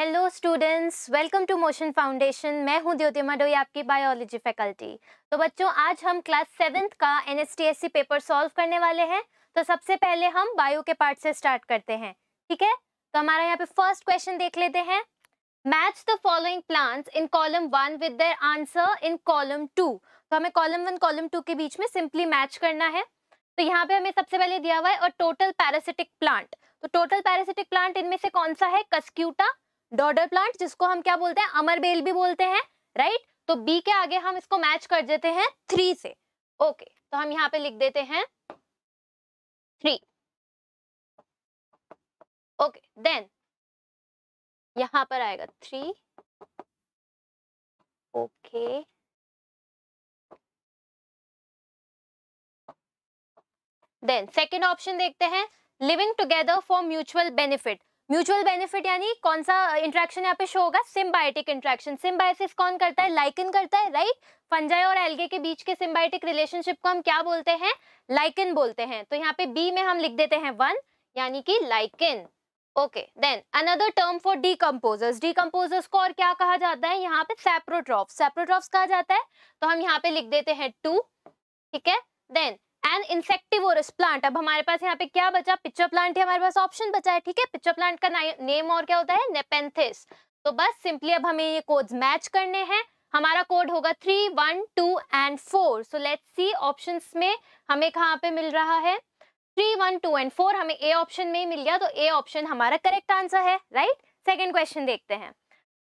Hello students welcome to Motion Foundation मैं हूं द्योतिमा डोई आपकी बायोलॉजी फैकल्टी तो बच्चों आज हम क्लास सेवेंथ का एन पेपर सॉल्व करने वाले हैं तो सबसे पहले हम बायो के पार्ट से स्टार्ट करते हैं ठीक है तो हमारा यहाँ पे फर्स्ट क्वेश्चन देख लेते हैं match the following plants in column one with their answer in column two तो हमें कॉलम वन कॉलम टू के बीच में सिंपली मैच करना है तो यहाँ पे हमें सबसे पहले दिया हुआ है और टोटल पैरासिटिक प्लांट तो टोटल पैरासिटिक प्लांट इनमें से कौन सा है कस्क्यूटा डॉडर प्लांट जिसको हम क्या बोलते हैं अमरबेल भी बोलते हैं राइट तो बी के आगे हम इसको मैच कर देते हैं थ्री से ओके तो हम यहाँ पे लिख देते हैं थ्री ओके देन यहां पर आएगा three okay then second option देखते हैं living together for mutual benefit mutual benefit यानी कौन सा इंट्रैक्शन यहाँ पे शो होगा सिम्बायोटिक इंट्रैक्शन सिम्बायोसिस कौन करता है लाइकिन करता है राइट फंजाई और एलगे के बीच के सिम्बायोटिक रिलेशनशिप को हम क्या बोलते हैं लाइकिन बोलते हैं तो यहाँ पे बी में हम लिख देते हैं वन यानी कि lichen okay then another term for decomposers decomposers को और क्या कहा जाता है यहाँ पे सेप्रोट्रॉफ सेप्रोट्रॉफ्स कहा जाता है तो हम यहाँ पे लिख देते हैं टू ठीक है देन एन इंसेक्टिवोरस प्लांट अब हमारे पास यहाँ पे क्या बचा पिक्चर प्लांट है हमारे पास ऑप्शन बचा है ठीक है पिक्चर प्लांट का नेम और क्या होता है नेपेंथिस तो बस सिंपली अब हमें ये कोड्स मैच करने हैं हमारा कोड होगा three one two and four so let see option में हमें कहाँ पे मिल रहा है three one two and four हमें ए ऑप्शन में ही मिल गया तो ए ऑप्शन हमारा करेक्ट आंसर है राइट सेकेंड क्वेश्चन देखते हैं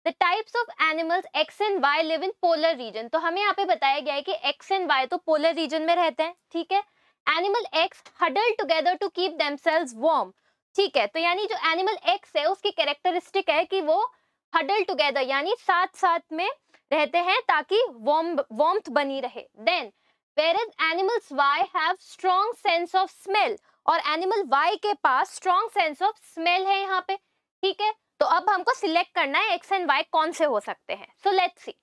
the types of animals X and Y live in polar region तो हमें यहाँ पे बताया गया है कि एक्स एंड वाई तो पोलर रीजन में रहते हैं ठीक है animal X huddle together to keep themselves warm ठीक है तो यानी जो एनिमल एक्स है उसकी कैरेक्टरिस्टिक है कि वो हडल टूगेदर यानी साथ साथ में रहते हैं ताकि वार्म वार्मथ बनी रहे then where is animals Y have strong sense of smell और एनिमल वाई के पास स्ट्रॉन्ग सेंस ऑफ स्मेल है यहाँ पे ठीक है तो अब हमको सिलेक्ट करना है एक्स एंड वाई कौन से हो सकते हैं सो लेट्स सी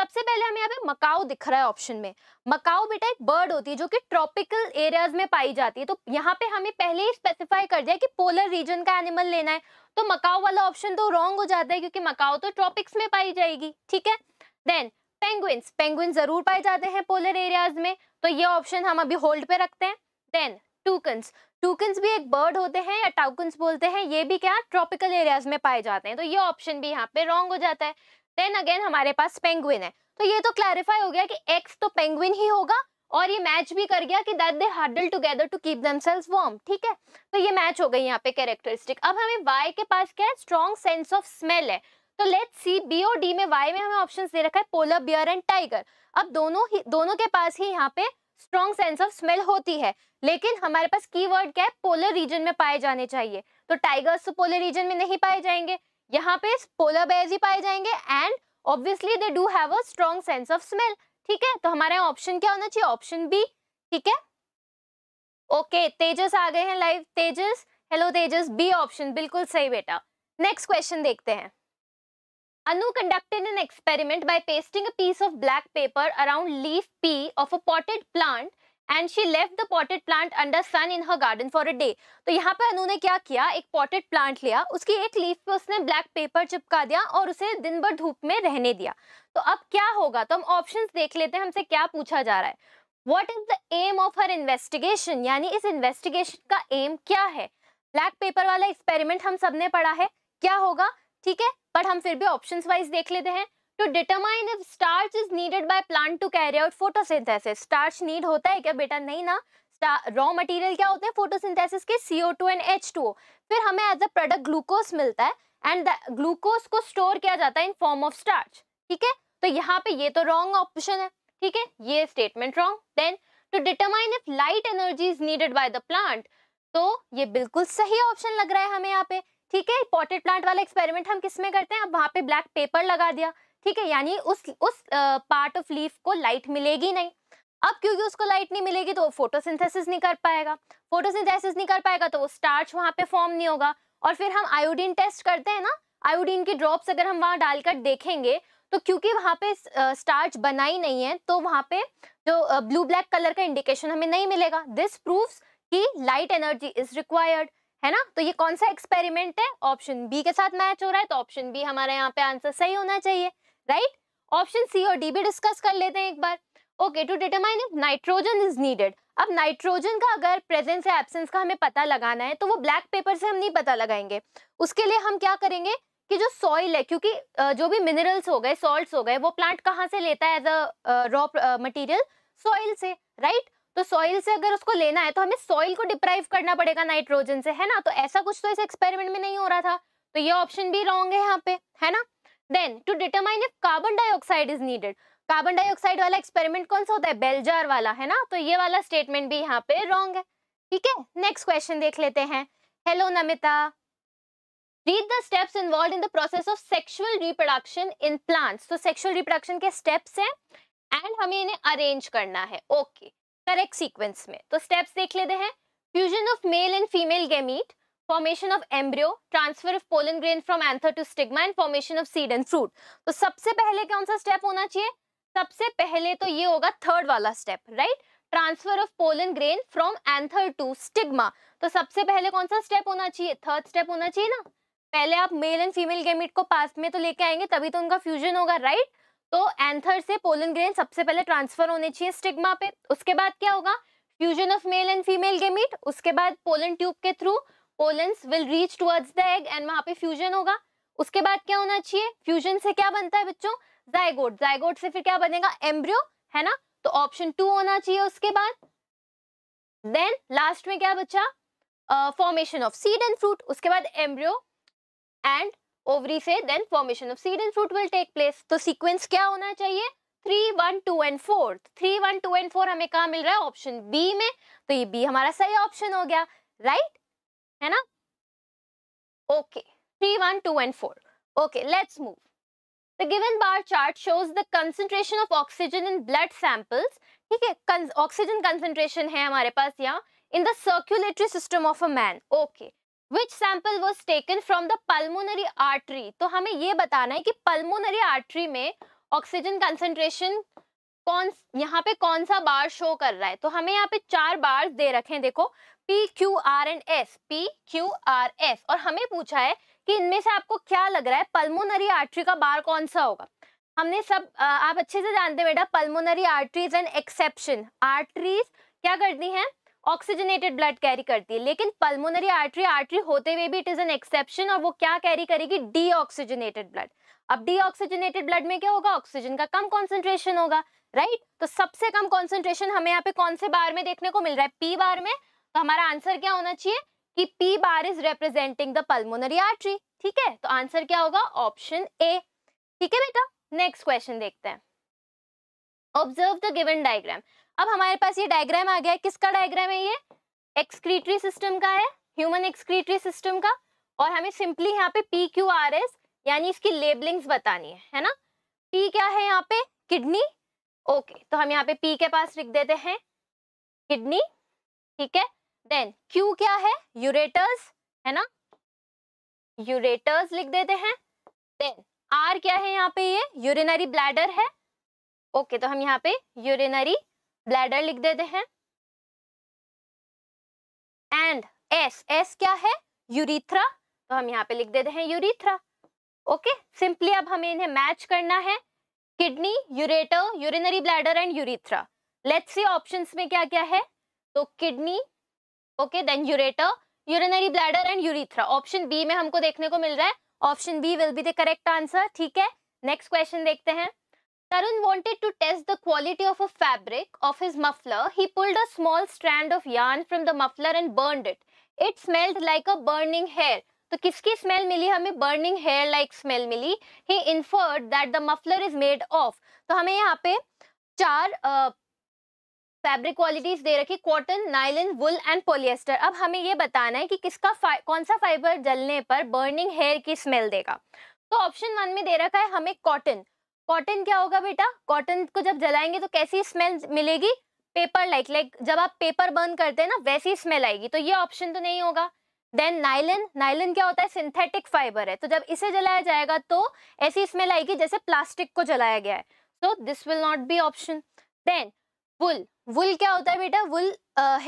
सबसे पहले हमें यहाँ पे मकाओ दिख रहा है ऑप्शन में मकाओ बेटा एक बर्ड होती है जो कि ट्रॉपिकल एरियाज में पाई जाती है तो यहाँ पे हमें पहले ही स्पेसिफाई कर दिया कि पोलर रीजन का एनिमल लेना है तो मकाओ वाला ऑप्शन तो रॉन्ग हो जाता है क्योंकि मकाओ तो ट्रॉपिक्स में पाई जाएगी ठीक है देन पेंगुइन्स पेंगुइन जरूर पाए जाते हैं पोलर एरियाज में तो ये ऑप्शन हम अभी होल्ड पे रखते हैं देन टूकन्स टूकन्स भी एक बर्ड होते हैं या टाउकन्स बोलते हैं ये भी क्या ट्रॉपिकल एरियाज में पाए जाते हैं तो ये ऑप्शन भी यहाँ पे रॉन्ग हो जाता है देन अगेन हमारे पास पेंगुइन है तो ये तो क्लैरिफाई हो गया कि एक्स तो पेंगुइन ही होगा और ये मैच भी कर गया कि that they huddle together to keep themselves warm ठीक है तो ये मैच हो गई यहाँ पे कैरेक्टरिस्टिक अब हमें वाई के पास क्या है स्ट्रॉन्ग सेंस ऑफ स्मेल है तो लेट सी बी और डी में वाई में हमें ऑप्शन दे रखा है पोलर बियर एंड टाइगर अब दोनों ही दोनों के पास ही यहाँ पे स्ट्रॉन्ग सेंस ऑफ स्मेल होती है लेकिन हमारे पास वर्ड क्या है पोलर रीजन में पाए जाने चाहिए तो टाइगर्स तो पोलर रीजन में नहीं पाए जाएंगे यहाँ पे पोलर बेयर्स ही पाए जाएंगे and obviously they do have a strong sense of smell ठीक है तो हमारे यहाँ ऑप्शन क्या होना चाहिए ऑप्शन बी ठीक है ओके तेजस आ गए हैं live Tejas hello Tejas B option बिल्कुल सही बेटा नेक्स्ट क्वेश्चन देखते हैं Anu conducted an experiment by pasting a piece of black paper around leaf P of a potted plant and she left the potted plant under sun in her garden for a day. तो यहाँ पर अनु ने क्या किया एक potted plant लिया उसकी एक leaf पे उसने black paper चिपका दिया और उसे दिन भर धूप में रहने दिया तो अब क्या होगा तो हम options देख लेते हैं हमसे क्या पूछा जा रहा है What is the aim of her investigation? यानी इस investigation का aim क्या है ब्लैक पेपर वाला एक्सपेरिमेंट हम सबने पढ़ा है क्या होगा ठीक है बट हम फिर भी ऑप्शन वाइज देख लेते हैं to determine if starch is needed by plant to carry out photosynthesis starch need होता है क्या बेटा नहीं ना रॉ मटेरियल क्या होते हैं फोटोसिंथेसिस के CO2 एंड H2O फिर हमें एज अ प्रोडक्ट ग्लूकोज मिलता है एंड ग्लूकोज को स्टोर किया जाता है इन फॉर्म ऑफ स्टार्च ठीक है तो यहाँ पे ये तो रॉन्ग ऑप्शन है ठीक है ये statement wrong then to determine if light energy is needed by the plant तो ये बिल्कुल सही ऑप्शन लग रहा है हमें यहाँ पे ठीक है पॉटेड प्लांट वाला एक्सपेरिमेंट हम किस में करते हैं अब वहाँ पे ब्लैक पेपर लगा दिया ठीक है यानी उस उस पार्ट ऑफ लीफ को लाइट मिलेगी नहीं अब क्योंकि उसको लाइट नहीं मिलेगी तो वो फोटोसिंथेसिस नहीं कर पाएगा फोटोसिंथेसिस नहीं कर पाएगा तो वो स्टार्च वहाँ पे फॉर्म नहीं होगा और फिर हम आयोडीन टेस्ट करते हैं ना आयोडीन के ड्रॉप्स अगर हम वहाँ डालकर देखेंगे तो क्योंकि वहाँ पे स्टार्च बना ही नहीं है तो वहाँ पे जो ब्लू ब्लैक कलर का इंडिकेशन हमें नहीं मिलेगा दिस प्रूव्स कि लाइट एनर्जी इज रिक्वायर्ड है ना तो ये कौन सा एक्सपेरिमेंट है ऑप्शन बी के साथ मैच हो रहा है तो ऑप्शन बी हमारे यहाँ पे आंसर सही होना चाहिए राइट ऑप्शन सी और डी भी डिस्कस कर लेते हैं एक बार okay to determine if nitrogen is needed अब नाइट्रोजन का अगर प्रेजेंस या एब्सेंस का हमें पता लगाना है तो वो ब्लैक पेपर से हम नहीं पता लगाएंगे उसके लिए हम क्या करेंगे कि जो सॉइल है क्योंकि जो भी मिनरल्स हो गए सॉल्ट्स हो गए वो प्लांट कहाँ से लेता है as a raw material soil से राइट right? तो सॉइल से अगर उसको लेना है तो हमें सॉइल को डिप्राइव करना पड़ेगा नाइट्रोजन से है ना तो ऐसा कुछ तो इस एक्सपेरिमेंट में नहीं हो रहा था तो ये ऑप्शन भी रॉन्ग है यहाँ पे है ना then to determine if carbon dioxide is needed carbon dioxide वाला एक्सपेरिमेंट कौन सा होता है बेलजार वाला है ना तो ये वाला स्टेटमेंट भी यहाँ पे रॉन्ग है ठीक है नेक्स्ट क्वेश्चन देख लेते हैं hello Namita read the steps involve in the process of sexual reproduction in plants तो सेक्शुअल रिप्रोडक्शन के स्टेप्स हैं एंड हमें इन्हें अरेंज करना है ओके okay. करेक्ट सीक्वेंस में तो स्टेप्स देख लेते हैं fusion of male and female gamete formation of embryo transfer of pollen grain from anther to stigma and formation of seed and fruit तो सबसे पहले कौन सा स्टेप होना चाहिए सबसे पहले तो ये होगा थर्ड वाला step right transfer of pollen grain from anther to stigma तो सबसे पहले कौन सा स्टेप होना चाहिए थर्ड स्टेप होना चाहिए ना पहले आप मेल एंड फीमेल गेमिट को पास में तो लेके आएंगे तभी तो उनका फ्यूजन होगा राइट तो एंथर से पोलन ग्रेन सबसे पहले ट्रांसफर होने चाहिए स्टिग्मा पे उसके बाद क्या होगा fusion of male and female gamete उसके बाद पोलन ट्यूब के through pollen will reach towards the egg and वहां पे फ्यूजन होगा उसके बाद क्या होना चाहिए फ्यूजन से क्या बनता है बच्चों जायगोट जायगोट से फिर क्या बनेगा एम्ब्रियो है ना तो ऑप्शन टू होना चाहिए उसके बाद देन लास्ट में क्या बच्चा formation of seed and fruit उसके बाद एम्ब्रियो एंड ओवरी से then formation of seed and fruit will take place तो सीक्वेंस क्या होना चाहिए three one two and four three one two and four हमें कहा मिल रहा है ऑप्शन बी में तो ये बी हमारा सही ऑप्शन हो गया राइट right? है ना okay three one two and four okay let's move The given bar chart shows the concentration of oxygen in blood samples. ठीक है ऑक्सीजन कंसेंट्रेशन है हमारे पास यहाँ in the circulatory system of a man okay which sample was taken from the pulmonary artery तो हमें ये बताना है कि पल्मोनरी आर्ट्री में ऑक्सीजन कंसेंट्रेशन कौन यहाँ पे कौन सा बार शो कर रहा है तो हमें यहाँ पे चार बार दे रखे हैं देखो P Q R and S P Q R S और हमें पूछा है कि इनमें से आपको क्या लग रहा है पल्मोनरी आर्ट्री का बार कौन सा होगा हमने सब आप अच्छे से जानते बेटा pulmonary arteries and exception arteries क्या करती हैं ऑक्सीजनेटेड ब्लड कैरी करती है लेकिन पल्मोनरी आर्टरी आर्टरी होते हुए भी इट इज एन एक्सेप्शन और वो क्या कैरी करेगी डीऑक्सीजनेटेड ब्लड अब डीऑक्सीजनेटेड ब्लड में क्या होगा ऑक्सीजन का कम कॉन्सेंट्रेशन होगा राइट right? तो सबसे कम कॉन्सेंट्रेशन हमें यहाँ पे कौन से बार में देखने को मिल रहा है पी बार में तो हमारा आंसर क्या होना चाहिए कि P bar is representing the pulmonary artery ठीक है तो आंसर क्या होगा ऑप्शन ए ठीक है बेटा नेक्स्ट क्वेश्चन देखते हैं ऑब्जर्व द गिवन डायग्राम अब हमारे पास ये डायग्राम आ गया है किसका डायग्राम है ये एक्सक्रीटरी सिस्टम का है ह्यूमन एक्सक्रीटरी सिस्टम का और हमें सिंपली यहाँ पे पी क्यू आर एस यानी इसकी लेबलिंग्स बतानी है है ना पी क्या है यहाँ पे किडनी ओके तो हम यहाँ पे पी के पास लिख देते हैं किडनी ठीक है देन क्यू क्या है यूरेटर्स है ना यूरेटर्स लिख देते हैं देन आर क्या है यहाँ पे ये यूरिनरी ब्लैडर है ओके okay, तो हम यहाँ पे यूरिनरी ब्लैडर लिख देते हैं एंड एस एस क्या है यूरिथ्रा तो हम यहाँ पे लिख देते हैं यूरिथ्रा ओके सिंपली अब हमें इन्हें मैच करना है kidney ureter urinary bladder and urethra let's see options में क्या क्या है तो kidney okay then ureter urinary bladder and urethra option B में हमको देखने को मिल रहा है option B will be the correct answer ठीक है नेक्स्ट क्वेश्चन देखते हैं Tarun wanted to test the quality of a fabric of his muffler. He pulled a small strand of yarn from the muffler and burned it. It smelled like a burning hair. तो किसकी smell मिली हमें burning hair like smell मिली ही inferred that the muffler is made of तो हमें यहाँ पे चार फैब्रिक uh, क्वालिटीज दे रखी cotton nylon wool and polyester अब हमें ये बताना है कि किसका कौन सा फाइबर जलने पर बर्निंग हेयर की स्मेल देगा तो ऑप्शन वन में दे रखा है हमें कॉटन कॉटन क्या होगा बेटा कॉटन को जब जलाएंगे तो कैसी स्मेल मिलेगी पेपर लाइक लाइक जब आप पेपर बर्न करते हैं ना वैसी स्मेल आएगी तो ये ऑप्शन तो नहीं होगा देन नाइलन नाइलन क्या होता है सिंथेटिक फाइबर है तो जब इसे जलाया जाएगा तो ऐसी स्मेल आएगी जैसे प्लास्टिक को जलाया गया है तो this will not be option then wool wool क्या होता है बेटा वुल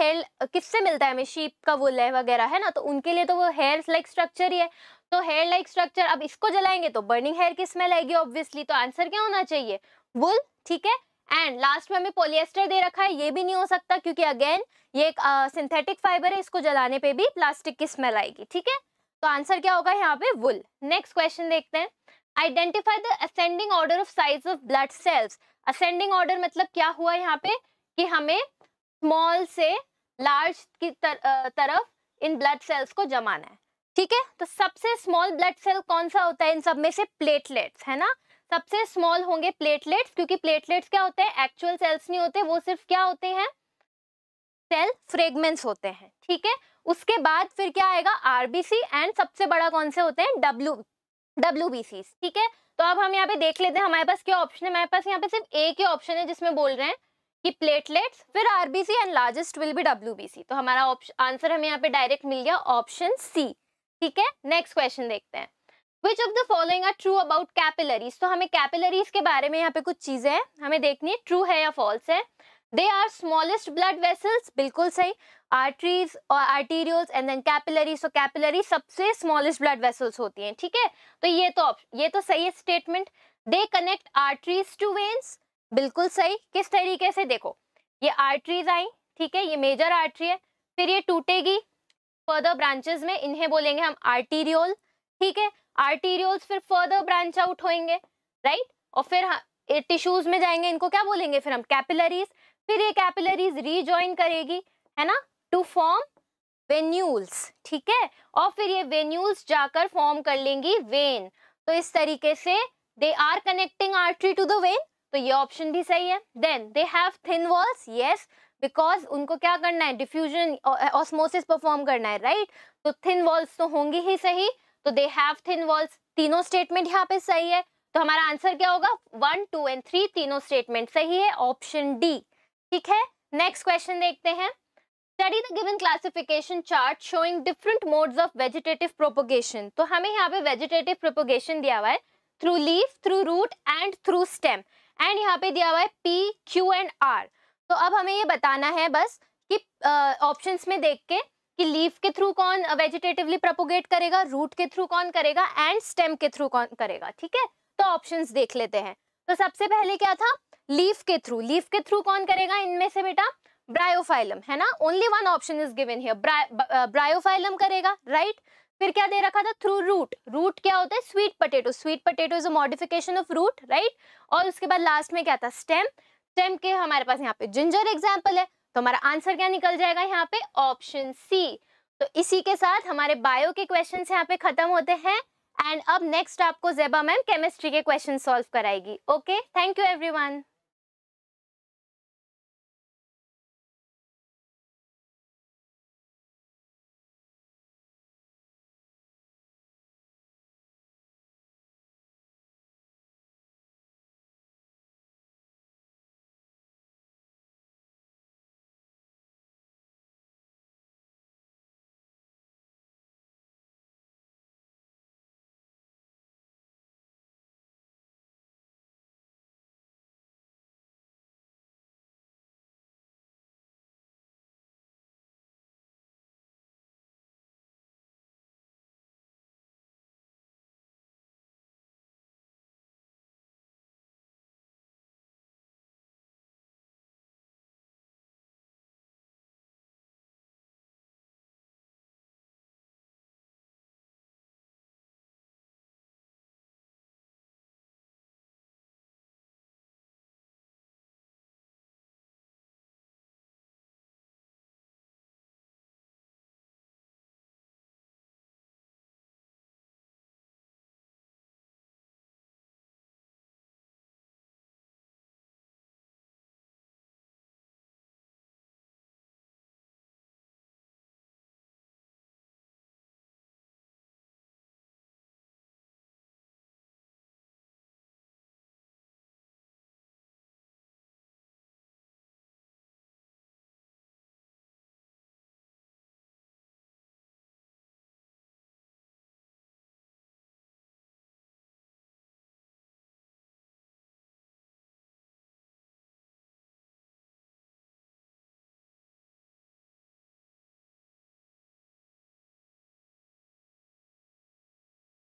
हेयर किससे मिलता है हमें शीप का वुल है वगैरह है ना तो उनके लिए तो वो हेयर लाइक स्ट्रक्चर ही है तो हेयर लाइक स्ट्रक्चर अब इसको जलाएंगे तो बर्निंग हेयर की स्मेल आएगी ऑब्वियसली तो आंसर क्या होना चाहिए वुल ठीक है एंड लास्ट में हमें पोलिएस्टर दे रखा है ये भी नहीं हो सकता क्योंकि अगेन ये एक सिंथेटिक फाइबर है इसको जलाने पे भी प्लास्टिक की स्मेल आएगी ठीक है तो आंसर क्या होगा यहाँ पे वुल नेक्स्ट क्वेश्चन देखते हैं identify the ascending order of size of blood cells ascending order मतलब क्या हुआ यहाँ पे कि हमें स्मॉल से लार्ज की तर, तरफ इन ब्लड सेल्स को जमाना है ठीक है तो सबसे स्मॉल ब्लड सेल कौन सा होता है इन सब में से प्लेटलेट्स है ना सबसे स्मॉल होंगे प्लेटलेट्स क्योंकि प्लेटलेट्स क्या होते हैं एक्चुअल सेल्स नहीं होते वो सिर्फ क्या होते हैं सेल फ्रेगमेंट्स होते हैं ठीक है उसके बाद फिर क्या आएगा आरबीसी एंड सबसे बड़ा कौन से होते हैं डब्ल्यू डब्ल्यू ठीक है तो अब हम यहाँ पे देख लेते हैं हमारे पास क्या ऑप्शन है हमारे पास यहाँ पे सिर्फ एक ही ऑप्शन है जिसमें बोल रहे हैं कि प्लेटलेट्स फिर RBC and largest will be W तो हमारा आंसर हमें यहाँ पे डायरेक्ट मिल गया ऑप्शन सी ठीक है नेक्स्ट क्वेश्चन देखते हैं which of the following are true about capillaries तो हमें कैपिलरीज के बारे में यहाँ पे कुछ चीजें हैं हमें देखनी है ट्रू है या फॉल्स है they are smallest blood vessels बिल्कुल सही आर्टरीज और आर्टीरियल्स एंड देन कैपिलरीज तो कैपिलरी सबसे स्मॉलेस्ट ब्लड वेसल्स होती हैं ठीक है थीके? तो ये तो ये तो सही है statement they connect arteries to veins बिल्कुल सही किस तरीके से देखो ये आर्टरीज आई ठीक है ये मेजर आर्टरी है फिर ये टूटेगी फर्दर ब्रांचेस में इन्हें बोलेंगे हम आर्टीरियोल ठीक है आर्टीरियोल्स फिर फर्दर ब्रांच आउट होंगे राइट और फिर टिश्यूज में जाएंगे इनको क्या बोलेंगे फिर हम कैपिलरीज फिर ये कैपिलरीज रीजॉइन करेगी है ना टू फॉर्म वेन्यूल्स ठीक है और फिर ये वेन्यूल्स जाकर फॉर्म कर लेंगी वेन तो इस तरीके से they are connecting artery to the vein तो ये ऑप्शन भी सही है then they have thin walls yes because उनको क्या करना है डिफ्यूजन ऑस्मोसिस परफॉर्म करना है राइट right? तो थिन वॉल्स तो होंगी ही सही तो दे हैव थिन वॉल्स तीनों स्टेटमेंट यहाँ पे सही है तो हमारा आंसर क्या होगा वन टू एंड थ्री तीनों स्टेटमेंट सही है ऑप्शन डी ठीक है नेक्स्ट क्वेश्चन देखते हैं study the given classification chart showing different modes of vegetative propagation तो हमें यहाँ पे वेजिटेटिव प्रोपोगेशन दिया हुआ है through leaf through root and through stem and यहाँ पे दिया हुआ है पी क्यू एंड आर तो अब हमें ये बताना है बस कि ऑप्शन में देख के कि लीफ के थ्रू कौन वेजिटेटिवली प्रोपोगेट करेगा रूट के थ्रू कौन करेगा एंड स्टेम के थ्रू कौन करेगा ठीक है तो ऑप्शंस देख लेते हैं तो सबसे पहले क्या था लीफ के थ्रू लीफ के थ्रू कौन करेगा इनमें से बेटा ब्रायोफाइलम है ना only one option is given here bryophyllum करेगा राइट फिर क्या दे रखा था थ्रू रूट रूट क्या होता है sweet potato sweet potato is a modification of root right और उसके बाद लास्ट में क्या था स्टेम स्टेम के हमारे पास यहाँ पे जिंजर एग्जाम्पल है तो हमारा आंसर क्या निकल जाएगा यहाँ पे ऑप्शन सी तो इसी के साथ हमारे बायो के क्वेश्चन यहाँ पे खत्म होते हैं एंड अब नेक्स्ट आपको जेबा मैम केमिस्ट्री के क्वेश्चन सॉल्व कराएगी okay thank you everyone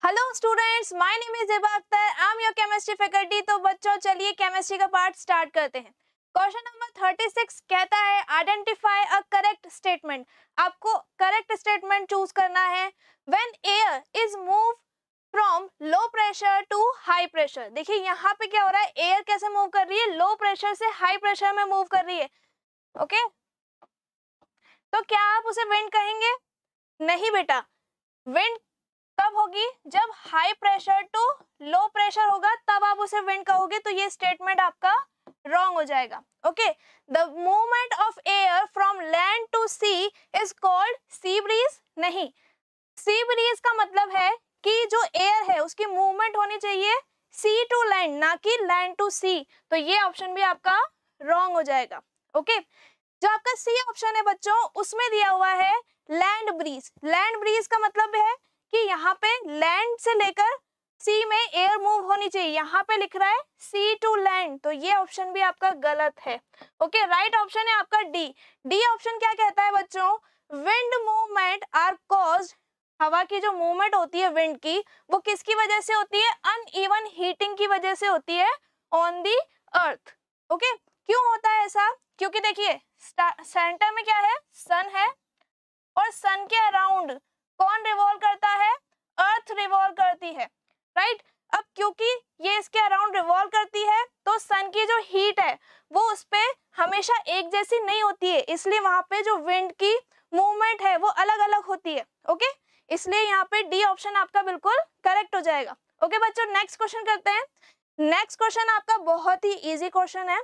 hello students my name is Akhtar I am your chemistry faculty तो बच्चों चलिए केमिस्ट्री का पार्ट स्टार्ट करते हैं क्वेश्चन नंबर 36 कहता है आइडेंटिफाई अ करेक्ट स्टेटमेंट आपको करेक्ट स्टेटमेंट चूज करना है when air is move from low pressure to high pressure देखिए यहाँ पे क्या हो रहा है एयर कैसे मूव कर रही है लो प्रेशर से हाई प्रेशर में मूव कर रही है ओके okay? तो क्या आप उसे विंड कहेंगे नहीं बेटा विंड कब होगी जब high pressure to low pressure होगा तब आप उसे विंड कहोगे तो ये स्टेटमेंट आपका रॉन्ग हो जाएगा okay the movement of air from land to sea is called sea breeze नहीं सी ब्रीज का मतलब है कि जो एयर है उसकी मूवमेंट होनी चाहिए सी टू लैंड ना कि लैंड टू सी तो ये ऑप्शन भी आपका रॉन्ग हो जाएगा ओके जो आपका सी ऑप्शन है बच्चों उसमें दिया हुआ है लैंड ब्रीज लैंड ब्रीज का मतलब है कि यहाँ पे लैंड से लेकर सी में एयर मूव होनी चाहिए यहाँ पे लिख रहा है सी टू लैंड तो ये ऑप्शन भी आपका गलत है ओके राइट ऑप्शन है आपका डी डी ऑप्शन क्या कहता है बच्चों विंड मूवमेंट आर कॉज हवा की जो मूवमेंट होती है विंड की वो किसकी वजह से होती है अन ईवन हीटिंग की वजह से होती है ऑन दी अर्थ ओके क्यों होता है ऐसा क्योंकि देखिए सेंटर में क्या है सन है और सन के अराउंड कौन रिवॉल्व करता है अर्थ रिवॉल्व करती है राइट अब क्योंकि ये इसके अराउंड रिवॉल्व करती है तो सन की जो हीट है वो उस पर हमेशा एक जैसी नहीं होती है इसलिए वहां पे जो विंड की मूवमेंट है वो अलग अलग होती है ओके इसलिए यहाँ पे डी ऑप्शन आपका बिल्कुल करेक्ट हो जाएगा ओके बच्चों नेक्स्ट क्वेश्चन करते हैं नेक्स्ट क्वेश्चन आपका बहुत ही इजी क्वेश्चन है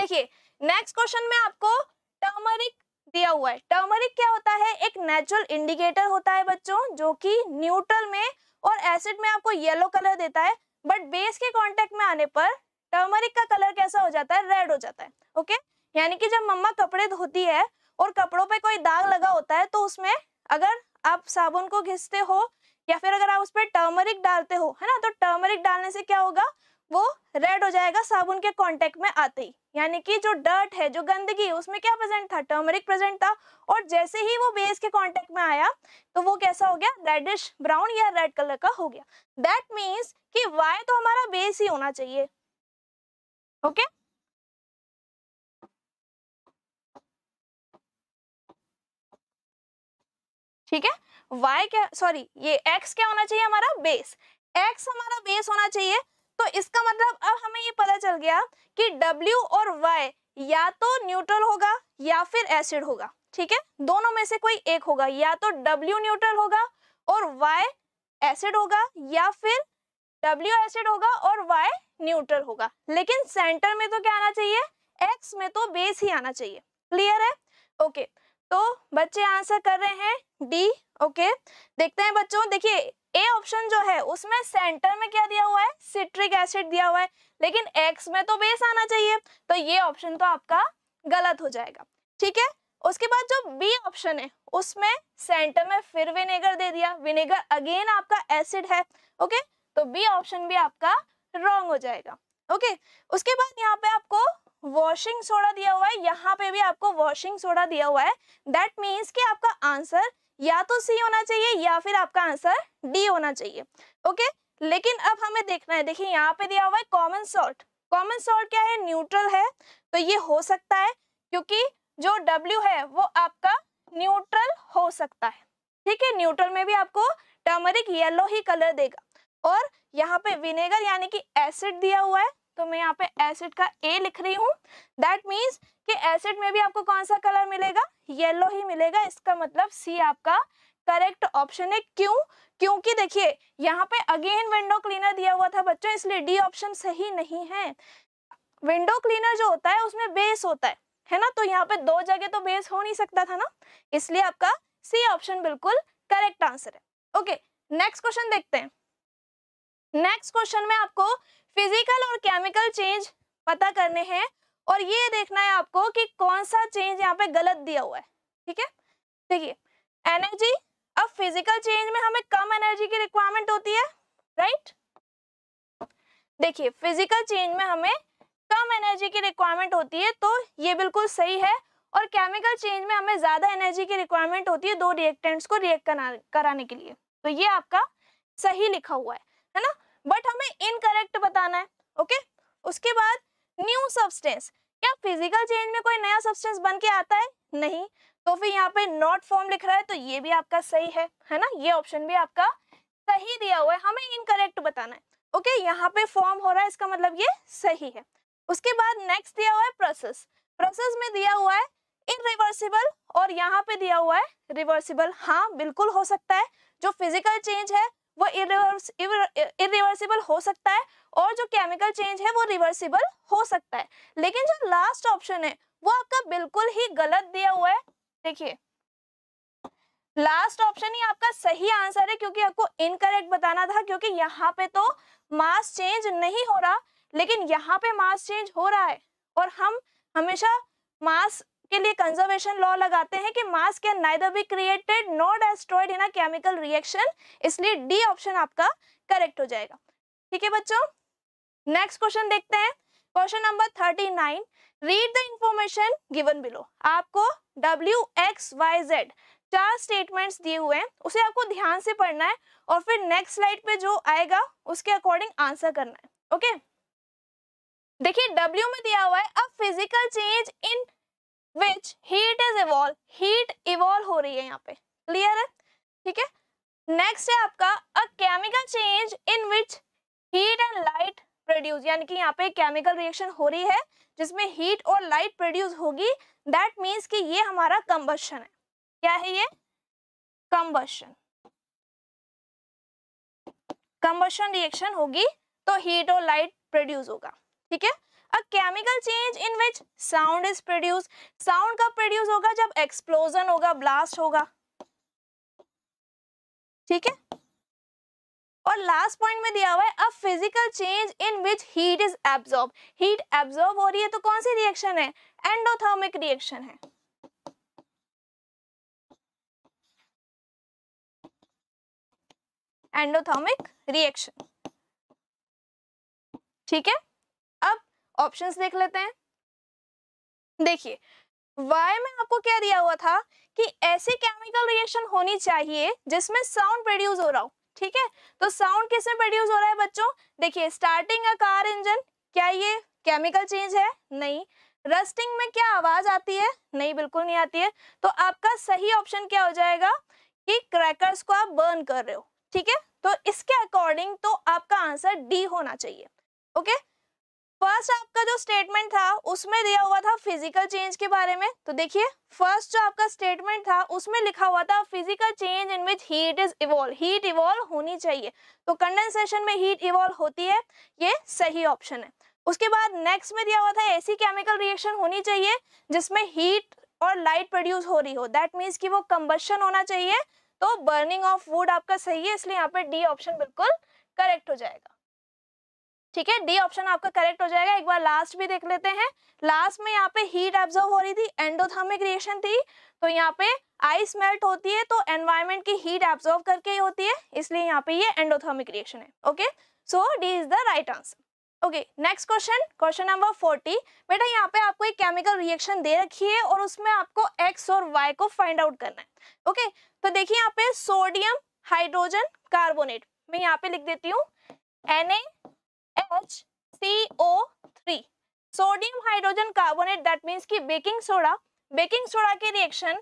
देखिए नेक्स्ट क्वेश्चन में आपको टर्मरिक दिया हुआ है टर्मरिक क्या होता है एक नेचुरल इंडिकेटर होता है बच्चों जो कि न्यूट्रल में और एसिड में आपको येलो कलर देता है बट बेस के कॉन्टेक्ट में आने पर टर्मरिक का कलर कैसा हो जाता है रेड हो जाता है ओके यानी कि जब मम्मा कपड़े धोती है और कपड़ों पे कोई दाग लगा होता है तो उसमें अगर आप साबुन को घिसते हो या फिर अगर आप उस पर टर्मरिक डालते हो है ना तो टर्मरिक डालने से क्या होगा वो रेड हो जाएगा साबुन के कांटेक्ट में आते ही यानी कि जो डर्ट है जो गंदगी है उसमें क्या प्रेजेंट था टर्मरिक प्रेजेंट था और जैसे ही वो बेस के कांटेक्ट में आया तो वो कैसा हो गया रेडिश ब्राउन या रेड कलर का हो गया दैट मीन्स कि वाई तो हमारा बेस ही होना चाहिए ओके okay? ठीक है वाई क्या सॉरी ये एक्स क्या होना चाहिए हमारा बेस एक्स हमारा बेस होना चाहिए तो इसका मतलब अब हमें ये पता चल गया कि W और Y या तो न्यूट्रल होगा या फिर एसिड होगा ठीक है दोनों में से कोई एक होगा या तो W न्यूट्रल होगा और Y एसिड होगा या फिर W एसिड होगा और Y न्यूट्रल होगा लेकिन सेंटर में तो क्या आना चाहिए X में तो बेस ही आना चाहिए क्लियर है ओके okay. तो बच्चे आंसर कर रहे हैं डी ओके देखते हैं बच्चों देखिए ए ऑप्शन जो है उसमें सेंटर में क्या दिया हुआ है सिट्रिक एसिड दिया हुआ है लेकिन एक्स में तो बेस आना चाहिए तो ये ऑप्शन तो आपका गलत हो जाएगा ठीक है उसके बाद जो बी ऑप्शन है उसमें सेंटर में फिर विनेगर दे दिया विनेगर अगेन आपका एसिड है ओके तो बी ऑप्शन भी आपका रॉन्ग हो जाएगा ओके उसके बाद यहाँ पे आपको वॉशिंग सोडा दिया हुआ है यहाँ पे भी आपको वॉशिंग सोडा दिया हुआ है दैट मीन्स कि आपका आंसर या तो सी होना चाहिए या फिर आपका आंसर डी होना चाहिए ओके लेकिन अब हमें देखना है देखिए यहाँ पे दिया हुआ है कॉमन सॉल्ट कॉमन सॉल्ट क्या है न्यूट्रल है तो ये हो सकता है क्योंकि जो डब्ल्यू है वो आपका न्यूट्रल हो सकता है ठीक है न्यूट्रल में भी आपको टर्मरिक येलो ही कलर देगा और यहाँ पे विनेगर यानी कि एसिड दिया हुआ है तो मैं यहाँ पे एसिड का ए लिख रही हूँ दैट मीन्स कि एसिड में भी आपको कौन सा कलर मिलेगा येलो ही मिलेगा इसका मतलब सी आपका करेक्ट ऑप्शन है क्यों क्योंकि देखिए यहाँ पे अगेन विंडो क्लीनर दिया हुआ था बच्चों इसलिए डी ऑप्शन सही नहीं है विंडो क्लीनर जो होता है उसमें बेस होता है है ना तो यहाँ पे दो जगह तो बेस हो नहीं सकता था ना इसलिए आपका सी ऑप्शन बिल्कुल करेक्ट आंसर है ओके नेक्स्ट क्वेश्चन देखते हैं नेक्स्ट क्वेश्चन में आपको फिजिकल और केमिकल चेंज पता करने हैं और ये देखना है आपको कि कौन सा चेंज यहाँ पे गलत दिया हुआ है ठीक है देखिए एनर्जी अब फिजिकल चेंज में हमें कम एनर्जी की रिक्वायरमेंट होती है राइट देखिए फिजिकल चेंज में हमें कम एनर्जी की रिक्वायरमेंट होती है तो ये बिल्कुल सही है और केमिकल चेंज में हमें ज़्यादा एनर्जी की रिक्वायरमेंट होती है दो रिएक्टेंट्स को रिएक्ट कराने के लिए तो ये आपका सही लिखा हुआ है है ना बट हमें इनकरेक्ट बताना है ओके okay? उसके बाद न्यू सब्सटेंस क्या फिजिकल चेंज में कोई नया सब्सटेंस बन के आता है नहीं तो फिर यहाँ पे नॉट फॉर्म लिख रहा है तो ये भी आपका सही है है ना ये ऑप्शन भी आपका सही दिया हुआ है हमें इनकरेक्ट बताना है ओके okay? यहाँ पे फॉर्म हो रहा है इसका मतलब ये सही है उसके बाद नेक्स्ट दिया हुआ है प्रोसेस प्रोसेस में दिया हुआ है इरिवर्सिबल और यहाँ पे दिया हुआ है रिवर्सिबल हाँ बिल्कुल हो सकता है जो फिजिकल चेंज है वो इरिवर्सिबल हो सकता है और जो केमिकल चेंज है वो रिवर्सिबल हो सकता है लेकिन जो लास्ट ऑप्शन है वो आपका बिल्कुल ही गलत दिया हुआ है देखिए लास्ट ऑप्शन ही आपका सही आंसर है क्योंकि आपको इनकरेक्ट बताना था क्योंकि यहाँ पे तो मास चेंज नहीं हो रहा लेकिन यहाँ पे मास चेंज हो रहा है और हम हमेशा मास इसके लिए कंजर्वेशन लॉ लगाते हैं कि mass can neither be created not destroyed in a chemical reaction इसलिए डी ऑप्शन आपका करेक्ट हो जाएगा ठीक है बच्चों नेक्स्ट क्वेश्चन देखते हैं question number thirty nine read the information given below आपको डब्ल्यू एक्स वाई जेड चार स्टेटमेंट्स दिए हुए हैं उसे आपको ध्यान से पढ़ना है और फिर नेक्स्ट स्लाइड पे जो आएगा उसके अकॉर्डिंग आंसर करना है ओके okay? देखिए W में दिया हुआ है a physical change in which heat is evolve heat evolve हो रही है यहाँ पे क्लियर है ठीक है नेक्स्ट है आपका a chemical change in which heat and light produce यानी कि यहाँ पे केमिकल रिएक्शन हो रही है जिसमें हीट और लाइट प्रोड्यूस होगी दैट मीन्स कि ये हमारा कंबशन है क्या है ये कंबशन कंबशन रिएक्शन होगी तो हीट और लाइट प्रोड्यूस होगा ठीक है a chemical change in which sound is produce sound कब प्रोड्यूस होगा जब एक्सप्लोजन होगा ब्लास्ट होगा ठीक है और लास्ट पॉइंट में दिया हुआ है a physical change in which heat is absorb heat absorb हो रही है तो कौन सी रिएक्शन है एंडोथर्मिक रिएक्शन है एंडोथर्मिक रिएक्शन ठीक है ऑप्शंस देख लेते हैं देखिए वाई में आपको क्या दिया हुआ था कि ऐसी केमिकल रिएक्शन होनी चाहिए जिसमें साउंड प्रोड्यूस हो रहा हो ठीक है तो साउंड किसमें प्रोड्यूस हो रहा है बच्चों देखिए स्टार्टिंग अ कार इंजन क्या ये केमिकल चेंज है नहीं रस्टिंग में क्या आवाज आती है नहीं बिल्कुल नहीं आती है तो आपका सही ऑप्शन क्या हो जाएगा कि क्रैकर्स को आप बर्न कर रहे हो ठीक है तो इसके अकॉर्डिंग तो आपका आंसर डी होना चाहिए ओके okay? फर्स्ट आपका जो स्टेटमेंट था उसमें दिया हुआ था फिजिकल चेंज के बारे में तो देखिए फर्स्ट जो आपका स्टेटमेंट था उसमें लिखा हुआ था physical change in which heat is evolve heat evolve होनी चाहिए तो कंडेंसेशन में हीट इवॉल्व होती है ये सही ऑप्शन है उसके बाद नेक्स्ट में दिया हुआ था ऐसी केमिकल रिएक्शन होनी चाहिए जिसमें हीट और लाइट प्रोड्यूस हो रही हो दैट मीन्स कि वो कंबशन होना चाहिए तो बर्निंग ऑफ वुड आपका सही है इसलिए यहाँ पे डी ऑप्शन बिल्कुल करेक्ट हो जाएगा ठीक है डी ऑप्शन आपका करेक्ट हो जाएगा एक बार लास्ट भी देख लेते हैं लास्ट में यहाँ पे हीट एब्जर्व हो रही थी एंडोथर्मिक रिएक्शन थी तो यहाँ पे आइस मेल्ट होती है तो एनवायरमेंट की हीट एब्जॉर्व करके ही होती है इसलिए यहाँ पे ये एंडोथर्मिक रिएक्शन है okay so D is the right answer okay next question question number forty बेटा यहाँ पे आपको एक केमिकल रिएक्शन दे रखी है और उसमें आपको एक्स और वाई को फाइंड आउट करना है ओके okay? तो देखिए यहाँ पे सोडियम हाइड्रोजन कार्बोनेट मैं यहाँ पे लिख देती हूँ N H C O three sodium hydrogen carbonate that means की बेकिंग सोडा बेकिंग सोडा की रिएक्शन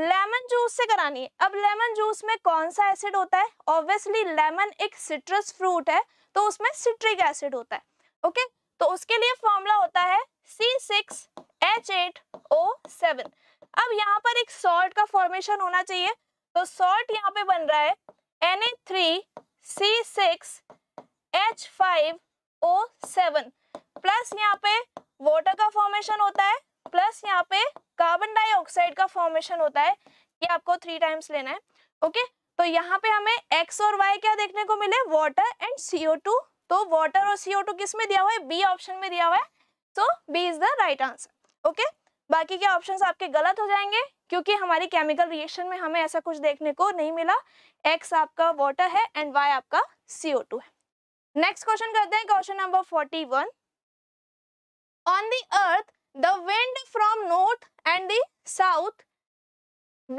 लेमन जूस से करानी है अब लेमन जूस में कौन सा एसिड होता है ऑब्वियसली लेमन एक सिट्रस फ्रूट है तो उसमें सिट्रिक एसिड होता है ओके okay? तो उसके लिए फॉर्मूला होता है C six H eight O seven अब यहाँ पर एक सॉल्ट का फॉर्मेशन होना चाहिए तो सॉल्ट यहाँ पे बन रहा है N A three C six H five O seven plus यहाँ पे वाटर का फॉर्मेशन होता है प्लस यहाँ पे कार्बन डाइऑक्साइड का फॉर्मेशन होता है ये आपको थ्री टाइम्स लेना है ओके तो यहाँ पे हमें एक्स और वाई क्या देखने को मिले वाटर एंड सीओ टू तो वाटर और सीओ टू किस में दिया हुआ है बी ऑप्शन में दिया हुआ है तो B is the right answer okay बाकी के ऑप्शंस आपके गलत हो जाएंगे क्योंकि हमारी केमिकल रिएक्शन में हमें ऐसा कुछ देखने को नहीं मिला एक्स आपका वाटर है एंड वाई आपका सीओ टू है नेक्स्ट क्वेश्चन करते हैं question number forty one on the earth the wind from north and the south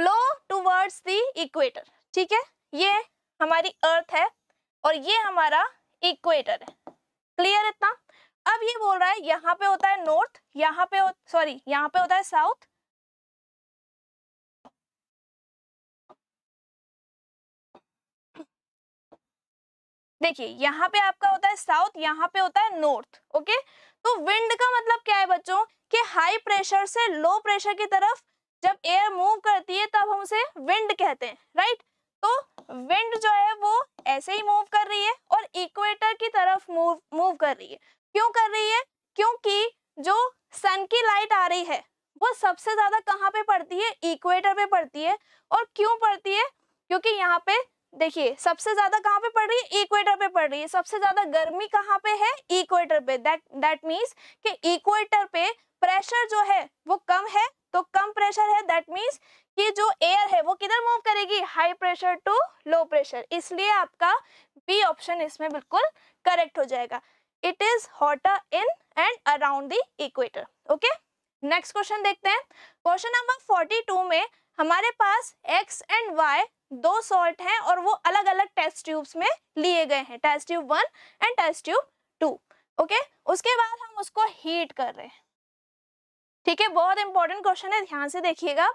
blow towards the equator ठीक है ये हमारी अर्थ है और ये हमारा इक्वेटर है क्लियर इतना अब ये बोल रहा है यहाँ पे होता है नॉर्थ यहाँ पे सॉरी यहाँ पे होता है साउथ देखिए यहाँ पे आपका होता है साउथ यहाँ पे होता है नॉर्थ ओके तो विंड का मतलब क्या है बच्चों कि हाई प्रेशर से लो प्रेशर की तरफ जब एयर मूव करती है तब हम उसे विंड कहते हैं राइट तो विंड जो है वो ऐसे ही मूव कर रही है और इक्वेटर की तरफ मूव मूव कर रही है क्यों कर रही है क्योंकि जो सन की लाइट आ रही है वो सबसे ज्यादा कहाँ पे पड़ती है इक्वेटर पे पड़ती है और क्यों पड़ती है क्योंकि यहाँ पे देखिए सबसे ज्यादा कहाँ पे पड़ रही है इक्वेटर पे पड़ रही है सबसे ज्यादा गर्मी कहाँ पे है इक्वेटर पे दैट दैट मीन्स कि इक्वेटर पे प्रेशर जो है वो कम है तो कम प्रेशर है दैट मीन्स कि जो एयर है वो किधर मूव करेगी high pressure to low pressure इसलिए आपका बी ऑप्शन इसमें बिल्कुल करेक्ट हो जाएगा it is hotter in and around the equator okay next question देखते हैं क्वेश्चन नंबर 42 में हमारे पास एक्स एंड वाई दो सॉल्ट हैं और वो अलग अलग टेस्ट ट्यूब्स में लिए गए हैं test tube one and test tube two okay उसके बाद हम उसको हीट कर रहे हैं ठीक है बहुत इंपॉर्टेंट क्वेश्चन है ध्यान से देखिएगा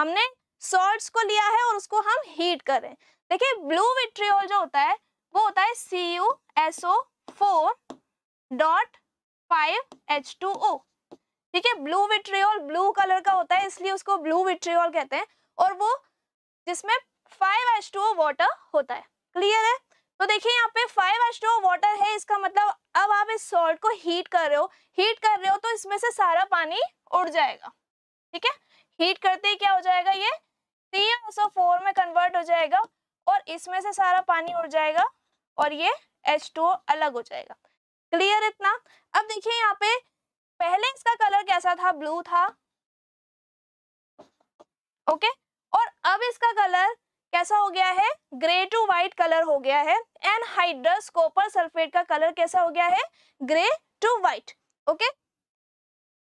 हमने सॉल्ट्स को लिया है और उसको हम हीट कर रहे हैं देखिए ब्लू विट्रियोल जो होता है वो होता है C U S O four dot five H two O ठीक है ब्लू विट्रियोल ब्लू कलर का होता है इसलिए उसको ब्लू विट्रियोल कहते हैं और वो जिसमें फाइव एच टू वाटर होता है क्लियर है तो देखिए यहाँ पे फाइव एच टू वाटर है इसका मतलब अब आप इस सॉल्ट को हीट कर रहे हो हीट कर रहे हो तो इसमें से सारा पानी उड़ जाएगा ठीक है हीट करते ही क्या हो जाएगा ये थ्री एसओ फोर में कन्वर्ट हो जाएगा और इसमें से सारा पानी उड़ जाएगा और ये एच टू अलग हो जाएगा क्लियर इतना अब देखिए यहाँ पे पहले इसका कलर कैसा था ब्लू था ओके okay? और अब इसका कलर कैसा हो गया है ग्रे टू व्हाइट कलर हो गया है एंड हाइड्रस कॉपर सल्फेट का कलर कैसा हो गया है ग्रे टू व्हाइट ओके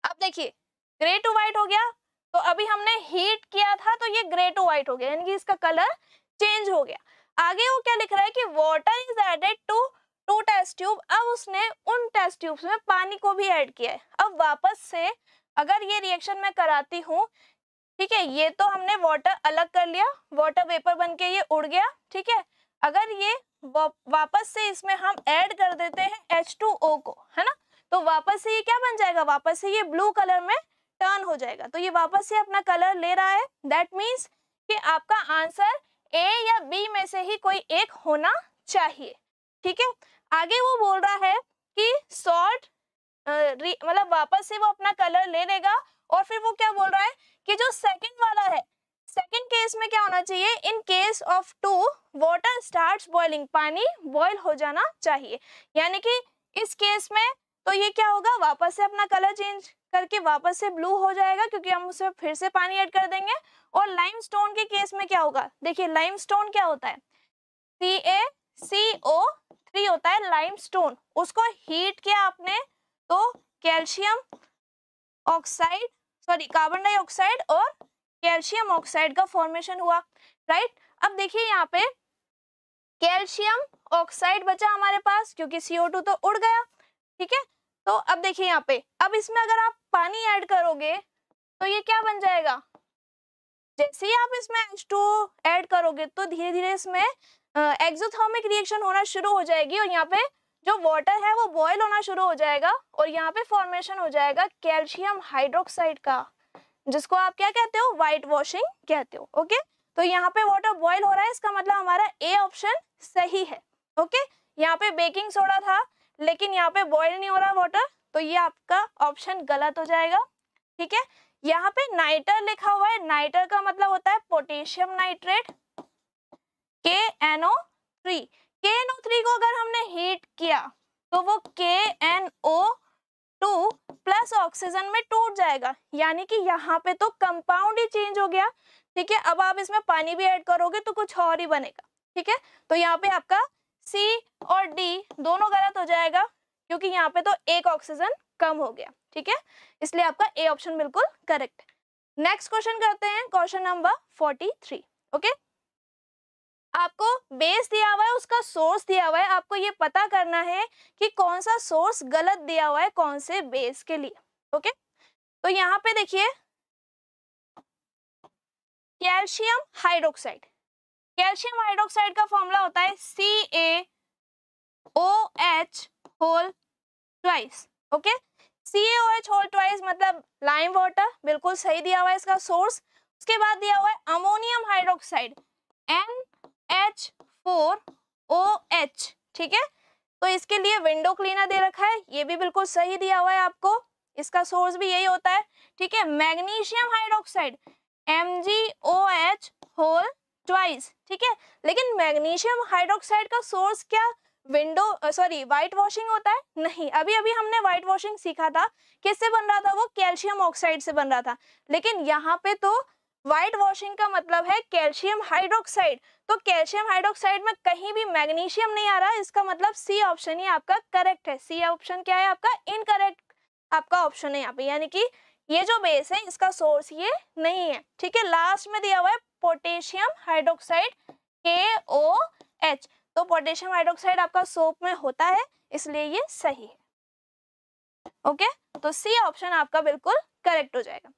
अब देखिए ग्रे टू व्हाइट हो गया तो अभी हमने हीट किया था तो ये ग्रे टू व्हाइट हो गया यानी कि इसका कलर चेंज हो गया आगे वो क्या लिख रहा है कि water is added to two test tube अब उसने उन टेस्ट ट्यूब्स में पानी को भी ऐड किया है अब वापस से अगर ये रिएक्शन मैं कराती हूँ ठीक है ये तो हमने वाटर अलग कर लिया वाटर वेपर बन के ये उड़ गया ठीक है अगर ये वापस से इसमें हम ऐड कर देते हैं H2O को है ना तो वापस से ये क्या बन जाएगा वापस से ये ब्लू कलर में टर्न हो जाएगा तो ये वापस से अपना कलर ले रहा है दैट मीन्स कि आपका आंसर ए या बी में से ही कोई एक होना चाहिए ठीक है आगे वो बोल रहा है कि सॉल्ट मतलब वापस से वो अपना कलर ले लेगा और फिर वो क्या बोल रहा है कि जो सेकंड वाला है सेकंड केस में क्या होना चाहिए in case of two water start boiling पानी बॉयल हो जाना चाहिए यानी कि इस केस में तो ये क्या होगा वापस से अपना कलर चेंज करके वापस से ब्लू हो जाएगा क्योंकि हम उसमें फिर से पानी ऐड कर देंगे और लाइमस्टोन के केस में क्या होगा देखिए लाइमस्टोन क्या होता है सी ए सी ओ थ्री होता है लाइमस्टोन उसको हीट किया आपने तो calcium oxide sorry carbon dioxide और कैल्शियम ऑक्साइड का फॉर्मेशन हुआ राइट अब देखिए यहाँ पे कैल्शियम ऑक्साइड बचा हमारे पास क्योंकि CO2 तो उड़ गया ठीक है तो अब देखिए यहाँ पे अब इसमें अगर आप पानी ऐड करोगे तो ये क्या बन जाएगा जैसे ही आप इसमें H2 ऐड करोगे तो धीरे धीरे इसमें एक्सोथर्मिक रिएक्शन होना शुरू हो जाएगी और यहाँ पे जो वाटर है वो बॉयल होना शुरू हो जाएगा और यहाँ पे फॉर्मेशन हो जाएगा कैल्शियम हाइड्रोक्साइड का जिसको आप क्या कहते हो वाइट वॉशिंग कहते हो ओके तो यहाँ पे वाटर बॉयल हो रहा है इसका मतलब हमारा ए ऑप्शन सही है ओके यहाँ पे बेकिंग सोडा था लेकिन यहाँ पे बॉयल नहीं हो रहा वाटर तो ये आपका ऑप्शन गलत हो जाएगा ठीक है यहाँ पे नाइटर लिखा हुआ है नाइटर का मतलब होता है potassium nitrate K NO three K N O three को अगर हमने हीट किया तो वो K N O two plus oxygen में टूट जाएगा यानी कि यहाँ पे तो कंपाउंड ही चेंज हो गया ठीक है अब आप इसमें पानी भी ऐड करोगे तो कुछ और ही बनेगा ठीक है तो यहाँ पे आपका सी और डी दोनों गलत हो जाएगा क्योंकि यहाँ पे तो एक ऑक्सीजन कम हो गया ठीक है इसलिए आपका ए ऑप्शन बिल्कुल करेक्ट नेक्स्ट क्वेश्चन करते हैं question number forty three okay आपको बेस दिया हुआ है उसका सोर्स दिया हुआ है आपको ये पता करना है कि कौन सा सोर्स गलत दिया हुआ है कौन से बेस के लिए ओके तो यहाँ पे देखिए कैल्शियम हाइड्रोक्साइड कैल्शियम हाइड्रोक्साइड का फॉर्मूला होता है C A O H whole twice okay C A O H whole twice मतलब लाइम वाटर बिल्कुल सही दिया हुआ है इसका सोर्स उसके बाद दिया हुआ है ammonium hydroxide N H four O H ठीक है तो इसके लिए विंडो क्लीनर दे रखा है ये भी बिल्कुल सही दिया हुआ है आपको इसका सोर्स भी यही होता है ठीक है magnesium hydroxide M G O H whole twice ठीक है लेकिन मैग्नीशियम हाइड्रोक्साइड का सोर्स क्या विंडो सॉरी व्हाइट वॉशिंग होता है नहीं अभी अभी हमने व्हाइट वॉशिंग सीखा था किससे बन रहा था वो कैल्शियम ऑक्साइड से बन रहा था लेकिन यहाँ पे तो व्हाइट वॉशिंग का मतलब है कैल्शियम हाइड्रोक्साइड तो कैल्शियम हाइड्रोक्साइड में कहीं भी मैग्नीशियम नहीं आ रहा इसका मतलब सी ऑप्शन ही आपका करेक्ट है सी ऑप्शन क्या है आपका इनकरेक्ट आपका ऑप्शन है यहाँ पे यानी कि ये जो बेस है इसका सोर्स ये नहीं है ठीक है लास्ट में दिया हुआ है potassium hydroxide K O H तो पोटेशियम हाइड्रोक्साइड आपका सोप में होता है इसलिए ये सही है ओके तो सी ऑप्शन आपका बिल्कुल करेक्ट हो जाएगा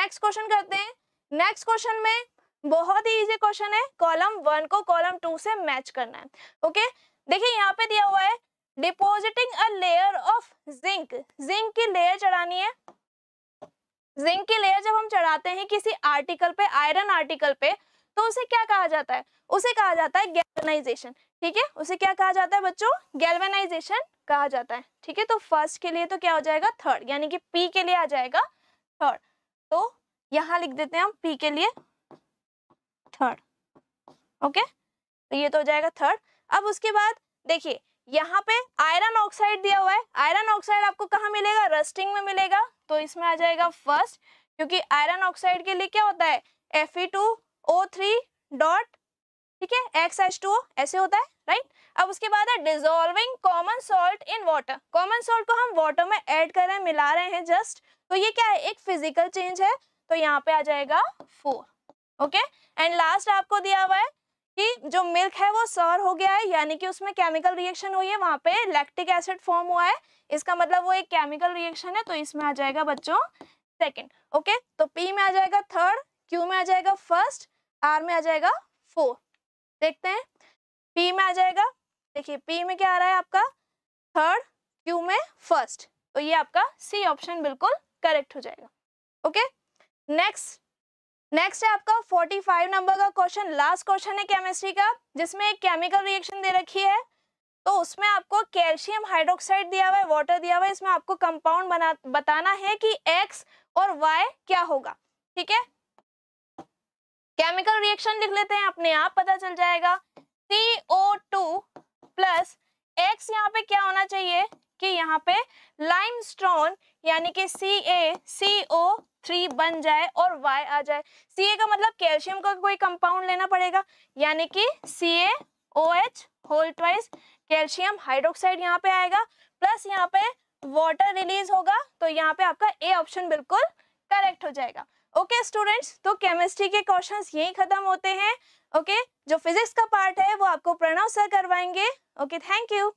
नेक्स्ट क्वेश्चन करते हैं नेक्स्ट क्वेश्चन में बहुत ही इजी क्वेश्चन है कॉलम वन को कॉलम टू से मैच करना है ओके देखिए यहाँ पे दिया हुआ है depositing a layer of zinc zinc की लेयर चढ़ानी है जिंक की लेयर जब हम चढ़ाते हैं किसी आर्टिकल पे आयरन आर्टिकल पे तो उसे क्या कहा जाता है उसे कहा जाता है गैल्वेनाइजेशन ठीक है उसे क्या कहा जाता है बच्चों गैल्वेनाइजेशन कहा जाता है ठीक है तो फर्स्ट के लिए तो क्या हो जाएगा थर्ड यानी कि पी के लिए आ जाएगा थर्ड तो यहाँ लिख देते हैं हम पी के लिए थर्ड ओके तो ये तो हो जाएगा थर्ड अब उसके बाद देखिए यहाँ पे आयरन ऑक्साइड दिया हुआ है आयरन ऑक्साइड आपको कहाँ मिलेगा रस्टिंग में मिलेगा तो इसमें आ जाएगा फर्स्ट क्योंकि आयरन ऑक्साइड के लिए क्या होता है F E two O three dot ठीक है एक्स एच टू ऐसे होता है राइट अब उसके बाद है dissolving common salt in water common salt को हम वाटर में ऐड कर रहे हैं मिला रहे हैं जस्ट तो ये क्या है एक फिजिकल चेंज है तो यहाँ पे आ जाएगा फोर ओके एंड लास्ट आपको दिया हुआ है कि जो मिल्क है वो सर हो गया है यानी कि उसमें केमिकल रिएक्शन हुई है वहां पे लैक्टिक एसिड फॉर्म हुआ है इसका मतलब वो एक केमिकल रिएक्शन है तो इसमें आ जाएगा बच्चों सेकंड ओके तो पी में आ जाएगा थर्ड क्यू में आ जाएगा फर्स्ट आर में आ जाएगा फोर देखते हैं पी में आ जाएगा देखिए पी में क्या आ रहा है आपका थर्ड क्यू में फर्स्ट तो ये आपका सी ऑप्शन बिल्कुल करेक्ट हो जाएगा ओके नेक्स्ट नेक्स्ट है आपका 45 नंबर का क्वेश्चन लास्ट क्वेश्चन है केमिस्ट्री का जिसमें एक केमिकल रिएक्शन दे रखी है तो उसमें आपको कैल्शियम हाइड्रोक्साइड दिया हुआ है वाटर दिया हुआ है इसमें आपको कंपाउंड बना बताना है कि एक्स और वाई क्या होगा ठीक है केमिकल रिएक्शन लिख लेते हैं अपने आप पता चल जाएगा C O two plus X यहाँ पे क्या होना चाहिए कि यहाँ पे लाइमस्टोन यानी कि सी ए सी ओ थ्री बन जाए और वाई आ जाए सी ए का मतलब कैल्शियम का कोई कंपाउंड लेना पड़ेगा यानी कि C A O H whole twice calcium hydroxide यहाँ पे आएगा प्लस यहाँ पे वाटर रिलीज होगा तो यहाँ पे आपका ए ऑप्शन बिल्कुल करेक्ट हो जाएगा ओके okay, स्टूडेंट्स तो केमिस्ट्री के क्वेश्चंस यही खत्म होते हैं ओके okay? जो फिजिक्स का पार्ट है वो आपको प्रणव सर करवाएंगे okay thank you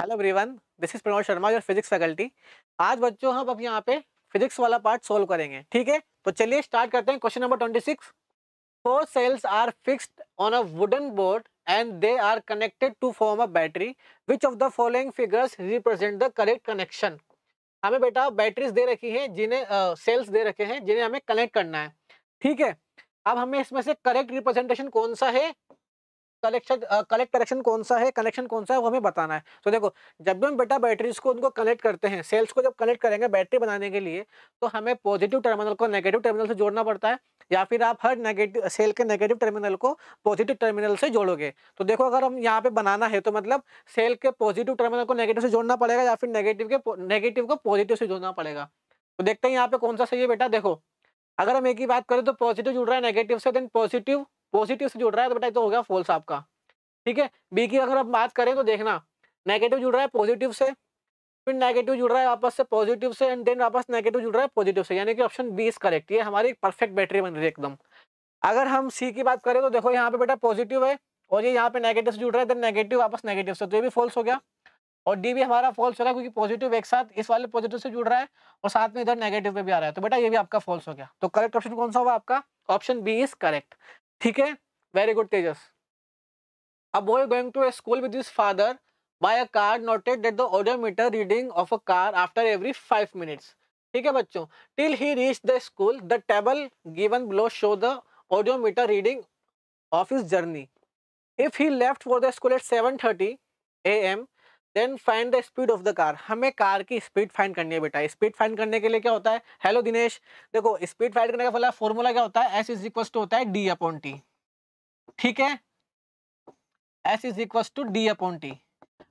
hello everyone this is Pranav Sharma your physics faculty आज बच्चों हम अब यहाँ पे फिजिक्स वाला पार्ट सोल्व करेंगे ठीक है तो चलिए स्टार्ट करते हैं question number twenty six four cells are fixed on a wooden board and they are connected to form a battery which of the following figures represent the correct connection हमें बेटा batteries दे रखी है जिन्हें sales uh, दे रखे हैं जिन्हें हमें connect करना है ठीक है अब हमें इसमें से करेक्ट रिप्रेजेंटेशन कौन सा है कलेक्शन कलेक्ट कलेक्शन कौन सा है कलेक्शन कौन सा है वो हमें बताना है तो देखो जब भी हम बेटा बैटरीज को उनको कलेक्ट करते हैं सेल्स को जब कलेक्ट करेंगे बैटरी बनाने के लिए तो हमें पॉजिटिव टर्मिनल को नेगेटिव टर्मिनल से जोड़ना पड़ता है या फिर आप हर नेगेटिव सेल के नेगेटिव टर्मिनल को पॉजिटिव टर्मिनल से जोड़ोगे तो देखो अगर हम यहाँ पे बनाना है तो मतलब सेल के पॉजिटिव टर्मिनल को नेगेटिव से जोड़ना पड़ेगा या फिर नेगेटिव के नेगेटिव को पॉजिटिव से जोड़ना पड़ेगा तो देखते हैं यहाँ पे कौन सा सही है बेटा देखो अगर हम एक ही बात करें तो पॉजिटिव जुड़ रहा है नेगेटिव से देन पॉजिटिव पॉजिटिव से जुड़ रहा है तो बेटा तो हो गया फॉल्स आपका ठीक है बी की अगर आप बात करें तो देखना नेगेटिव जुड़ रहा है पॉजिटिव से फिर नेगेटिव जुड़ रहा है वापस से पॉजिटिव से एंड देन वापस नेगेटिव जुड़ रहा है पॉजिटिव से यानी कि ऑप्शन बी इज करेक्ट ये हमारी परफेक्ट बैटरी बन रही है एकदम अगर हम सी की बात करें तो देखो यहाँ पे बेटा पॉजिटिव है और ये यहाँ पे नेगेटिव से जुड़ रहा है देन नेगेटिव वापस नेगेटिव से तो ये भी फॉल्स हो गया और डी भी हमारा फॉल्स हो रहा है क्योंकि पॉजिटिव एक साथ इस वाले पॉजिटिव से जुड़ रहा है और साथ में इधर नेगेटिव पे भी आ रहा है तो बेटा ये भी आपका फॉल्स हो गया तो करेक्ट ऑप्शन कौन सा हुआ आपका ऑप्शन बी इज करेक्ट ठीक है very good Tejas a boy going to a school with his father by a car noted that the audiometer reading of a car after every five minutes ठीक है बच्चों till he reach the school the table given below show the audiometer reading of his journey if he left for the school at seven thirty A M then find the speed of the car हमें car की speed find करनी है बेटा speed find करने के लिए क्या होता है हेलो दिनेश देखो स्पीड फाइंड करने का फला फॉर्मूला क्या होता है एस इज इक्वल टू होता है डी अपॉन टी ठीक है S is equal to D upon T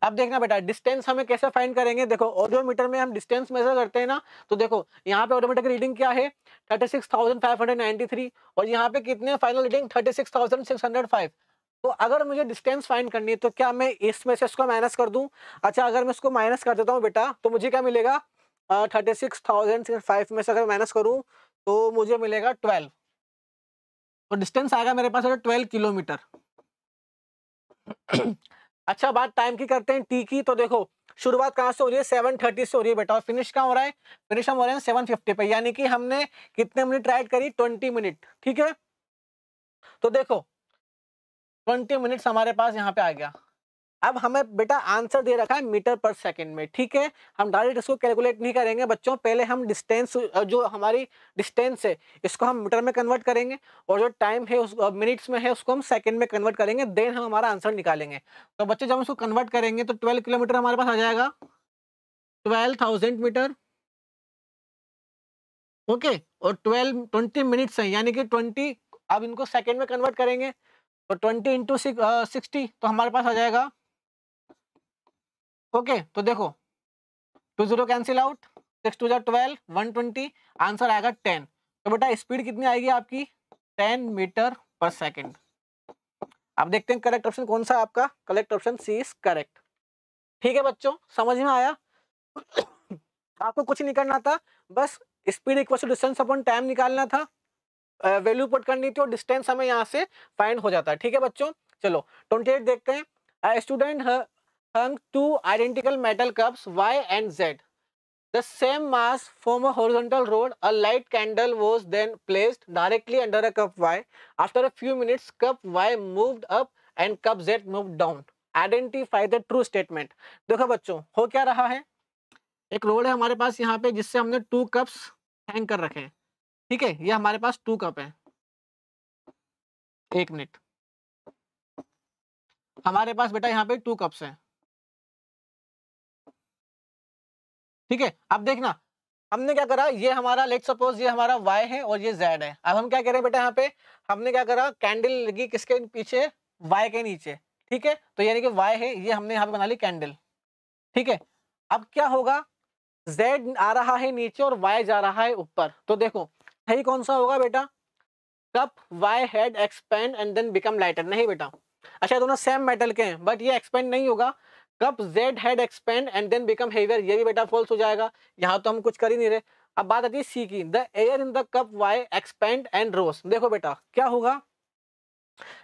अब देखना बेटा डिस्टेंस हमें कैसे फाइंड करेंगे देखो ऑडियोमीटर में हम डिस्टेंस मेजर करते हैं ना तो देखो यहाँ पे ऑडियोमीटर की रीडिंग क्या है 36,593 और यहाँ पे कितने फाइनल रीडिंग 36,605 तो अगर मुझे डिस्टेंस फाइंड करनी है तो क्या मैं इसमें से इसको माइनस कर दूं अच्छा अगर मैं इसको माइनस कर देता हूं बेटा तो मुझे क्या मिलेगा थर्टी सिक्स थाउजेंड फाइव में से अगर माइनस करूं तो मुझे मिलेगा ट्वेल्व और डिस्टेंस आएगा मेरे पास ट्वेल्व किलोमीटर अच्छा बात टाइम की करते हैं टी की तो देखो शुरुआत कहाँ से हो रही है सेवन थर्टी से हो रही है बेटा और फिनिश कहाँ हो रहा है फिनिश हम हो रहे हैं सेवन फिफ्टी पे यानी कि हमने कितने मिनट राइड करी ट्वेंटी मिनट ठीक है तो देखो ट्वेंटी मिनट्स हमारे पास यहाँ पे आ गया अब हमें बेटा आंसर दे रखा है मीटर पर सेकंड में ठीक है हम डायरेक्ट इसको कैलकुलेट नहीं करेंगे बच्चों पहले हम डिस्टेंस जो हमारी डिस्टेंस है इसको हम मीटर में कन्वर्ट करेंगे और जो टाइम है उस मिनट्स में है उसको हम सेकंड में कन्वर्ट करेंगे देन हम हमारा आंसर निकालेंगे तो बच्चे जब उसको कन्वर्ट करेंगे तो ट्वेल्व किलोमीटर हमारे पास आ जाएगा ट्वेल्व थाउजेंड मीटर ओके और ट्वेल्व ट्वेंटी मिनट्स है यानी कि ट्वेंटी अब इनको सेकेंड में कन्वर्ट करेंगे तो ट्वेंटी इंटू सिक्सटी तो हमारे पास आ जाएगा ओके तो देखो two zero cancel out six two जार ट्वेल्व वन ट्वेंटी आंसर आएगा टेन तो बेटा स्पीड कितनी आएगी आपकी टेन मीटर पर सेकेंड आप देखते हैं करेक्ट ऑप्शन कौन सा आपका correct option C is correct ठीक है बच्चों समझ में आया आपको कुछ नहीं करना था बस speed equal to distance upon time निकालना था वैल्यू पुट करनी थी और डिस्टेंस हमें यहाँ से फाइन हो जाता है ठीक है बच्चों चलो ट्वेंटी एट देखते हैं student hung two identical metal cups Y and Z the same mass form horizontal rod a light candle was then placed directly under a cup Y after a few minutes cup Y moved up and cup Z move down identify the true statement देखो बच्चों हो क्या रहा है एक road है हमारे पास यहाँ पे जिससे हमने टू कप्स हैंग कर रखे हैं ठीक है ये हमारे पास टू कप है एक मिनट हमारे पास बेटा यहाँ पे टू कप्स हैं ठीक है अब देखना हमने क्या करा ये हमारा लेट सपोज ये हमारा वाई है और ये जेड है अब हम क्या करें बेटा यहाँ पे हमने क्या करा कैंडल लगी किसके पीछे वाई के नीचे ठीक है तो यानी कि वाई है ये हमने यहाँ पे बना ली कैंडल ठीक है अब क्या होगा जेड आ रहा है नीचे और वाई जा रहा है ऊपर तो देखो सही कौन सा होगा बेटा cup Y had expand and then become lighter नहीं बेटा अच्छा दोनों सेम मेटल के हैं बट ये एक्सपेंड नहीं होगा cup Z had expand and then become heavier ये भी बेटा फॉल्स हो जाएगा यहाँ तो हम कुछ कर ही नहीं रहे अब बात आती है सी की the air in the cup Y expand and rose देखो बेटा क्या होगा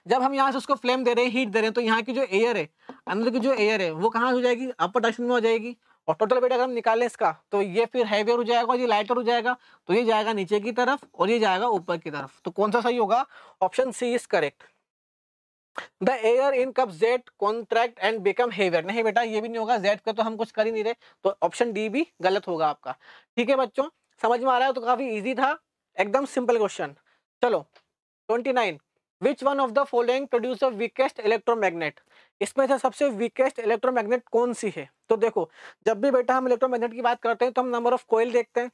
जब हम यहाँ से उसको फ्लेम दे रहे हैं हीट दे रहे हैं तो यहाँ की जो एयर है अंदर की जो एयर है वो कहाँ हो जाएगी अपर डायरेक्शन में हो जाएगी और टोटल वेट अगर हम निकालें इसका तो ये फिर हैवियर हो जाएगा और ये लाइटर हो जाएगा तो ये जाएगा नीचे की तरफ और ये जाएगा ऊपर की तरफ तो कौन सा सही होगा option C is correct the air in cup Z contract and become heavier नहीं बेटा ये भी नहीं होगा जेड का तो हम कुछ कर ही नहीं रहे तो ऑप्शन डी भी गलत होगा आपका ठीक है बच्चों समझ में आ रहा है तो काफी ईजी था एकदम सिंपल क्वेश्चन चलो twenty nine which one of the following produce the weakest electromagnet इसमें से सबसे वीकेस्ट इलेक्ट्रोमैग्नेट कौन सी है तो देखो जब भी बेटा हम इलेक्ट्रोमैग्नेट की बात करते हैं तो हम नंबर ऑफ कोयल देखते हैं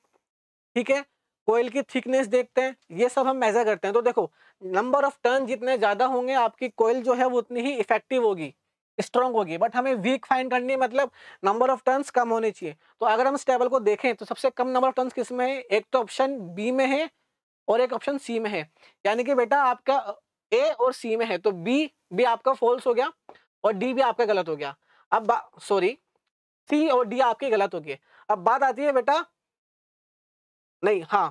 ठीक है कोयल की थिकनेस देखते हैं ये सब हम मेजर करते हैं तो देखो नंबर ऑफ टर्न जितने ज़्यादा होंगे आपकी कोयल जो है वो उतनी ही इफेक्टिव होगी स्ट्रॉन्ग होगी बट हमें वीक फाइन करनी है मतलब नंबर ऑफ टर्न्स कम होने चाहिए तो अगर हम इस टेबल को देखें तो सबसे कम नंबर ऑफ टर्न्स किस में है एक तो ऑप्शन बी में है और एक ऑप्शन सी में है यानी कि बेटा आपका ए और सी में है तो बी भी आपका फॉल्स हो गया और डी भी आपका गलत हो गया अब सॉरी सी और डी आपके गलत हो गए अब बात आती है बेटा नहीं हाँ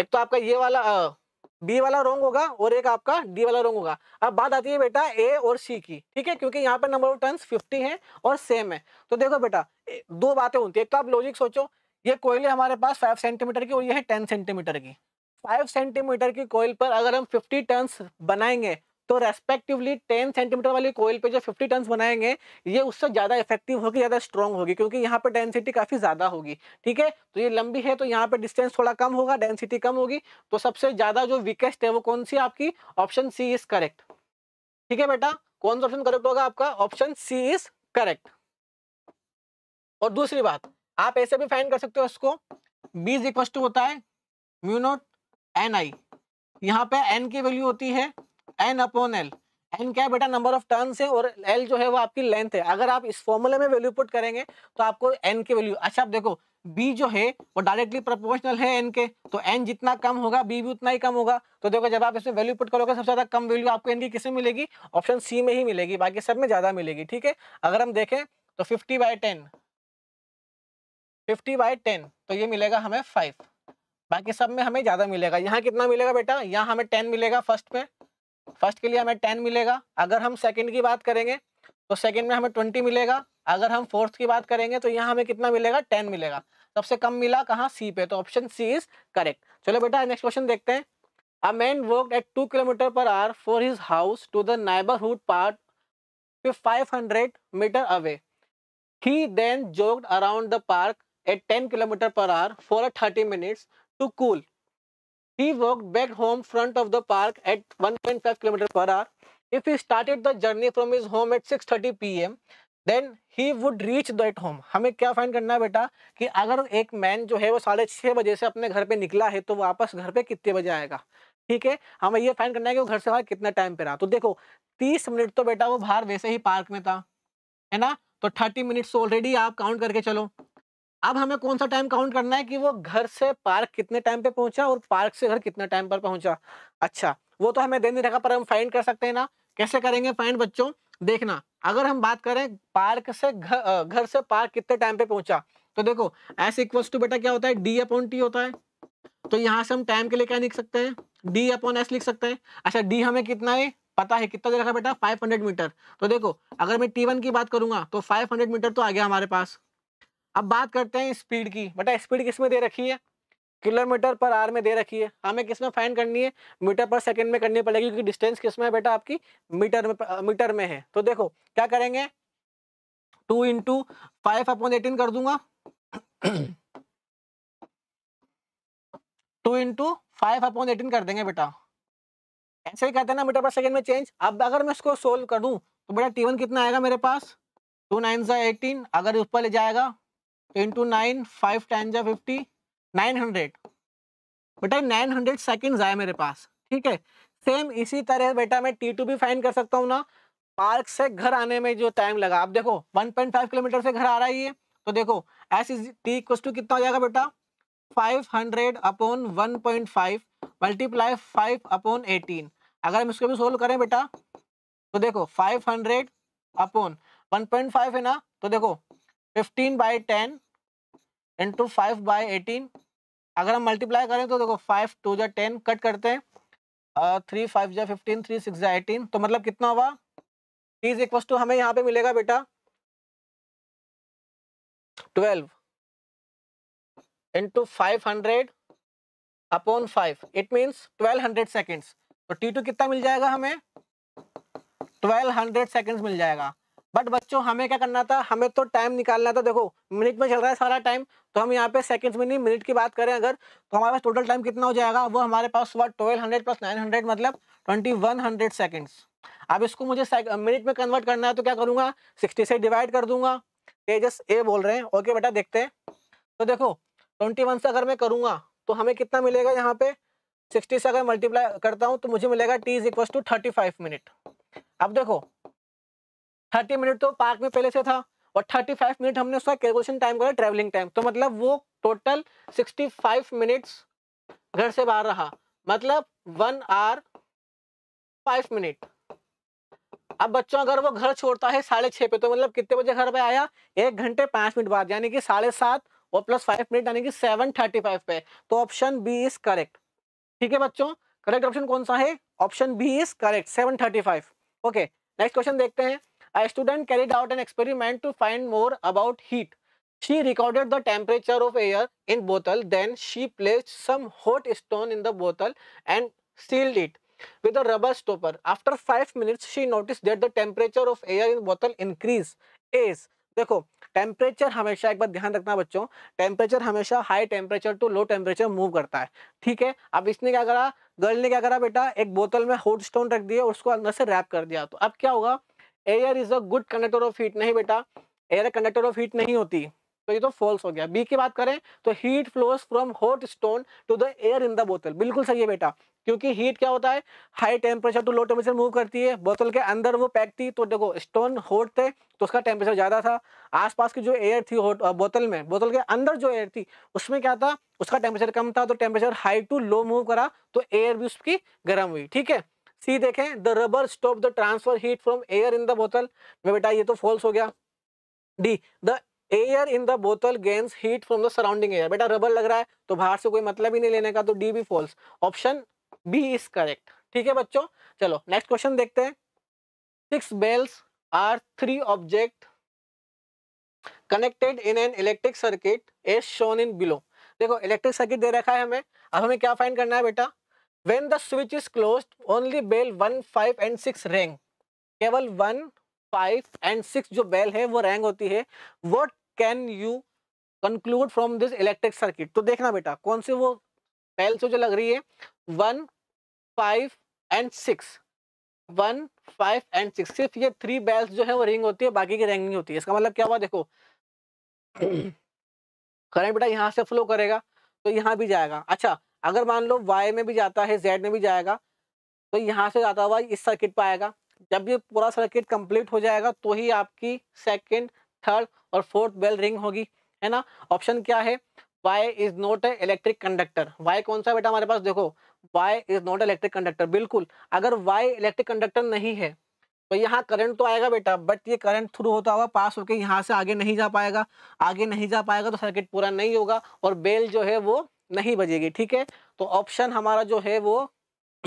एक तो आपका ये वाला बी वाला रोंग होगा और एक आपका डी वाला रोंग होगा अब बात आती है बेटा ए और सी की ठीक है क्योंकि यहाँ पर नंबर ऑफ टर्न्स 50 है और सेम है तो देखो बेटा दो बातें होती है एक तो आप लॉजिक सोचो ये कोयले हमारे पास फाइव सेंटीमीटर की और ये है टेन सेंटीमीटर की फाइव सेंटीमीटर की कोयल पर अगर हम फिफ्टी टर्न्स बनाएंगे तो रेस्पेक्टिवली टेन सेंटीमीटर वाली कोयल पे जो फिफ्टी टन बनाएंगे ये उससे ज़्यादा इफेक्टिव होगी ज़्यादा स्ट्रॉन्ग होगी क्योंकि यहाँ पे डेंसिटी काफ़ी ज़्यादा होगी ठीक है तो ये लंबी है तो यहाँ पे डिस्टेंस थोड़ा कम होगा डेंसिटी कम होगी तो सबसे ज़्यादा जो वीकेस्ट है वो कौन सी आपकी ऑप्शन सी इज़ करेक्ट ठीक है बेटा कौन सा ऑप्शन करेक्ट होगा आपका ऑप्शन सी इज़ करेक्ट और दूसरी बात आप ऐसे भी फाइन कर सकते हो इसको बीज इक्वस्ट होता है म्यूनोट एन आई यहाँ पे एन की वैल्यू होती है एन अपॉन एल एन क्या बेटा नंबर ऑफ टर्न्स है और एल जो है वो आपकी लेंथ है अगर आप इस फॉर्मूले में वैल्यू पुट करेंगे तो आपको एन की वैल्यू अच्छा आप देखो बी जो है वो डायरेक्टली प्रोपोर्शनल है एन के तो एन जितना कम होगा बी भी उतना ही कम होगा तो देखो जब आप इसमें वैल्यू पुट करोगे सबसे ज़्यादा कम वैल्यू आपको एन की किसमें मिलेगी ऑप्शन सी में ही मिलेगी बाकी सब में ज़्यादा मिलेगी ठीक है अगर हम देखें तो fifty by ten fifty by ten तो ये मिलेगा हमें फाइव बाकी सब में हमें ज़्यादा मिलेगा यहाँ कितना मिलेगा बेटा यहाँ हमें टेन मिलेगा फर्स्ट में फर्स्ट के लिए हमें टेन मिलेगा अगर हम सेकेंड की बात करेंगे तो सेकेंड में हमें ट्वेंटी मिलेगा अगर हम फोर्थ की बात करेंगे तो यहाँ हमें कितना मिलेगा टेन मिलेगा सबसे कम मिला कहाँ सी पे तो ऑप्शन सी इज करेक्ट चलो बेटा नेक्स्ट क्वेश्चन देखते हैं a man work at two kilometre per hour for his house to the neighbourhood park five hundred metre away he then jogged around the park at ten kilometre per hour for thirty minutes to cool He walked back home front of the park at 1.5 km per hour. If he started the journey from his home at 6:30 p.m., then he would reach that home हमें क्या find करना है बेटा कि अगर एक man जो है वो साढ़े छः बजे से अपने घर पे निकला है तो वापस घर पे कितने बजे आएगा ठीक है हमें ये फाइंड करना है कि वो घर से बाहर कितना टाइम पे रहा तो देखो तीस मिनट तो बेटा वो बाहर वैसे ही पार्क में था है ना तो थर्टी मिनट्स ऑलरेडी आप काउंट करके चलो अब हमें कौन सा टाइम काउंट करना है कि वो घर से पार्क कितने टाइम पे पहुंचा और पार्क से घर कितने टाइम पर पहुंचा अच्छा वो तो हमें देने रखा पर हम फाइंड कर सकते हैं ना कैसे करेंगे फाइंड बच्चों देखना अगर हम बात करें पार्क से घर घर से पार्क कितने टाइम पे पहुंचा तो देखो एस इक्वल्स टू बेटा क्या होता है डी अपॉन टी होता है तो यहाँ से हम टाइम के लिए क्या लिख सकते हैं डी अपॉन एस लिख सकते हैं अच्छा डी हमें कितना है पता है कितना दे रखा बेटा 500 मीटर तो देखो अगर मैं टी वन की बात करूंगा तो 500 मीटर तो आ गया हमारे पास अब बात करते हैं स्पीड की बेटा स्पीड किस में दे रखी है किलोमीटर पर आर में दे रखी है हमें किस में फाइन करनी है मीटर पर सेकंड में करनी पड़ेगी क्योंकि डिस्टेंस किस में है बेटा आपकी मीटर में मीटर में है तो देखो क्या करेंगे two into five upon eighteen कर दूंगा two into five upon eighteen कर देंगे बेटा ऐसे ही कहते हैं ना मीटर पर सेकंड में चेंज अब अगर मैं इसको सोल्व कर तो बेटा टी वन कितना आएगा मेरे पास टू नाइन सा एटीन अगर ऊपर ले जाएगा इंटू नाइन फाइव टेन जा फिफ्टी नाइन हंड्रेड बेटा नाइन हंड्रेड सेकेंड आए मेरे पास ठीक है सेम इसी तरह बेटा मैं टी टू भी फाइन कर सकता हूँ ना पार्क से घर आने में जो टाइम लगा आप देखो 1.5 किलोमीटर से घर आ रहा है ये तो देखो S is T equal to कितना हो जाएगा बेटा 500 upon five multiply five upon eighteen अगर हम इसको भी सोल्व करें बेटा तो देखो 500 अपॉन 1.5 है ना तो देखो fifteen by ten into five by eighteen अगर हम मल्टीप्लाई करें तो देखो फाइव टू जै टेन कट करते हैं थ्री फाइव जै फिफ्टीन थ्री सिक्स जै एटीन तो मतलब कितना हुआ तीस इक्व टू हमें यहाँ पे मिलेगा बेटा twelve into five hundred upon five it means twelve hundred seconds तो टी टू कितना मिल जाएगा हमें ट्वेल्व हंड्रेड सेकेंड्स मिल जाएगा बट बच्चों हमें क्या करना था हमें तो टाइम निकालना था देखो मिनट में चल रहा है सारा टाइम तो हम यहाँ पे सेकंड्स में नहीं मिनट की बात करें अगर तो हमारे पास टोटल टाइम कितना हो जाएगा वो हमारे पास हुआ twelve hundred plus nine hundred मतलब ट्वेंटी वन हंड्रेड सेकेंड्स अब इसको मुझे मिनट में कन्वर्ट करना है तो क्या करूँगा सिक्सटी से डिवाइड कर दूंगा पेजस ए बोल रहे हैं ओके बेटा देखते हैं तो देखो ट्वेंटी वन से अगर मैं करूँगा तो हमें कितना मिलेगा यहाँ पे सिक्सटी से अगर मल्टीप्लाई करता हूँ तो मुझे मिलेगा T is equal to thirty five minute अब देखो थर्टी मिनट तो पार्क में पहले से था और थर्टी फाइव मिनट हमने उसका कैलकुलेशन टाइम करा ट्रेवलिंग टाइम तो मतलब वो टोटल सिक्सटी फाइव मिनट्स घर से बाहर रहा मतलब वन आर फाइव मिनट अब बच्चों अगर वो घर छोड़ता है साढ़े छः पे तो मतलब कितने बजे घर पे आया एक घंटे पाँच मिनट बाद यानी कि साढ़े सात और प्लस फाइव मिनट यानी कि सेवन थर्टी फाइव पे तो ऑप्शन बी इज करेक्ट ठीक है बच्चों करेक्ट ऑप्शन कौन सा है option B is correct seven thirty five okay next question देखते हैं A student carried out an experiment to find more about heat. She recorded the temperature of air in bottle. Then she placed some hot stone in the bottle and sealed it with a rubber stopper. After 5 minutes, she noticed that the temperature of air in bottle increased. Is देखो temperature हमेशा एक बार ध्यान रखना बच्चों temperature हमेशा high temperature to low temperature move करता है ठीक है अब इसने क्या करा गर्ल ने क्या करा बेटा एक बोतल में हॉट स्टोन रख दिया उसको अंदर से रैप कर दिया तो अब क्या होगा air is a good conductor of heat नहीं बेटा एयर कंडक्टर ऑफ हीट नहीं होती तो ये तो फॉल्स हो गया बी की बात करें तो heat flows from hot stone to the air in the बोतल बिल्कुल सही है बेटा क्योंकि हीट क्या होता है high temperature to low temperature move करती है बोतल के अंदर वो पैक थी तो देखो स्टोन हॉट थे तो उसका टेम्परेचर ज़्यादा था आसपास की जो एयर थी हॉट बोतल में बोतल के अंदर जो एयर थी उसमें क्या था उसका टेम्परेचर कम था तो temperature high to low move करा तो एयर भी उसकी गर्म हुई ठीक है सी देखें the rubber stop the transfer heat from air in the बोतल मैं बेटा ये तो फॉल्स हो गया D the air in the बोतल gains heat from the surrounding air बेटा रबर लग रहा है तो बाहर से कोई मतलब ही नहीं लेने का तो डी भी false option B is correct ठीक है बच्चों चलो नेक्स्ट क्वेश्चन देखते हैं six bells are three object connected in an electric circuit as shown in below देखो इलेक्ट्रिक सर्किट दे रखा है हमें अब हमें क्या फाइंड करना है बेटा when the switch is closed only bell one five and six rang केवल वन फाइव एंड सिक्स जो बेल है वो रैंग होती है what can you conclude from this electric circuit तो देखना बेटा कौन से वो बेल से जो लग रही है one five and six one five and six सिर्फ ये थ्री बेल्स जो है वो रिंग होती है बाकी की रिंग नहीं होती है इसका मतलब क्या हुआ देखो करंट बेटा यहाँ से फ्लो करेगा तो यहाँ भी जाएगा अच्छा अगर मान लो वाई में भी जाता है जेड में भी जाएगा तो यहाँ से जाता हुआ इस सर्किट पर आएगा जब ये पूरा सर्किट कंप्लीट हो जाएगा तो ही आपकी सेकंड थर्ड और फोर्थ बेल रिंग होगी है ना ऑप्शन क्या है Y is not a electric conductor Y कौन सा बेटा हमारे पास देखो Y is not electric conductor बिल्कुल अगर वाई इलेक्ट्रिक कंडक्टर नहीं है तो यहाँ करंट तो आएगा बेटा बट ये करंट थ्रू होता हुआ पास होकर यहाँ से आगे नहीं जा पाएगा आगे नहीं जा पाएगा तो सर्किट पूरा नहीं होगा और बेल जो है वो नहीं बजेगी ठीक है तो ऑप्शन हमारा जो है वो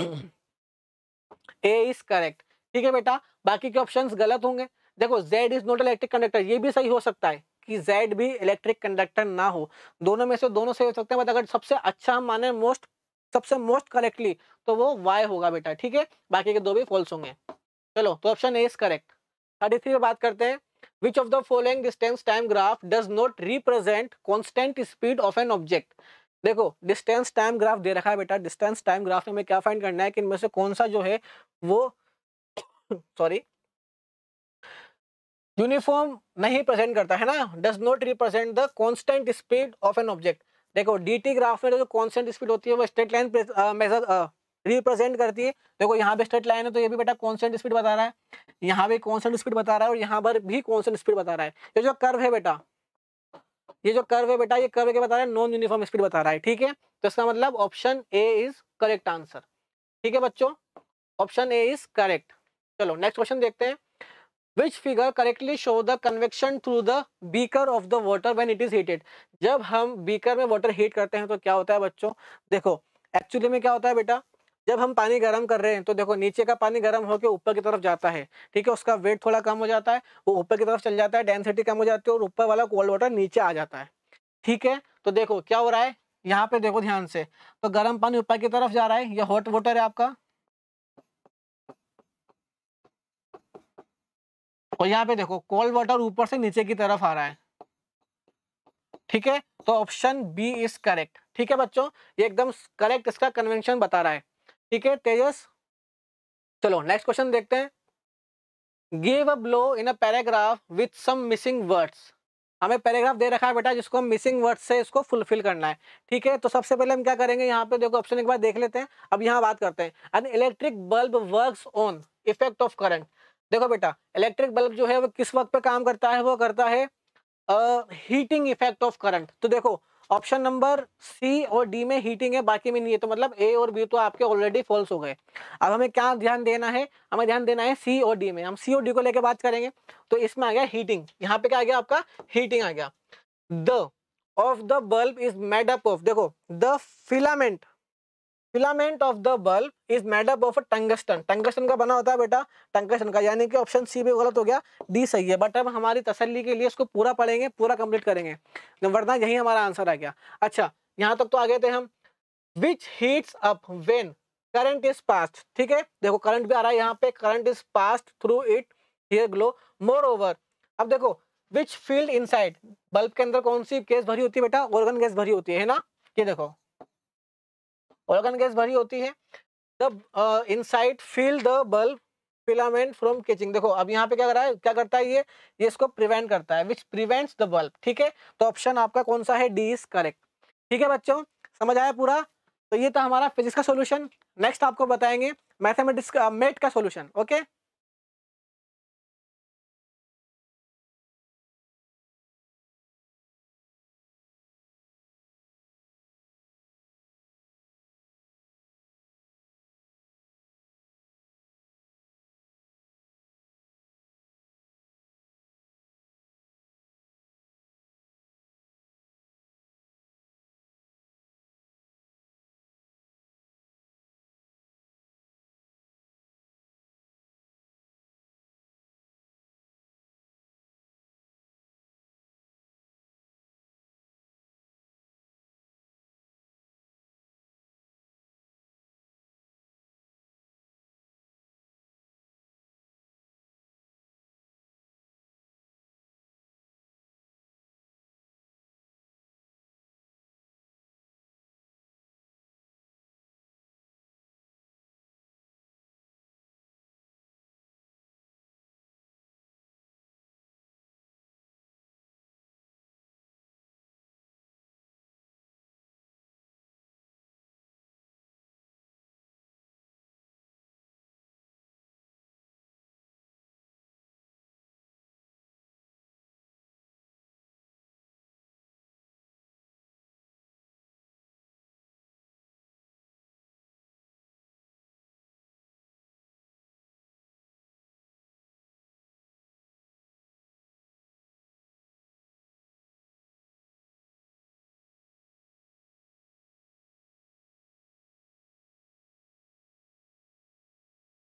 ए इज करेक्ट ठीक है बेटा बाकी के ऑप्शंस गलत होंगे देखो Z is not electric conductor ये भी सही हो सकता है कि जेड भी इलेक्ट्रिक कंडक्टर ना हो दोनों में से दोनों सही हो सकते हैं बट अगर सबसे अच्छा माने मोस्ट सबसे मोस्ट करेक्टली तो वो वाई होगा बेटा ठीक है बाकी के दो भी फॉल्स होंगे चलो तो option A is correct thirty three बात करते हैं which of the following distance time graph does not represent constant speed of an object देखो डिस्टेंस टाइम ग्राफ दे रखा है बेटा डिस्टेंस टाइम ग्राफ में हमें क्या फाइंड करना है कि इनमें से कौन सा जो है वो सॉरी यूनिफॉर्म नहीं प्रेजेंट करता है ना does not represent the constant speed of an object देखो डीटी ग्राफ में तो जो कांस्टेंट स्पीड होती है वो स्ट्रेट लाइन मेजर रिप्रेजेंट करती है देखो यहाँ पे स्ट्रेट लाइन है तो ये भी बेटा कांस्टेंट स्पीड बता रहा है यहाँ भी कांस्टेंट स्पीड बता रहा है और यहाँ पर भी कांस्टेंट स्पीड बता रहा है ये जो कर्व है बेटा ये जो कर्व है बेटा ये कर्व के बता रहा है नॉन यूनिफॉर्म स्पीड बता रहा है ठीक है तो इसका मतलब option A is correct answer ठीक है बच्चों ऑप्शन ए इज करेक्ट चलो नेक्स्ट क्वेश्चन देखते हैं which figure correctly show the convection through the beaker of the water when it is heated जब हम बीकर में वॉटर हीट करते हैं तो क्या होता है बच्चों देखो एक्चुअली में क्या होता है बेटा जब हम पानी गर्म कर रहे हैं तो देखो नीचे का पानी गर्म होकर ऊपर की तरफ जाता है ठीक है उसका वेट थोड़ा कम हो जाता है वो ऊपर की तरफ चल जाता है डेंसिटी कम हो जाती है और ऊपर वाला कोल्ड वाटर नीचे आ जाता है ठीक है तो देखो क्या हो रहा है यहाँ पे देखो ध्यान से तो गर्म पानी ऊपर की तरफ जा रहा है यह हॉट वाटर है आपका और यहाँ पे देखो कोल्ड वाटर ऊपर से नीचे की तरफ आ रहा है ठीक है तो ऑप्शन बी इज करेक्ट ठीक है बच्चों ये एकदम करेक्ट इसका कन्वेंशन बता रहा है ठीक है तेजस चलो नेक्स्ट क्वेश्चन देखते हैं give a below in a paragraph with some missing words हमें पैराग्राफ दे रखा है बेटा जिसको हम मिसिंग वर्ड्स से इसको फुलफिल करना है ठीक है तो सबसे पहले हम क्या करेंगे यहाँ पे देखो ऑप्शन एक बार देख लेते हैं अब यहाँ बात करते हैं an electric bulb works on effect of current देखो बेटा इलेक्ट्रिक बल्ब जो है वो किस वक्त पे काम करता है वो करता है हीटिंग इफेक्ट ऑफ करंट तो देखो ऑप्शन नंबर सी और डी में हीटिंग है बाकी में नहीं है तो मतलब ए और बी तो आपके ऑलरेडी फॉल्स हो गए अब हमें क्या ध्यान देना है हमें ध्यान देना है सी और डी में हम सी और डी को लेकर बात करेंगे तो इसमें आ गया हीटिंग यहाँ पे क्या आ गया आपका हीटिंग आ गया the of the bulb is made up of देखो the filament filament of the bulb is made up of tungsten tungsten का बना होता है बेटा टंगस्टन का यानी कि ऑप्शन सी भी गलत हो गया डी सही है बट अब हमारी तसल्ली के लिए इसको पूरा पढ़ेंगे पूरा कंप्लीट करेंगे तो वरना यही हमारा आंसर आ गया अच्छा यहाँ तक तो आ गए थे हम which heats up when current is passed ठीक है देखो करंट भी आ रहा है यहाँ पे current is passed through it here glow moreover अब देखो which field inside bulb के अंदर कौन सी गैस भरी होती है बेटा ऑर्गन गैस भरी होती है ना ये देखो ऑर्गन गैस भरी होती है जब inside fill the bulb filament from catching देखो अब यहाँ पे क्या करा है क्या करता है ये ये इसको प्रिवेंट करता है विच प्रिवेंट्स द बल्ब ठीक है तो ऑप्शन आपका कौन सा है डी इज करेक्ट ठीक है बच्चों समझ आया पूरा तो ये था हमारा फिजिक्स का सोल्यूशन नेक्स्ट आपको बताएंगे मैथमेटिक्स का मेट का सोल्यूशन ओके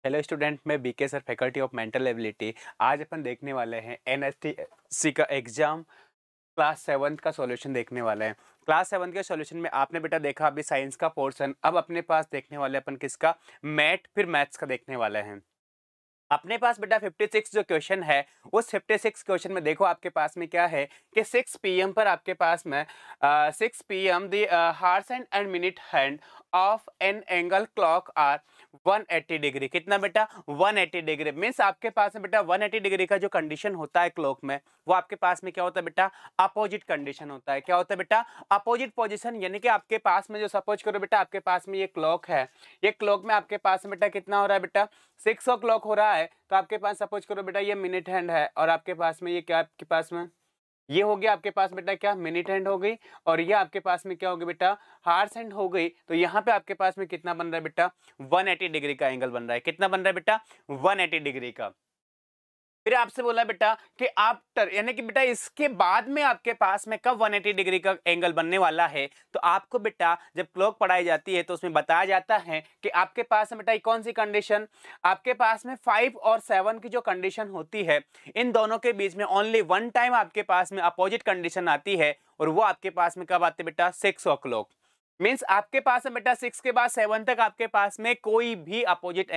हेलो स्टूडेंट मैं BK sir faculty of mental ability आज अपन देखने वाले हैं सी का एग्जाम क्लास सेवन्थ का सॉल्यूशन देखने वाले हैं क्लास सेवन्थ के सॉल्यूशन में आपने बेटा देखा अभी साइंस का पोर्शन अब अपने पास देखने वाले अपन किसका मैथ फिर मैथ्स का देखने वाले हैं अपने पास बेटा 56 जो क्वेश्चन है उस 56 क्वेश्चन में देखो आपके पास में क्या है कि 6 पीएम पर आपके पास में six P M the hours and and minute hand of an angle clock are 180 degree कितना बेटा 180 डिग्री मीन्स आपके पास में बेटा 180 डिग्री का जो कंडीशन होता है क्लॉक में वो आपके पास में क्या होता है बेटा अपोजिट कंडीशन होता है क्या होता है बेटा अपोजिट पोजिशन यानी कि आपके पास में जो सपोज करो बेटा आपके पास में ये क्लॉक है ये क्लॉक में आपके पास में बेटा कितना हो रहा है बेटा सिक्स ओ हो रहा है तो आपके पास सपोज करो बेटा ये मिनट हैंड है और आपके पास में ये क्या आपके पास में ये हो गया आपके पास बेटा क्या मिनिट हैंड हो गई और ये आपके पास में क्या हो गया बेटा हार्स हैंड हो गई तो यहाँ पे आपके पास में कितना बन रहा है बेटा 180 डिग्री का एंगल बन रहा है कितना बन रहा है बेटा 180 डिग्री का फिर आपसे बोला बेटा कि आफ्टर यानी कि बेटा इसके बाद में आपके पास में कब 180 डिग्री का एंगल बनने वाला है तो आपको बेटा जब क्लॉक पढ़ाई जाती है तो उसमें बताया जाता है कि आपके पास में बेटा कौन सी कंडीशन आपके पास में फाइव और सेवन की जो कंडीशन होती है इन दोनों के बीच में ओनली वन टाइम आपके पास में अपोजिट कंडीशन आती है और वो आपके पास में कब आती है बेटा सिक्स ओ मीन्स आपके पास है बेटा सिक्स के बाद सेवन तक आपके पास में कोई भी अपोजिट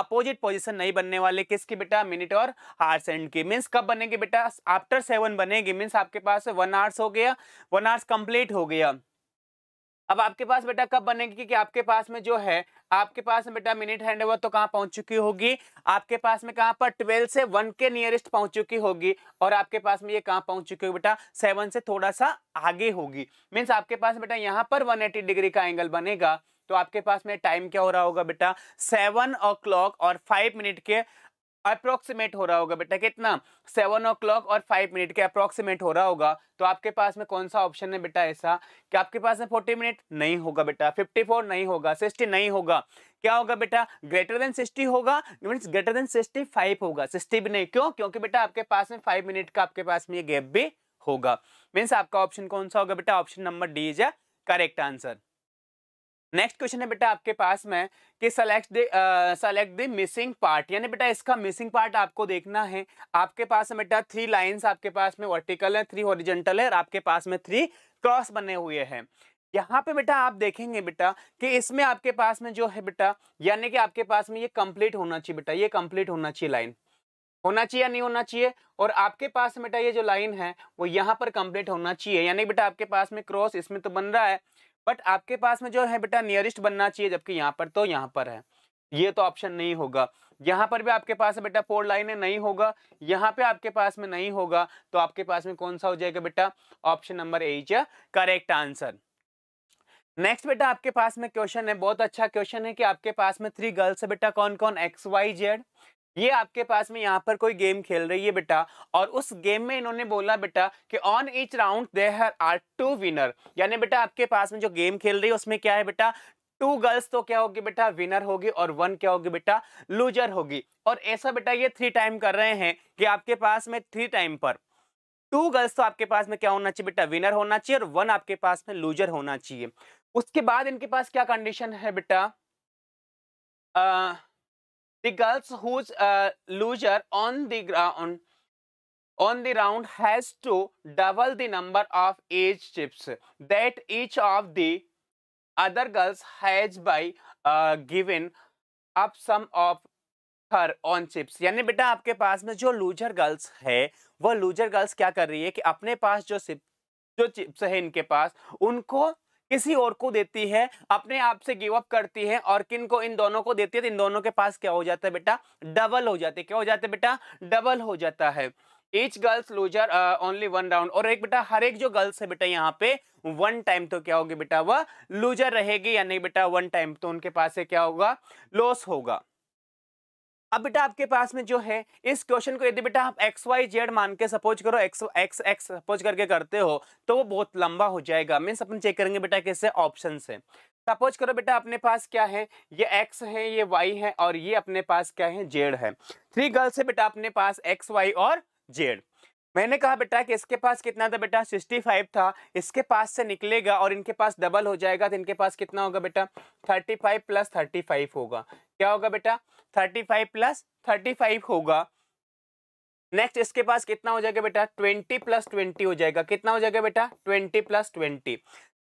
अपोजिट पोजिशन नहीं बनने वाले किसकी बेटा मिनट और हार्स एंड की मीन्स कब बनेगी बेटा आफ्टर सेवन बनेगी मीन्स आपके पास वन आवर्स हो गया वन आवर्स कंप्लीट हो गया अब आपके पास बेटा कब बनेगी कि आपके पास में जो है आपके पास में बेटा मिनट हैंड ओवर तो कहाँ पहुंच चुकी होगी आपके पास में कहाँ पर ट्वेल्व से वन के नियरेस्ट पहुंच चुकी होगी और आपके पास में ये कहाँ पहुंच चुकी होगी बेटा सेवन से थोड़ा सा आगे होगी मीन्स आपके पास बेटा यहाँ पर वन डिग्री का एंगल बनेगा तो आपके पास में टाइम क्या हो रहा होगा बेटा सेवन ओ और फाइव मिनट के अप्रोक्सीमेट हो रहा होगा बेटा कितना सेवन ओ क्लॉक और फाइव मिनट के अप्रोक्सीमेट हो रहा होगा तो आपके पास में कौन सा ऑप्शन है बेटा ऐसा कि आपके पास में फोर्टी मिनट नहीं होगा बेटा फिफ्टी फोर नहीं होगा सिक्सटी नहीं होगा क्या होगा बेटा ग्रेटर देन सिक्सटी होगा means greater than sixty five होगा सिक्सटी भी नहीं क्यों क्योंकि बेटा आपके पास में फाइव मिनट का आपके पास में ये गैप भी होगा मीन्स आपका ऑप्शन कौन सा होगा बेटा option number D is a correct answer next question है बेटा आपके पास में कि select the select the missing part यानी बेटा इसका मिसिंग पार्ट आपको देखना है आपके पास है बेटा थ्री लाइंस आपके पास में वर्टिकल है थ्री ओरिजेंटल है और आपके पास में थ्री क्रॉस बने हुए हैं यहाँ पे बेटा आप देखेंगे बेटा कि इसमें आपके पास में जो है बेटा यानी कि आपके पास में ये कंप्लीट होना चाहिए बेटा ये कंप्लीट होना चाहिए लाइन होना चाहिए या नहीं होना चाहिए और आपके पास बेटा ये जो लाइन है वो यहाँ पर कंप्लीट होना चाहिए यानी बेटा आपके पास में क्रॉस इसमें तो बन रहा है बट आपके पास में जो है बेटा नियरेस्ट बनना चाहिए जबकि यहाँ पर तो यहाँ पर है ये तो ऑप्शन नहीं होगा यहाँ पर भी आपके पास बेटा फोर है नहीं होगा यहाँ पे आपके पास में नहीं होगा तो आपके पास में कौन सा हो जाएगा बेटा option number A is correct answer next बेटा आपके पास में क्वेश्चन है बहुत अच्छा क्वेश्चन है कि आपके पास में थ्री गर्ल्स है बेटा कौन कौन एक्स वाई जेड ये आपके पास में यहाँ पर कोई गेम खेल रही है बेटा और उस गेम में इन्होंने बोला बेटा कि on each round there are two winner यानी बेटा आपके पास में जो गेम खेल रही है उसमें क्या है बेटा टू गर्ल्स तो क्या होगी बेटा विनर होगी और वन क्या होगी बेटा लूजर होगी और ऐसा बेटा ये थ्री टाइम कर रहे हैं कि आपके पास में थ्री टाइम पर टू गर्ल्स तो आपके पास में क्या होना चाहिए बेटा विनर होना चाहिए और वन आपके पास में लूजर होना चाहिए उसके बाद इनके पास क्या कंडीशन है बेटा आ, the girls whose uh, loser on the ground on the round has to double the number of age chips that each of the other girls has by uh, given up some of her own chips यानी बेटा आपके पास में जो loser girls है वो loser girls क्या कर रही है कि अपने पास जो सिप जो चिप्स है इनके पास उनको किसी और को देती है अपने आप से गिव अप करती है और किन को इन दोनों को देती है तो इन दोनों के पास क्या हो जाता है बेटा डबल हो जाते क्या हो जाता है बेटा डबल हो जाता है each girls loser only one round और एक बेटा हर एक जो गर्ल्स है बेटा यहाँ पे वन टाइम तो क्या होगी बेटा वह लूजर रहेगी या नहीं बेटा वन टाइम तो उनके पास से क्या होगा लॉस होगा अब बेटा आपके पास में जो है इस क्वेश्चन को यदि बेटा आप एक्स वाई जेड मान के सपोज करो एक्स एक्स एक्स सपोज करके करते हो तो वो बहुत लंबा हो जाएगा मीन्स अपन चेक करेंगे बेटा कैसे ऑप्शन है सपोज करो बेटा अपने पास क्या है ये एक्स है ये वाई है और ये अपने पास क्या है जेड है थ्री गर्ल्स है बेटा अपने पास एक्स वाई और जेड मैंने कहा बेटा कि इसके पास कितना था बेटा 65 था इसके पास से निकलेगा और इनके पास डबल हो जाएगा तो इनके पास कितना होगा बेटा 35 प्लस 35 होगा क्या होगा बेटा 35 प्लस 35 होगा नेक्स्ट इसके पास कितना हो जाएगा बेटा 20 प्लस 20 हो जाएगा कितना हो जाएगा बेटा 20 plus 20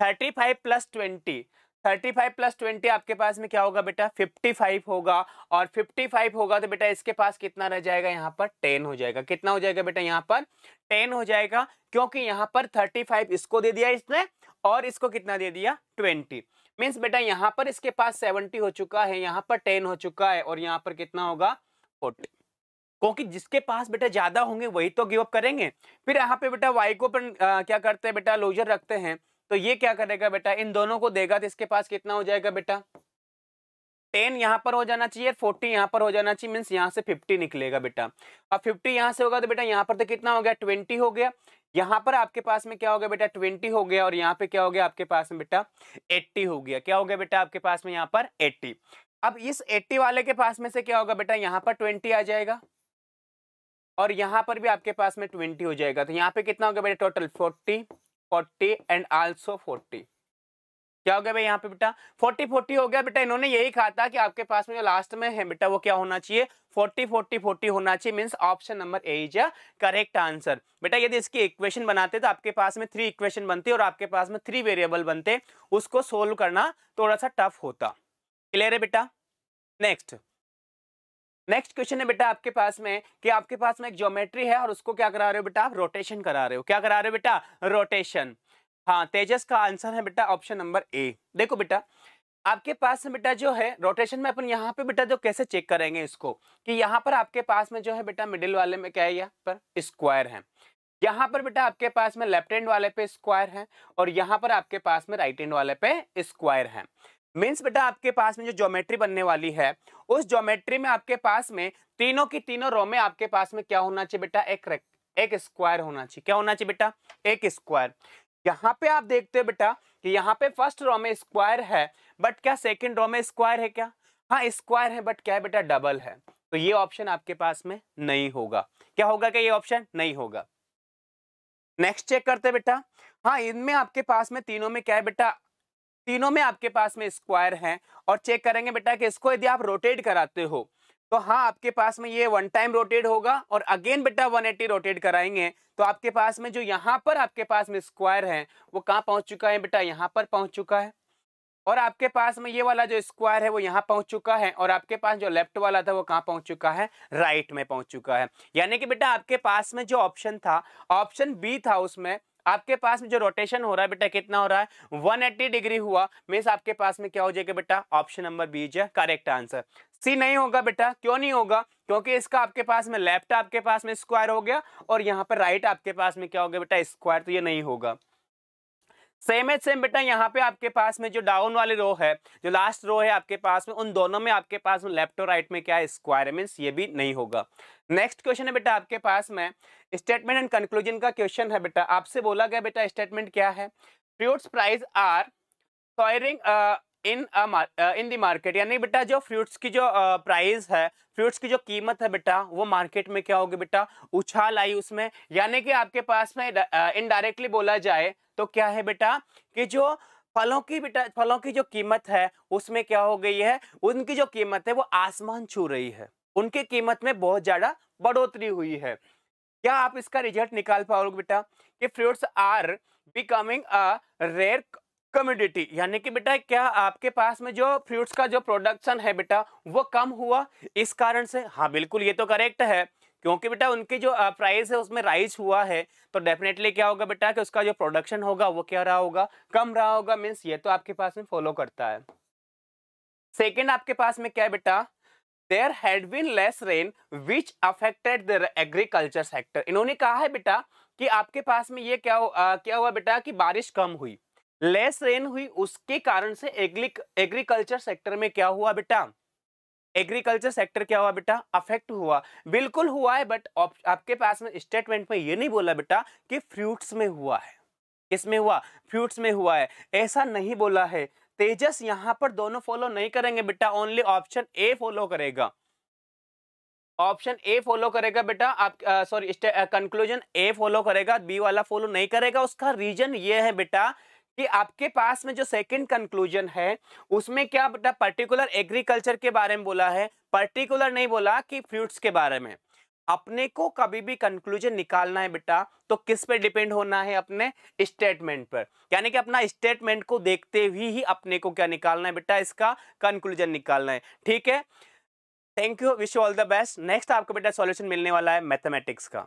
35 plus 20 thirty five plus twenty आपके पास में क्या होगा बेटा फिफ्टी फाइव होगा और फिफ्टी फाइव होगा तो बेटा इसके पास कितना रह जाएगा यहाँ पर टेन हो जाएगा कितना हो जाएगा बेटा यहाँ पर टेन हो जाएगा क्योंकि यहाँ पर थर्टी फाइव इसको दे दिया इसने और इसको कितना दे दिया ट्वेंटी मीन्स बेटा यहाँ पर इसके पास सेवेंटी हो चुका है यहाँ पर टेन हो चुका है और यहाँ पर कितना होगा फोर्टी क्योंकि जिसके पास बेटा ज्यादा होंगे वही तो गिव अप करेंगे फिर यहाँ पे बेटा वाई को अपन क्या करते हैं बेटा लोजर रखते हैं तो ये क्या करेगा बेटा इन दोनों को देगा तो इसके पास कितना हो जाएगा बेटा टेन यहाँ पर हो जाना चाहिए फोर्टी यहाँ पर हो जाना चाहिए मीन्स यहाँ से फिफ्टी निकलेगा बेटा अब फिफ्टी यहाँ से होगा तो बेटा यहाँ पर तो कितना हो गया ट्वेंटी हो गया यहाँ पर आपके पास में क्या हो गया बेटा ट्वेंटी हो गया और यहाँ पे क्या हो गया आपके पास में बेटा एट्टी हो गया क्या हो गया बेटा आपके पास में यहाँ पर एट्टी अब इस एट्टी वाले के पास में से क्या होगा बेटा यहाँ पर ट्वेंटी आ जाएगा और यहाँ पर भी आपके पास में ट्वेंटी हो जाएगा तो यहाँ पे कितना हो गया बेटा total forty forty and also forty क्या हो गया भाई यहाँ पे बेटा फोर्टी फोर्टी हो गया बेटा इन्होंने यही कहा था कि आपके पास में जो लास्ट में है बेटा वो क्या होना चाहिए फोर्टी फोर्टी फोर्टी होना चाहिए means option number A is a correct answer बेटा यदि इसकी इक्वेशन बनाते तो आपके पास में थ्री इक्वेशन बनती और आपके पास में थ्री वेरिएबल बनते उसको सोल्व करना थोड़ा सा टफ होता क्लियर है बेटा नेक्स्ट नेक्स्ट क्वेश्चन है बेटा आपके पास में कि आपके पास में एक ज्योमेट्री है और उसको क्या करा रहे हो बेटा आप रोटेशन करा रहे हो क्या करा रहे हो बेटा रोटेशन हाँ तेजस का आंसर है बेटा ऑप्शन नंबर ए देखो बेटा आपके पास में बेटा जो है रोटेशन में अपन यहाँ पे बेटा जो कैसे चेक करेंगे इसको कि यहाँ पर आपके पास में जो है बेटा मिडिल वाले में क्या है यहाँ पर स्क्वायर है यहाँ पर बेटा आपके पास में लेफ्ट हैंड वाले पे स्क्वायर है और यहाँ पर आपके पास में राइट हैंड वाले पे स्क्वायर है मीन्स बेटा आपके पास में जो ज्योमेट्री बनने वाली है उस ज्योमेट्री में आपके पास में तीनों की तीनों रो में आपके पास में क्या होना चाहिए बेटा एक एक स्क्वायर होना चाहिए क्या होना चाहिए बेटा एक स्क्वायर यहाँ पे आप देखते हो बेटा कि यहाँ पे फर्स्ट रो में स्क्वायर है बट क्या सेकेंड रो में स्क्वायर है क्या हाँ स्क्वायर है बट क्या है बेटा डबल है तो ये ऑप्शन आपके पास में नहीं होगा क्या होगा क्या ये ऑप्शन नहीं होगा नेक्स्ट चेक करते बेटा हाँ इनमें आपके पास में तीनों में क्या है बेटा तीनों में आपके पास में स्क्वायर हैं और चेक करेंगे बेटा कि इसको यदि आप रोटेट कराते हो तो हाँ आपके पास में ये वन टाइम रोटेट होगा और अगेन बेटा 180 रोटेट कराएंगे तो आपके पास में जो यहाँ पर आपके पास में स्क्वायर है वो कहाँ पहुँच चुका है बेटा यहाँ पर पहुँच चुका है और आपके पास में ये वाला जो स्क्वायर है वो यहाँ पहुँच चुका है और आपके पास जो लेफ्ट वाला था वो कहाँ पहुँच चुका है राइट में पहुँच चुका है यानी कि बेटा आपके पास में जो ऑप्शन था ऑप्शन बी था उसमें आपके पास में जो रोटेशन हो रहा है बेटा कितना हो रहा है 180 डिग्री हुआ मीन्स आपके पास में क्या हो जाएगा बेटा ऑप्शन नंबर बी जो करेक्ट आंसर सी नहीं होगा बेटा क्यों नहीं होगा क्योंकि इसका आपके पास में लेफ्ट आपके पास में स्क्वायर हो गया और यहाँ पर राइट आपके पास में क्या हो गया बेटा स्क्वायर तो ये नहीं होगा सेम एज सेम बेटा यहाँ पे आपके पास में जो डाउन वाले रो है जो लास्ट रो है आपके पास में उन दोनों में आपके पास में लेफ्ट और राइट में क्या है स्क्वायर मीन्स ये भी नहीं होगा नेक्स्ट क्वेश्चन है बेटा आपके पास में स्टेटमेंट एंड कंक्लूजन का क्वेश्चन है बेटा आपसे बोला गया बेटा स्टेटमेंट क्या है fruits price are soaring in in the market यानी बेटा जो फ्रूट्स की जो प्राइस है फ्रूट्स की जो कीमत है बेटा वो मार्केट में क्या होगी बेटा उछाल आई उसमें यानी कि आपके पास में इनडायरेक्टली बोला जाए तो क्या है बेटा कि जो फलों की बेटा फलों की जो कीमत है उसमें क्या हो गई है उनकी जो कीमत है वो आसमान छू रही है उनकी कीमत में बहुत ज़्यादा बढ़ोतरी हुई है क्या आप इसका रिजल्ट निकाल पाओगे बेटा कि fruits are becoming a rare commodity यानी कि बेटा क्या आपके पास में जो फ्रूट्स का जो प्रोडक्शन है बेटा वो कम हुआ इस कारण से हाँ बिल्कुल ये तो करेक्ट है क्योंकि बेटा उनकी जो प्राइस है उसमें राइज हुआ है तो डेफिनेटली क्या होगा बेटा कि उसका जो प्रोडक्शन होगा वो क्या रहा होगा कम रहा होगा मीन्स ये तो आपके पास में फॉलो करता है सेकेंड आपके पास में क्या है बेटा there had been less rain which affected their agriculture sector इन्होंने कहा है बेटा कि आपके पास में ये क्या हो, आ, क्या हुआ बेटा कि बारिश कम हुई लेस रेन हुई उसके कारण से एग्रीकल्चर सेक्टर में क्या हुआ बेटा एग्रीकल्चर सेक्टर क्या हुआ बेटा अफेक्ट हुआ बिल्कुल हुआ है बट आपके पास में स्टेटमेंट में ये नहीं बोला बेटा कि फ्रूट्स में हुआ है किसमें हुआ फ्रूट्स में हुआ है ऐसा नहीं बोला है तेजस यहाँ पर दोनों फॉलो नहीं करेंगे बेटा ओनली ऑप्शन ए फॉलो करेगा ऑप्शन ए फॉलो करेगा बेटा आप सॉरी कंक्लूजन ए फॉलो करेगा बी वाला फॉलो नहीं करेगा उसका रीजन ये है बेटा कि आपके पास में जो सेकंड कंक्लूजन है उसमें क्या बेटा पर्टिकुलर एग्रीकल्चर के बारे में बोला है पर्टिकुलर नहीं बोला कि फ्रूट्स के बारे में अपने को कभी भी कंक्लूजन निकालना है बेटा तो किस पे डिपेंड होना है अपने स्टेटमेंट पर यानी कि अपना स्टेटमेंट को देखते हुए ही अपने को क्या निकालना है बेटा इसका कंक्लूजन निकालना है ठीक है thank you wish you all the best next आपको बेटा सॉल्यूशन मिलने वाला है मैथमेटिक्स का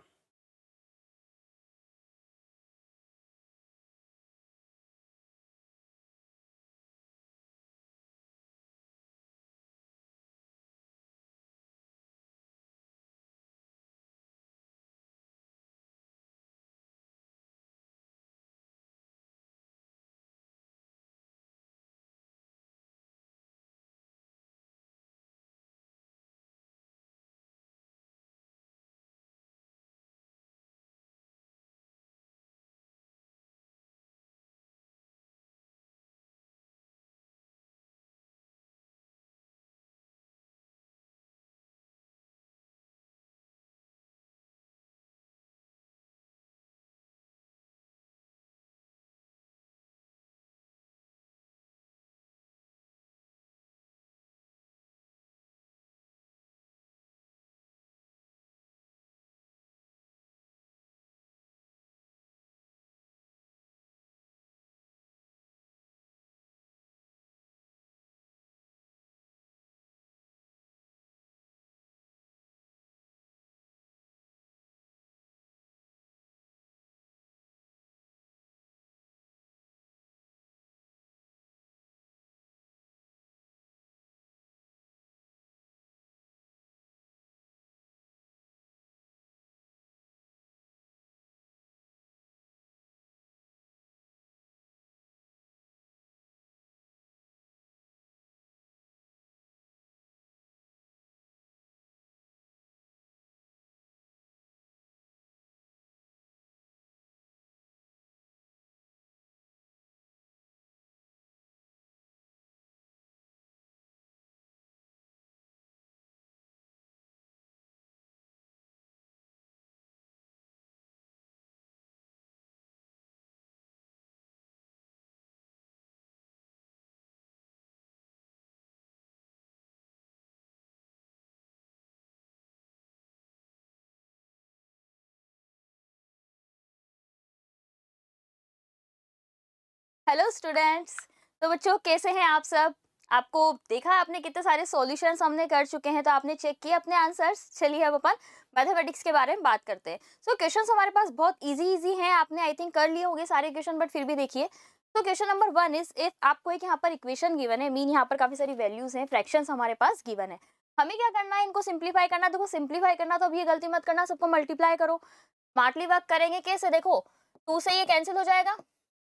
हेलो स्टूडेंट्स तो बच्चों कैसे हैं आप सब आपको देखा आपने कितने सारे सॉल्यूशंस हमने कर चुके हैं तो आपने चेक किए अपने आंसर्स चलिए अब अपन मैथमेटिक्स के बारे में बात करते हैं सो क्वेश्चंस हमारे पास बहुत इजी इजी हैं आपने आई थिंक कर लिए होंगे सारे क्वेश्चन बट फिर भी देखिए तो question number one is if आपको एक यहाँ पर इक्वेशन गिवन है मीन यहाँ पर काफ़ी सारी वैल्यूज़ हैं फ्रैक्शन हमारे पास गिवन है हमें क्या करना है इनको सिंप्लीफाई करना देखो सिंप्लीफाई करना तो अभी ये गलती मत करना सबको मल्टीप्लाई करो स्मार्टली वर्क करेंगे कैसे देखो टू से ये कैंसिल हो जाएगा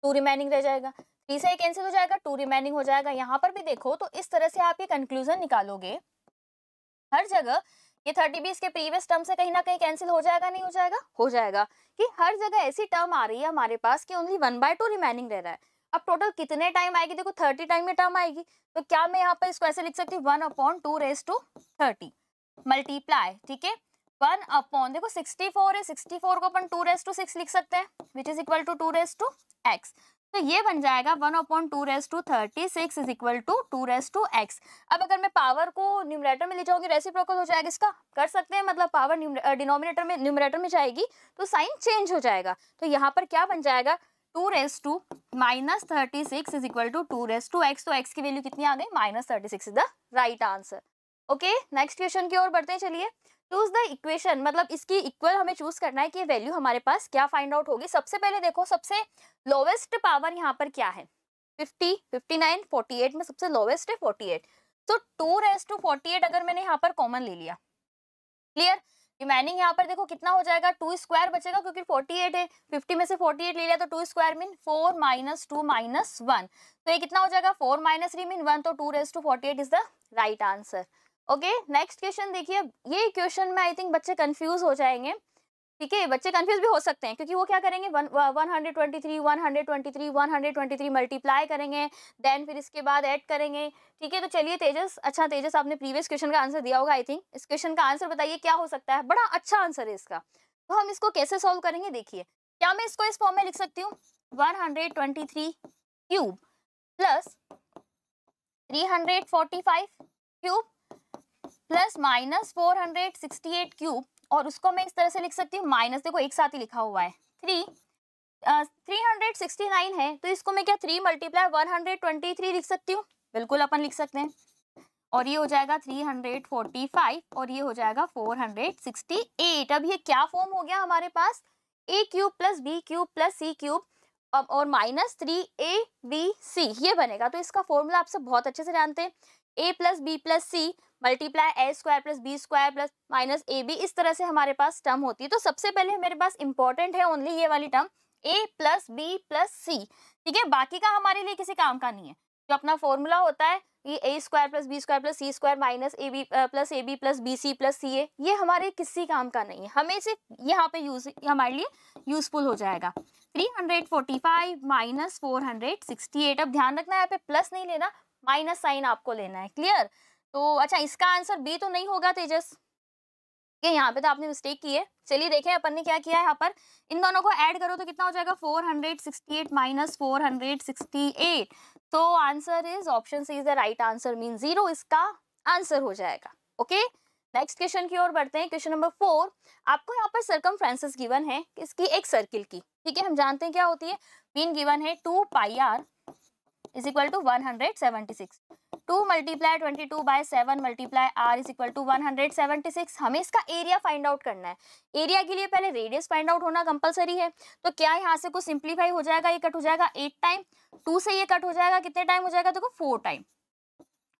टू रिमेनिंग रह जाएगा थ्री से कैंसिल हो जाएगा टू रिमेनिंग हो जाएगा यहाँ पर भी देखो तो इस तरह से आप ये कंक्लूजन निकालोगे हर जगह ये थर्टी बी इसके प्रीवियस टर्म से कहीं ना कहीं कैंसिल हो जाएगा नहीं हो जाएगा हो जाएगा कि हर जगह ऐसी टर्म आ रही है हमारे पास कि only one by two remaining रह रहा है अब टोटल कितने टाइम आएगी देखो थर्टी टाइम में टर्म आएगी तो क्या मैं यहाँ पर इसको ऐसे लिख सकती हूँ one upon two raise to thirty multiply ठीक है वन अपॉन देखो सिक्सटी फोर है सिक्सटी फोर को अपन टू रेस टू सिक्स लिख सकते हैं which is equal to two raise to x तो ये बन जाएगा one upon two raise to thirty six is equal to two raise to X अब अगर मैं पावर को न्यूमरेटर में ले जाऊंगी रेसी प्रोकल हो जाएगा इसका कर सकते हैं मतलब पावर डिनोमिनेटर में न्यूमरेटर में जाएगी तो साइन चेंज हो जाएगा तो यहाँ पर क्या बन जाएगा two raise to minus thirty six is equal to two raise to x तो एक्स की वैल्यू कितनी आ गई minus thirty six is the right answer okay next question की ओर बढ़ते हैं चलिए चूज द इक्वेशन मतलब इसकी इक्वल हमें चूज करना है कि वैल्यू हमारे पास क्या फाइंड आउट होगी सबसे पहले देखो सबसे लोवेस्ट पावर यहाँ पर क्या है 50, 59, 48 में सबसे लोवेस्ट है 48 सो टू रेस टू 48 अगर मैंने यहाँ पर कॉमन ले लिया क्लियर रिमाइनिंग यहाँ पर देखो कितना हो जाएगा टू स्क्वायर बचेगा क्योंकि 48 है 50 में से 48 ले लिया तो two square mean four minus two minus one तो ये कितना हो जाएगा four minus three mean one तो two raise to forty is the right answer okay next question देखिए ये क्वेश्चन में आई थिंक बच्चे कंफ्यूज हो जाएंगे ठीक है बच्चे कंफ्यूज भी हो सकते हैं क्योंकि वो क्या करेंगे one hundred twenty three one hundred twenty three one hundred twenty three multiply करेंगे देन फिर इसके बाद ऐड करेंगे ठीक है तो चलिए तेजस अच्छा तेजस आपने प्रीवियस क्वेश्चन का आंसर दिया होगा आई थिंक इस क्वेश्चन का आंसर बताइए क्या हो सकता है बड़ा अच्छा आंसर है इसका तो हम इसको कैसे सॉल्व करेंगे देखिए क्या मैं इसको इस फॉर्म में लिख सकती हूँ one hundred twenty three cube plus three hundred forty five cube plus minus four hundred sixty eight cube और उसको मैं इस तरह से लिख सकती हूँ माइनस देखो एक साथ ही लिखा हुआ है three three hundred sixty nine है तो इसको मैं क्या three multiply one hundred twenty three लिख सकती हूँ बिल्कुल अपन लिख सकते हैं और ये हो जाएगा थ्री हंड्रेड फोर्टी फाइव और ये हो जाएगा फोर हंड्रेड सिक्सटी एट अब ये क्या फॉर्म हो गया हमारे पास a cube plus b cube plus c cube और minus three a B c ये बनेगा तो इसका फॉर्मूला आप सब बहुत अच्छे से जानते हैं a plus b plus c multiply a square plus b square plus minus a b इस तरह से हमारे पास टर्म होती है तो सबसे पहले मेरे पास इंपॉर्टेंट है ओनली ये वाली term a plus b plus c ठीक है बाकी का हमारे लिए किसी काम का नहीं है जो अपना फॉर्मूला होता है ये a square plus b square plus c square minus a b plus a b plus b c plus c a ये हमारे किसी काम का नहीं है हमें सिर्फ यहाँ पे यूज हमारे लिए यूजफुल हो जाएगा 345 hundred forty five minus four hundred sixty eight अब ध्यान रखना है यहाँ पे प्लस नहीं लेना माइनस साइन आपको लेना है क्लियर तो अच्छा इसका आंसर बी तो नहीं होगा तेजस ये यहाँ पे तो आपने मिस्टेक की है चलिए देखें अपन ने क्या किया है यहाँ पर इन दोनों को ऐड करो तो कितना हो जाएगा 468 माइनस 468 तो answer is option C is the right answer mean zero इसका आंसर हो जाएगा ओके नेक्स्ट क्वेश्चन की ओर बढ़ते हैं क्वेश्चन नंबर फोर आपको यहाँ पर सरकम गिवन है इसकी एक सर्किल की ठीक है हम जानते हैं क्या होती है मीन गिवन है two pi r is equal to 176. Two multiply 22 by seven multiply r is equal to 176. हमें इसका एरिया फाइंड आउट करना है एरिया के लिए पहले रेडियस फाइंड आउट होना कंपलसरी है तो क्या यहाँ से कुछ सिंप्लीफाई हो जाएगा ये कट हो जाएगा एट टाइम टू से ये कट हो जाएगा कितने टाइम हो जाएगा देखो फोर टाइम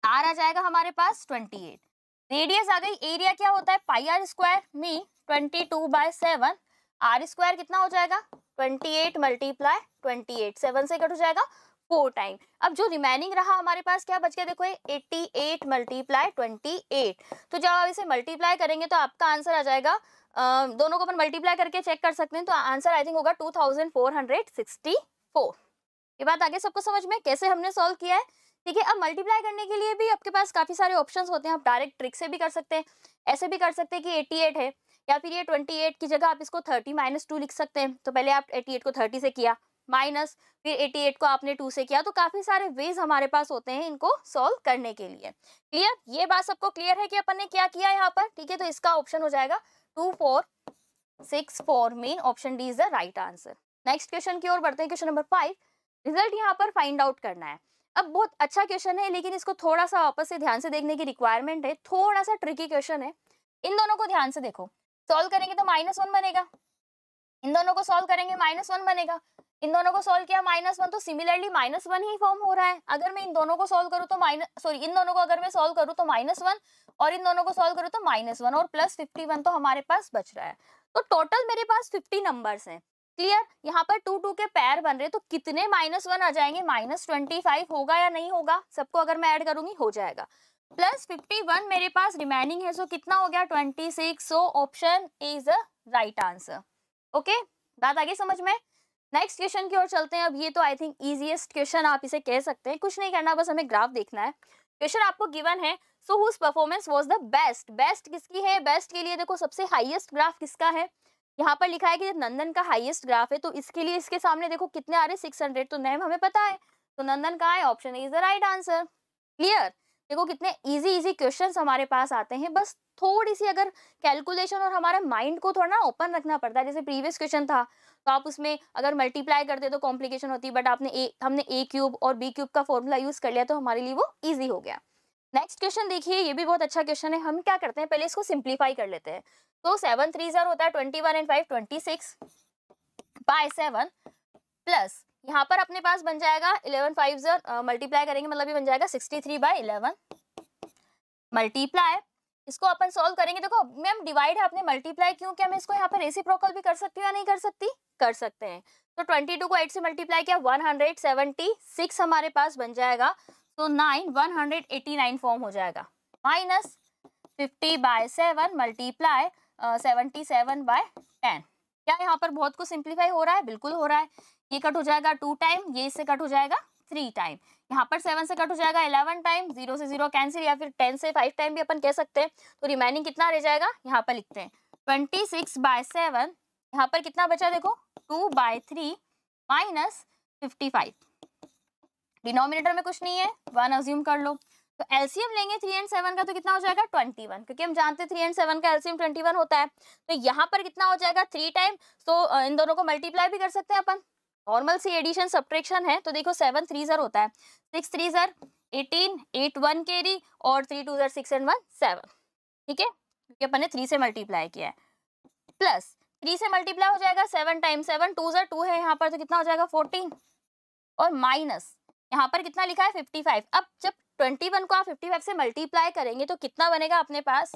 r आ जाएगा हमारे पास 28. एट रेडियस आ गई एरिया क्या होता है पाई आर स्क्वायर मी twenty two by seven r square कितना हो जाएगा 28 एट मल्टीप्लाई ट्वेंटी से कट हो जाएगा फोर टाइम अब जो रिमेनिंग रहा हमारे पास क्या बच गया देखो eighty eight multiply twenty eight तो जब आप इसे मल्टीप्लाई करेंगे तो आपका आंसर आ जाएगा आ, दोनों को अपन मल्टीप्लाई करके चेक कर सकते हैं तो आंसर आई थिंक होगा two thousand four hundred sixty four ये बात आगे सबको समझ में कैसे हमने सोल्व किया है ठीक है अब मल्टीप्लाई करने के लिए भी आपके पास काफ़ी सारे ऑप्शन होते हैं आप डायरेक्ट ट्रिक से भी कर सकते हैं ऐसे भी कर सकते हैं कि 88 है या फिर ये 28 की जगह आप इसको थर्टी माइनस टू लिख सकते हैं तो पहले आप 88 को थर्टी से किया माइनस फिर 88 को आपने टू से किया तो काफ़ी सारे वेज हमारे पास होते हैं इनको सॉल्व करने के लिए क्लियर ये बात सबको क्लियर है कि अपन ने क्या किया यहाँ पर ठीक है तो इसका ऑप्शन हो जाएगा two four six four mean option D is the right answer next question की ओर बढ़ते हैं क्वेश्चन नंबर फाइव रिजल्ट यहाँ पर फाइंड आउट करना है अब बहुत अच्छा क्वेश्चन है लेकिन इसको थोड़ा सा वापस से ध्यान से देखने की रिक्वायरमेंट है थोड़ा सा ट्रिकी क्वेश्चन है इन दोनों को ध्यान से देखो सॉल्व करेंगे तो माइनस वन बनेगा इन दोनों को सॉल्व करेंगे माइनस वन बनेगा इन दोनों को सोल्व किया माइनस वन तो सिमिलरली माइनस वन ही फॉर्म हो रहा है अगर मैं इन दोनों को सोल्व करूँ तो माइनस सॉरी इन दोनों को अगर मैं सोल्व करूँ तो माइनस वन और इन दोनों को सोल्व करूँ तो माइनस वन और प्लस फिफ्टी वन तो हमारे पास बच रहा है तो टोटल मेरे पास फिफ्टी नंबर्स हैं क्लियर यहाँ पर टू टू के पैर बन रहे तो कितने माइनस वन आ जाएंगे माइनस ट्वेंटी फाइव होगा या नहीं होगा सबको अगर मैं ऐड करूंगी हो जाएगा प्लस फिफ्टी वन मेरे पास रिमाइनिंग है सो कितना हो गया twenty six so option is the right answer okay बात आगे समझ में नेक्स्ट क्वेश्चन की ओर चलते हैं अब ये तो आई थिंक इजिएस्ट क्वेश्चन आप इसे कह सकते हैं कुछ नहीं करना बस हमें ग्राफ देखना है क्वेश्चन आपको गिवन है so whose performance was the best best किसकी है बेस्ट के लिए देखो सबसे हाईएस्ट ग्राफ किसका है यहाँ पर लिखा है कि नंदन का हाइएस्ट ग्राफ है तो इसके लिए इसके सामने देखो कितने आ रहे सिक्स हंड्रेड तो नैम हमें पता है तो नंदन का है option is the right answer clear देखो कितने इजी इजी क्वेश्चंस हमारे पास आते हैं बस थोड़ी सी अगर कैलकुलेशन और हमारे माइंड को थोड़ा ना ओपन रखना पड़ता है जैसे प्रीवियस क्वेश्चन था तो आप उसमें अगर मल्टीप्लाई करते तो कॉम्प्लिकेशन होती बट आपने ए हमने ए क्यूब और बी क्यूब का फॉर्मूला यूज़ कर लिया तो हमारे लिए वो ईजी हो गया नेक्स्ट क्वेश्चन देखिए ये भी बहुत अच्छा क्वेश्चन है हम क्या करते हैं पहले इसको सिंप्लीफाई कर लेते हैं तो सेवन थ्री जर होता है twenty one and five twenty six by seven plus यहाँ पर अपने पास बन जाएगा इलेवन फाइव जर मल्टीप्लाई करेंगे मतलब ये बन जाएगा sixty three by eleven multiply इसको अपन सोल्व करेंगे देखो मैम डिवाइड है अपने मल्टीप्लाई क्यों क्या मैं इसको यहाँ पर एसी प्रोकल भी कर सकती हूँ या नहीं कर सकती कर सकते हैं तो 22 को 8 से मल्टीप्लाई किया 176 हमारे पास बन जाएगा तो 9 189 फॉर्म हो जाएगा minus 50 by seven multiply seventy seven by ten क्या यहाँ पर बहुत कुछ सिंप्लीफाई हो रहा है बिल्कुल हो रहा है ये कट हो जाएगा टू टाइम ये इससे कट हो जाएगा थ्री टाइम यहाँ पर सेवन से कट हो जाएगा इलेवन टाइम जीरो से जीरो कैंसिल या फिर टेन से फाइव टाइम भी अपन कह सकते हैं तो रिमाइनिंग कितना रह जाएगा यहाँ पर लिखते हैं ट्वेंटी सिक्स बाय सेवन यहाँ पर कितना बचा देखो two by three minus fifty five denominator में कुछ नहीं है वन अज्यूम कर लो तो एलसीएम लेंगे थ्री एंड सेवन का तो कितना हो जाएगा ट्वेंटी वन क्योंकि हम जानते हैं थ्री एंड सेवन का एलसीएम ट्वेंटी वन होता है तो यहाँ पर कितना हो जाएगा थ्री टाइम सो इन दोनों को मल्टीप्लाई भी कर सकते हैं अपन नॉर्मल सी एडिशन सब्ट्रेक्शन है तो देखो सेवन थ्री जर होता है सिक्स थ्री जर एटीन एट वन कैरी और थ्री टू जर सिक्स एंड वन सेवन ठीक है क्योंकि अपन ने थ्री से मल्टीप्लाई किया है प्लस थ्री से मल्टीप्लाई हो जाएगा सेवन टाइम सेवन टू जर टू है यहाँ पर तो कितना हो जाएगा फोर्टीन और माइनस यहाँ पर कितना लिखा है फिफ्टी फाइव अब जब ट्वेंटी वन को आप फिफ्टी फाइव से मल्टीप्लाई करेंगे तो कितना बनेगा अपने पास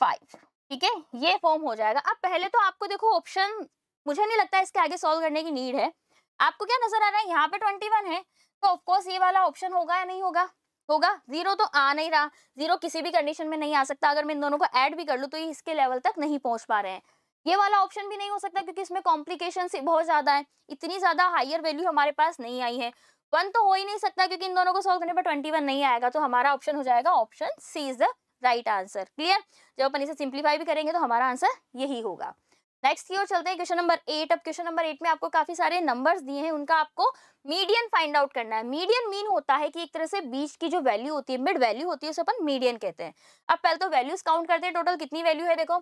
फाइव ठीक है ये फॉर्म हो जाएगा अब पहले तो आपको देखो ऑप्शन मुझे नहीं लगता इसके आगे सॉल्व करने की नीड है आपको क्या नजर आ रहा है यहाँ पे ट्वेंटी वन है तो ऑफकोर्स ये वाला ऑप्शन होगा या नहीं होगा होगा जीरो तो आ नहीं रहा जीरो किसी भी कंडीशन में नहीं आ सकता अगर मैं इन दोनों को ऐड भी कर लूँ तो ये इसके लेवल तक नहीं पहुंच पा रहे हैं ये वाला ऑप्शन भी नहीं हो सकता क्योंकि इसमें कॉम्प्लिकेशन बहुत ज़्यादा है इतनी ज़्यादा हाइयर वैल्यू हमारे पास नहीं आई है वन तो हो ही नहीं सकता क्योंकि इन दोनों को सॉल्व करने पर ट्वेंटी वन नहीं आएगा तो हमारा ऑप्शन हो जाएगा option C is the right answer clear जब अपन इसे सिंप्लीफाई भी करेंगे तो हमारा आंसर यही होगा नेक्स्ट की ओर चलते हैं क्वेश्चन नंबर एट अब क्वेश्चन नंबर एट में आपको काफी सारे नंबर्स दिए हैं उनका आपको मीडियन फाइंड आउट करना है मीडियन मीन होता है कि एक तरह से बीच की जो वैल्यू होती है मिड वैल्यू होती है उसे अपन मीडियन कहते हैं अब पहले तो वैल्यूज काउंट करते हैं टोटल कितनी वैल्यू है देखो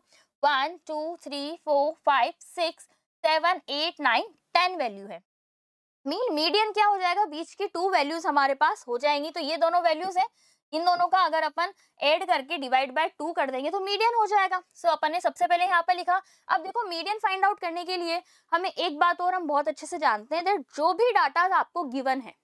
one two three four five six seven eight nine ten value है मीन मीडियन क्या हो जाएगा बीच की टू वैल्यूज हमारे पास हो जाएंगी तो ये दोनों वैल्यूज है इन दोनों का अगर अपन एड करके डिवाइड बाय टू कर देंगे तो मीडियन हो जाएगा सो so, अपन ने सबसे पहले यहाँ पर लिखा अब देखो मीडियन फाइंड आउट करने के लिए हमें एक बात और हम बहुत अच्छे से जानते हैं जो भी डाटा आपको गिवन है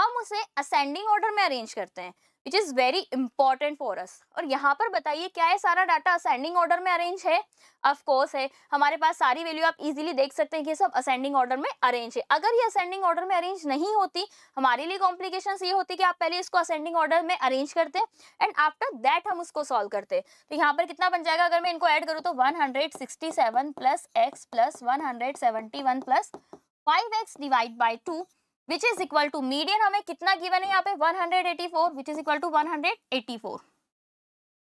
हम उसे असेंडिंग ऑर्डर में अरेंज करते हैं which is very important for us और यहाँ पर बताइए क्या है सारा डाटा असेंडिंग ऑर्डर में अरेंज है अफकोर्स है हमारे पास सारी वैल्यू आप इजिली देख सकते हैं कि सब असेंडिंग ऑर्डर में अरेंज है अगर ये असेंडिंग ऑर्डर में अरेंज नहीं होती हमारे लिए कॉम्प्लिकेशन ये होती कि आप पहले इसको असेंडिंग ऑर्डर में अरेंज करते एंड आफ्टर दैट हम उसको सॉल्व करते तो यहाँ पर कितना बन जाएगा अगर मैं इनको ऐड करूँ तो one hundred sixty seven plus x plus one hundred seventy one plus five x divide by two which is equal to median हमें कितना गिवन है यहाँ पे 184 which is equal to 184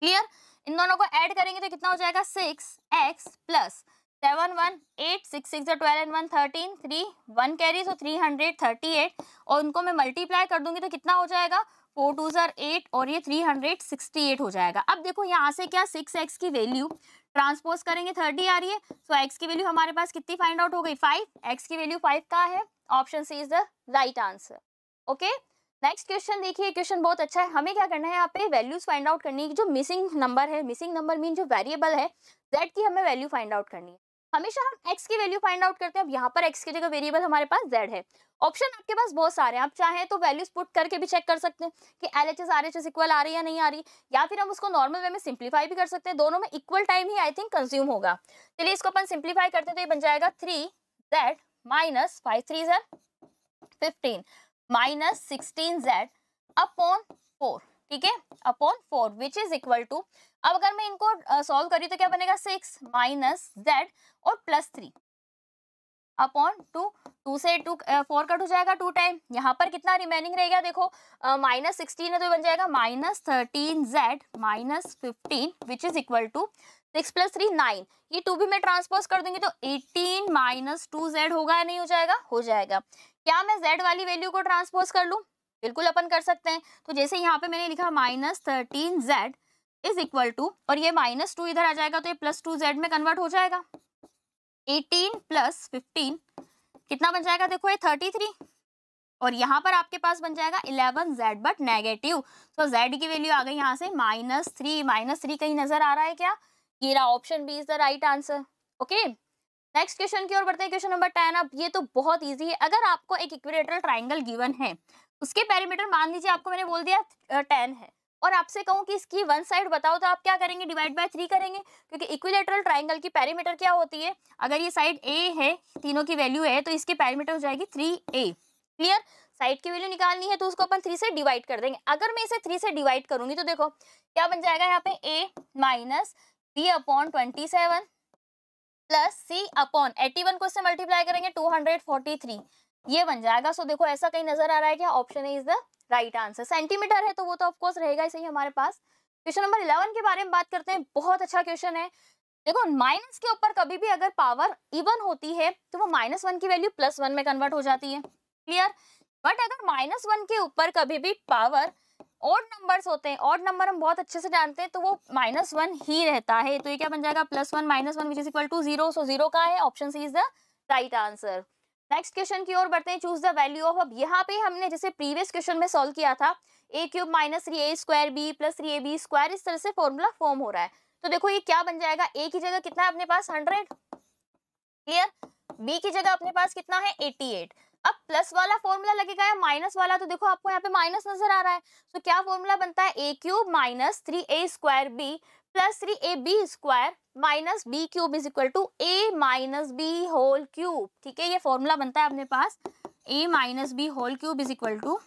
clear इन दोनों को ऐड करेंगे तो कितना हो जाएगा 6x plus seven one eight six six twelve and one thirteen three one carry so three hundred thirty eight और उनको मैं मल्टीप्लाई कर दूंगी तो कितना हो जाएगा फोर टू ज़र एट और ये थ्री हंड्रेड सिक्सटी एट हो जाएगा अब देखो यहाँ से क्या सिक्स एक्स की वैल्यू ट्रांसपोज करेंगे थर्टी आ रही है सो so, एक्स की वैल्यू हमारे पास कितनी फाइंड आउट हो गई फाइव एक्स की वैल्यू फाइव का है option C is the right answer okay next question देखिए क्वेश्चन बहुत अच्छा है हमें क्या करना है यहाँ पे वैल्यूज फाइंड आउट करनी है जो मिसिंग नंबर है मिसिंग नंबर मीन जो वेरिएबल है दैट की हमें वैल्यू फाइंड आउट करनी है हमेशा हम x की वैल्यू फाइंड आउट करते हैं अब यहाँ पर x की जगह वेरिएबल हमारे पास z है ऑप्शन आपके पास बहुत सारे हैं आप चाहें तो वैल्यूज पुट करके भी चेक कर सकते हैं कि L H S R H S equal आ रही है या नहीं आ रही या फिर हम उसको नॉर्मल वे में सिंप्लीफाई भी कर सकते हैं दोनों में इक्वल टाइम ही आई थिंक कंज्यूम होगा चलिए इसको अपन सिंप्लीफाई करते हैं तो ये बन जाएगा three z minus five three Z fifteen minus sixteen z upon four ठीक है upon four which is equal to अब अगर मैं इनको सॉल्व करी तो क्या बनेगा सिक्स माइनस जेड और plus three upon two two से टू फोर कट हो जाएगा टू टाइम यहाँ पर कितना रिमेनिंग रहेगा देखो माइनस सिक्सटीन है तो बन जाएगा minus thirteen z minus fifteen which is equal to six plus three nine ये टू भी मैं ट्रांसपोज कर दूंगी तो एटीन माइनस टू जेड होगा या नहीं हो जाएगा हो जाएगा क्या मैं जेड वाली वैल्यू को ट्रांसपोज कर लूँ बिल्कुल अपन कर सकते हैं तो जैसे यहाँ पे मैंने लिखा minus thirteen z is equal to और ये माइनस टू इधर आ जाएगा तो ये प्लस टू जेड में कन्वर्ट हो जाएगा एटीन प्लस फिफ्टीन कितना बन जाएगा देखो ये थर्टी थ्री और यहाँ पर आपके पास बन जाएगा इलेवन जेड बट नेगेटिव तो जेड की वैल्यू आ गई यहाँ से माइनस थ्री माइनस थ्री कहीं नजर आ रहा है क्या ये रहा option B is the right answer okay next question की ओर बढ़ते हैं क्वेश्चन नंबर टेन अब ये तो बहुत इजी है अगर आपको एक इक्वेटरल ट्राइंगल गिवन है उसके पैरामीटर मान लीजिए आपको मैंने बोल दिया टेन है और आपसे कहूँ कि इसकी वन साइड बताओ तो आप क्या करेंगे डिवाइड बाय थ्री करेंगे क्योंकि इक्विलेटरल ट्राइंगल की पैरामीटर क्या होती है अगर ये साइड ए है तीनों की वैल्यू है तो इसकी पैरामीटर हो जाएगी थ्री ए क्लियर साइड की वैल्यू निकालनी है तो उसको अपन थ्री से डिवाइड कर देंगे अगर मैं इसे थ्री से डिवाइड करूंगी तो देखो क्या बन जाएगा यहाँ पे a minus b upon twenty seven plus c upon eighty one को इससे मल्टीप्लाई करेंगे टू हंड्रेड फोर्टी थ्री ये बन जाएगा सो देखो ऐसा कहीं नजर आ रहा है क्या option A is the right answer centimetre है तो वो तो ऑफकोर्स रहेगा ही सही हमारे पास क्वेश्चन नंबर इलेवन के बारे में बात करते हैं बहुत अच्छा क्वेश्चन है देखो माइनस के ऊपर कभी भी अगर पावर इवन होती है तो वो माइनस वन की वैल्यू प्लस वन में कन्वर्ट हो जाती है क्लियर बट अगर माइनस वन के ऊपर कभी भी पावर ऑड नंबर्स होते हैं ऑड नंबर हम बहुत अच्छे से जानते हैं तो वो माइनस वन ही रहता है तो ये क्या बन जाएगा plus one minus one which is equal to zero so zero का है option C is the right answer next question की ओर बढ़ते हैं चूज द वैल्यू ऑफ अब यहाँ पे हमने जैसे प्रीवियस क्वेश्चन में सॉल्व किया था a cube minus three a square b plus three a b square इस तरह से फॉर्मूला फॉर्म हो रहा है तो देखो ये क्या बन जाएगा ए की जगह कितना है अपने पास हंड्रेड क्लियर बी की जगह अपने पास कितना है एट्टी एट अब प्लस वाला फॉर्मूला लगेगा या माइनस वाला तो देखो आपको यहाँ पे माइनस नजर आ रहा है तो क्या फॉर्मूला बनता है a cube minus three a square b plus three a b square minus b cube is equal to a minus b whole cube ठीक है ये फॉर्मूला बनता है अपने पास a minus b whole cube is equal to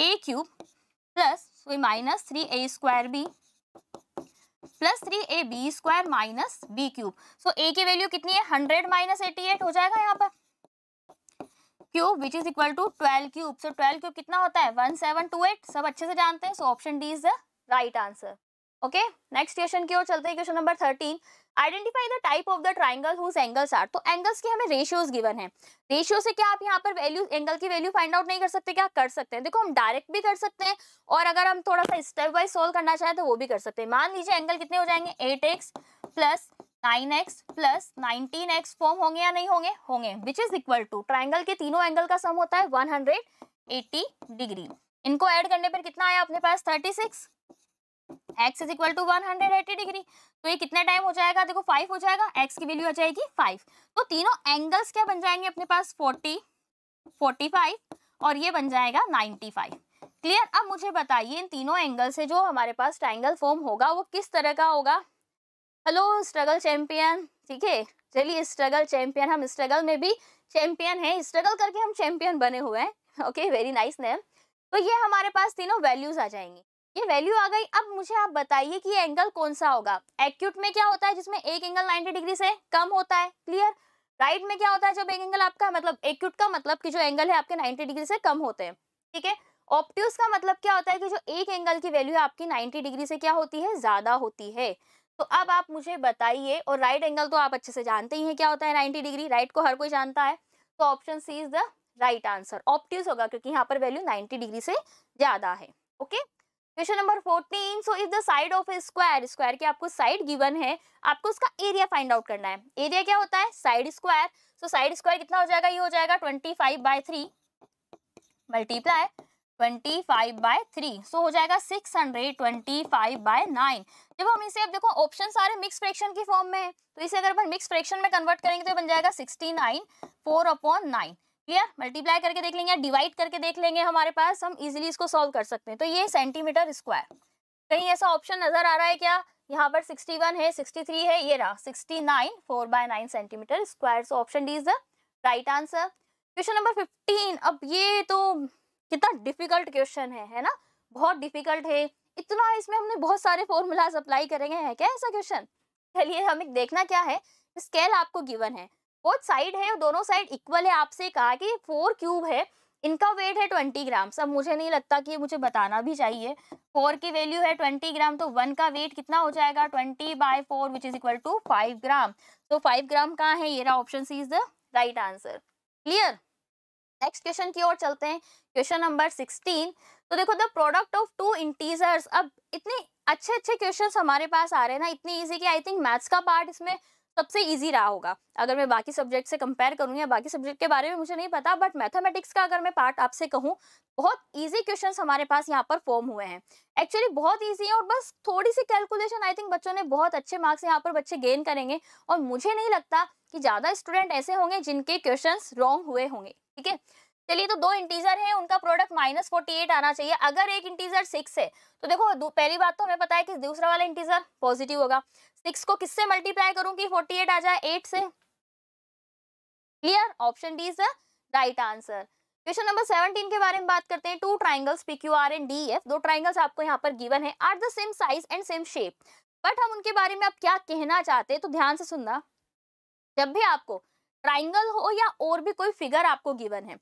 a cube plus minus three a square b plus three a b square minus b cube so a की value कितनी है हंड्रेड माइनस एटी एट हो जाएगा यहाँ पर cube which is equal to twelve cube so twelve cube कितना होता है वन सेवन टू एट सब अच्छे से जानते हैं so option D is the right answer okay next question की ओर चलते हैं question number thirteen identify the type of the triangle whose angles are तो एंगल्स के हमें रेशियोज गिवन है रेशियो से क्या आप यहाँ पर वैल्यू एंगल की वैल्यू फाइंड आउट नहीं कर सकते क्या कर सकते हैं देखो हम डायरेक्ट भी कर सकते हैं और अगर हम थोड़ा सा स्टेप वाइज सोल्व करना चाहें तो वो भी कर सकते हैं मान लीजिए एंगल कितने हो जाएंगे eight x plus nine x plus nineteen x form होंगे या नहीं होंगे होंगे which is equal to triangle के तीनों एंगल का सम होता है वन हंड्रेड एट्टी डिग्री इनको एड करने पर कितना आया अपने पास thirty six x is equal to one hundred eighty degree तो ये कितना टाइम हो जाएगा देखो फाइव हो जाएगा एक्स की वैल्यू आ जाएगी फाइव तो तीनों एंगल्स क्या बन जाएंगे अपने पास फोर्टी फोर्टी फाइव और ये बन जाएगा नाइन्टी फाइव क्लियर अब मुझे बताइए इन तीनों एंगल से जो हमारे पास ट्राइंगल फॉर्म होगा वो किस तरह का होगा हेलो स्ट्रगल चैंपियन ठीक है चलिए स्ट्रगल चैंपियन हम स्ट्रगल में भी चैंपियन है स्ट्रगल करके हम चैंपियन बने हुए हैं ओके वेरी नाइस नेम तो ये हमारे पास तीनों वैल्यूज आ जाएंगी ये वैल्यू आ गई अब मुझे आप बताइए कि ये एंगल कौन सा होगा एक्यूट में क्या होता है जिसमें एक एंगल 90 डिग्री से कम होता है क्लियर राइट right में क्या होता है जब एक एंगल आपका मतलब एक्यूट का मतलब कि जो एंगल है आपके 90 डिग्री से कम होते हैं ठीक है ऑप्ट्यूस का मतलब क्या होता है कि जो एक एंगल की वैल्यू आपकी नाइन्टी डिग्री से क्या होती है ज़्यादा होती है तो अब आप मुझे बताइए और राइट right एंगल तो आप अच्छे से जानते ही है क्या होता है नाइन्टी डिग्री राइट को हर कोई जानता है तो option C is the right answer obtuse होगा क्योंकि यहाँ पर वैल्यू नाइन्टी डिग्री से ज़्यादा है okay okay? Question number fourteen so if the side of a square square की आपको साइड गिवन है आपको उसका एरिया फाइंड आउट करना है एरिया क्या होता है side square so side square कितना हो जाएगा ये हो जाएगा twenty five by three multiply twenty five by three so हो जाएगा six hundred twenty five by nine जब हम इसे अब देखो ऑप्शन सारे मिक्स फ्रैक्शन की फॉर्म में है तो इसे अगर अपन मिक्स फ्रैक्शन में कन्वर्ट करेंगे तो बन जाएगा sixty nine four upon nine clear multiply करके देख लेंगे डिवाइड करके देख लेंगे हमारे पास हम इजिली इसको सॉल्व कर सकते हैं तो ये सेंटीमीटर स्क्वायर कहीं ऐसा ऑप्शन नजर आ रहा है क्या यहाँ पर 61 है 63 है ये रहा 69 nine four by nine centimetre square so option D is the right answer question number 15 अब ये तो कितना डिफिकल्ट क्वेश्चन है है ना बहुत डिफिकल्ट है इतना इसमें हमने बहुत सारे फॉर्मूलाज अप्लाई करेंगे है क्या ऐसा क्वेश्चन चलिए हमें देखना क्या है स्केल आपको गिवन है बोथ साइड है दोनों साइड इक्वल है आपसे कहा कि फोर क्यूब है इनका वेट है ट्वेंटी ग्राम सब मुझे नहीं लगता कि मुझे बताना भी चाहिए फोर की वैल्यू है ट्वेंटी ग्राम तो वन का वेट कितना हो जाएगा twenty by four which is equal to five gram तो फाइव ग्राम कहाँ है ये रहा option C is the right answer clear next question की ओर चलते हैं क्वेश्चन नंबर सिक्सटीन तो देखो the product of two integers अब इतने अच्छे अच्छे क्वेश्चन हमारे पास आ रहे हैं ना इतनी ईजी कि आई थिंक मैथ्स का पार्ट इसमें सबसे इजी रहा होगा अगर मैं बाकी सब्जेक्ट से कंपेयर करूँ या बाकी सब्जेक्ट के बारे में मुझे नहीं पता बट मैथमेटिक्स का अगर मैं पार्ट आपसे कहूँ बहुत इजी क्वेश्चंस हमारे पास यहाँ पर फॉर्म हुए हैं एक्चुअली बहुत इजी है और बस थोड़ी सी कैलकुलेशन आई थिंक बच्चों ने बहुत अच्छे मार्क्स यहाँ पर बच्चे गेन करेंगे और मुझे नहीं लगता कि ज़्यादा स्टूडेंट ऐसे होंगे जिनके क्वेश्चन रॉन्ग हुए होंगे ठीक है चलिए तो दो इंटीजर हैं उनका प्रोडक्ट माइनस फोर्टी एट आना चाहिए अगर एक इंटीजर सिक्स है तो देखो पहली बात तो हमें पता है कि दूसरा वाला इंटीजर पॉजिटिव होगा सिक्स को किससे मल्टीप्लाई करूं कि एट आ जाए एट से clear option D is the right answer question number seventeen के बारे में बात करते हैं two triangles P Q R and D F दो ट्राइंगल्स आपको यहाँ पर गिवन है are the same size and same shape but हम उनके बारे में आप क्या कहना चाहते हैं तो ध्यान से सुनना जब भी आपको ट्राइंगल हो या और भी कोई फिगर आपको गिवन है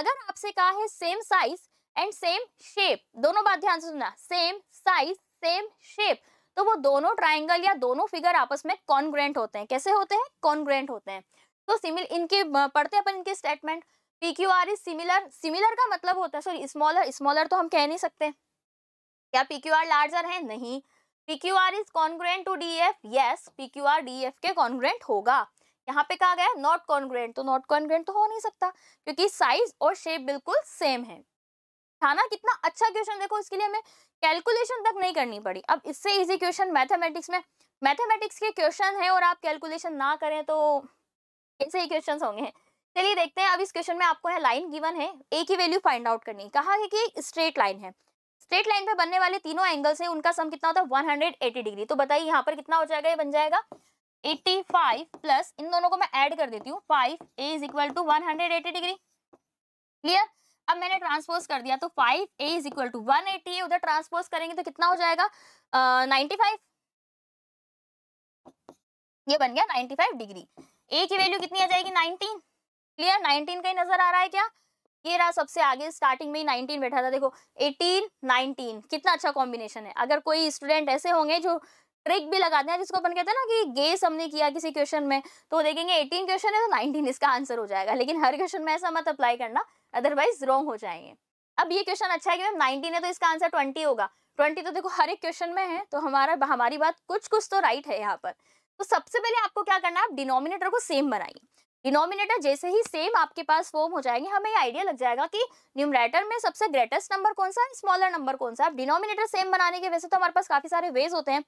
अगर आपसे कहा है same size and same shape दोनों बात ध्यान से सुनना सेम साइज सेम शेप तो वो दोनों ट्राइंगल या दोनों फिगर आपस में कॉन्ग्रेंट होते हैं कैसे होते हैं कॉन्ग्रेंट होते हैं तो सिमिल इनके पढ़ते हैं अपन इनके statement P Q R is similar similar का मतलब होता है सॉरी स्मॉलर स्मॉलर तो हम कह नहीं सकते क्या पी क्यू आर लार्जर है नहीं P Q R is congruent to D F yes P Q R D F के कॉन्ग्रेंट होगा यहाँ पे कहा गया नॉट कॉन्ग्रेंट तो नॉट कॉन्ग्रेंट तो हो नहीं सकता क्योंकि साइज और शेप बिल्कुल सेम है था ना कितना अच्छा क्वेश्चन देखो इसके लिए हमें कैलकुलेशन तक नहीं करनी पड़ी अब इससे इजी क्वेश्चन मैथमेटिक्स में मैथमेटिक्स के क्वेश्चन है और आप कैलकुलेशन ना करें तो ऐसे ही क्वेश्चन होंगे चलिए देखते हैं अब इस क्वेश्चन में आपको है लाइन गिवन है ए की वैल्यू फाइंड आउट करनी कहा है कि स्ट्रेट लाइन है स्ट्रेट लाइन पे बनने वाले तीनों एंगल्स हैं उनका सम कितना होता है 180 डिग्री तो बताइए यहाँ पर कितना हो जाएगा ये बन जाएगा 85 प्लस इन दोनों को मैं ऐड कर देती हूँ five A is equal to one degree clear अब मैंने ट्रांसपोज कर दिया तो five A is equal to one eighty उधर ट्रांसपोज करेंगे तो कितना हो जाएगा नाइनटी uh, फाइव ये बन गया 95 डिग्री ए की वैल्यू कितनी आ जाएगी 19 क्लियर 19 का नजर आ रहा है क्या ये रहा सबसे आगे स्टार्टिंग में ही 19 बैठा था देखो 18 19 कितना अच्छा कॉम्बिनेशन है अगर कोई स्टूडेंट ऐसे होंगे जो ट्रिक भी लगाते हैं जिसको अपन कहते हैं ना कि गेस हमने किया किसी क्वेश्चन में तो देखेंगे 18 क्वेश्चन है तो 19 इसका आंसर हो जाएगा लेकिन हर क्वेश्चन में ऐसा मत अप्लाई करना अदरवाइज रॉन्ग हो जाएंगे अब ये क्वेश्चन अच्छा है कि नाइनटीन है तो इसका आंसर ट्वेंटी होगा ट्वेंटी तो देखो हर एक क्वेश्चन में है तो हमारा हमारी बात कुछ कुछ तो राइट है यहाँ पर तो सबसे पहले आपको क्या करना है आप डिनोमिनेटर को सेम बनाइए डिनोमिनेटर जैसे ही सेम आपके पास फॉर्म हो जाएंगे हमें ये आइडिया लग जाएगा कि न्यूमरेटर में सबसे ग्रेटेस्ट नंबर कौन सा स्मॉलर नंबर कौन सा डिनोमिनेटर सेम बनाने के वैसे तो हमारे पास काफी सारे वेज होते हैं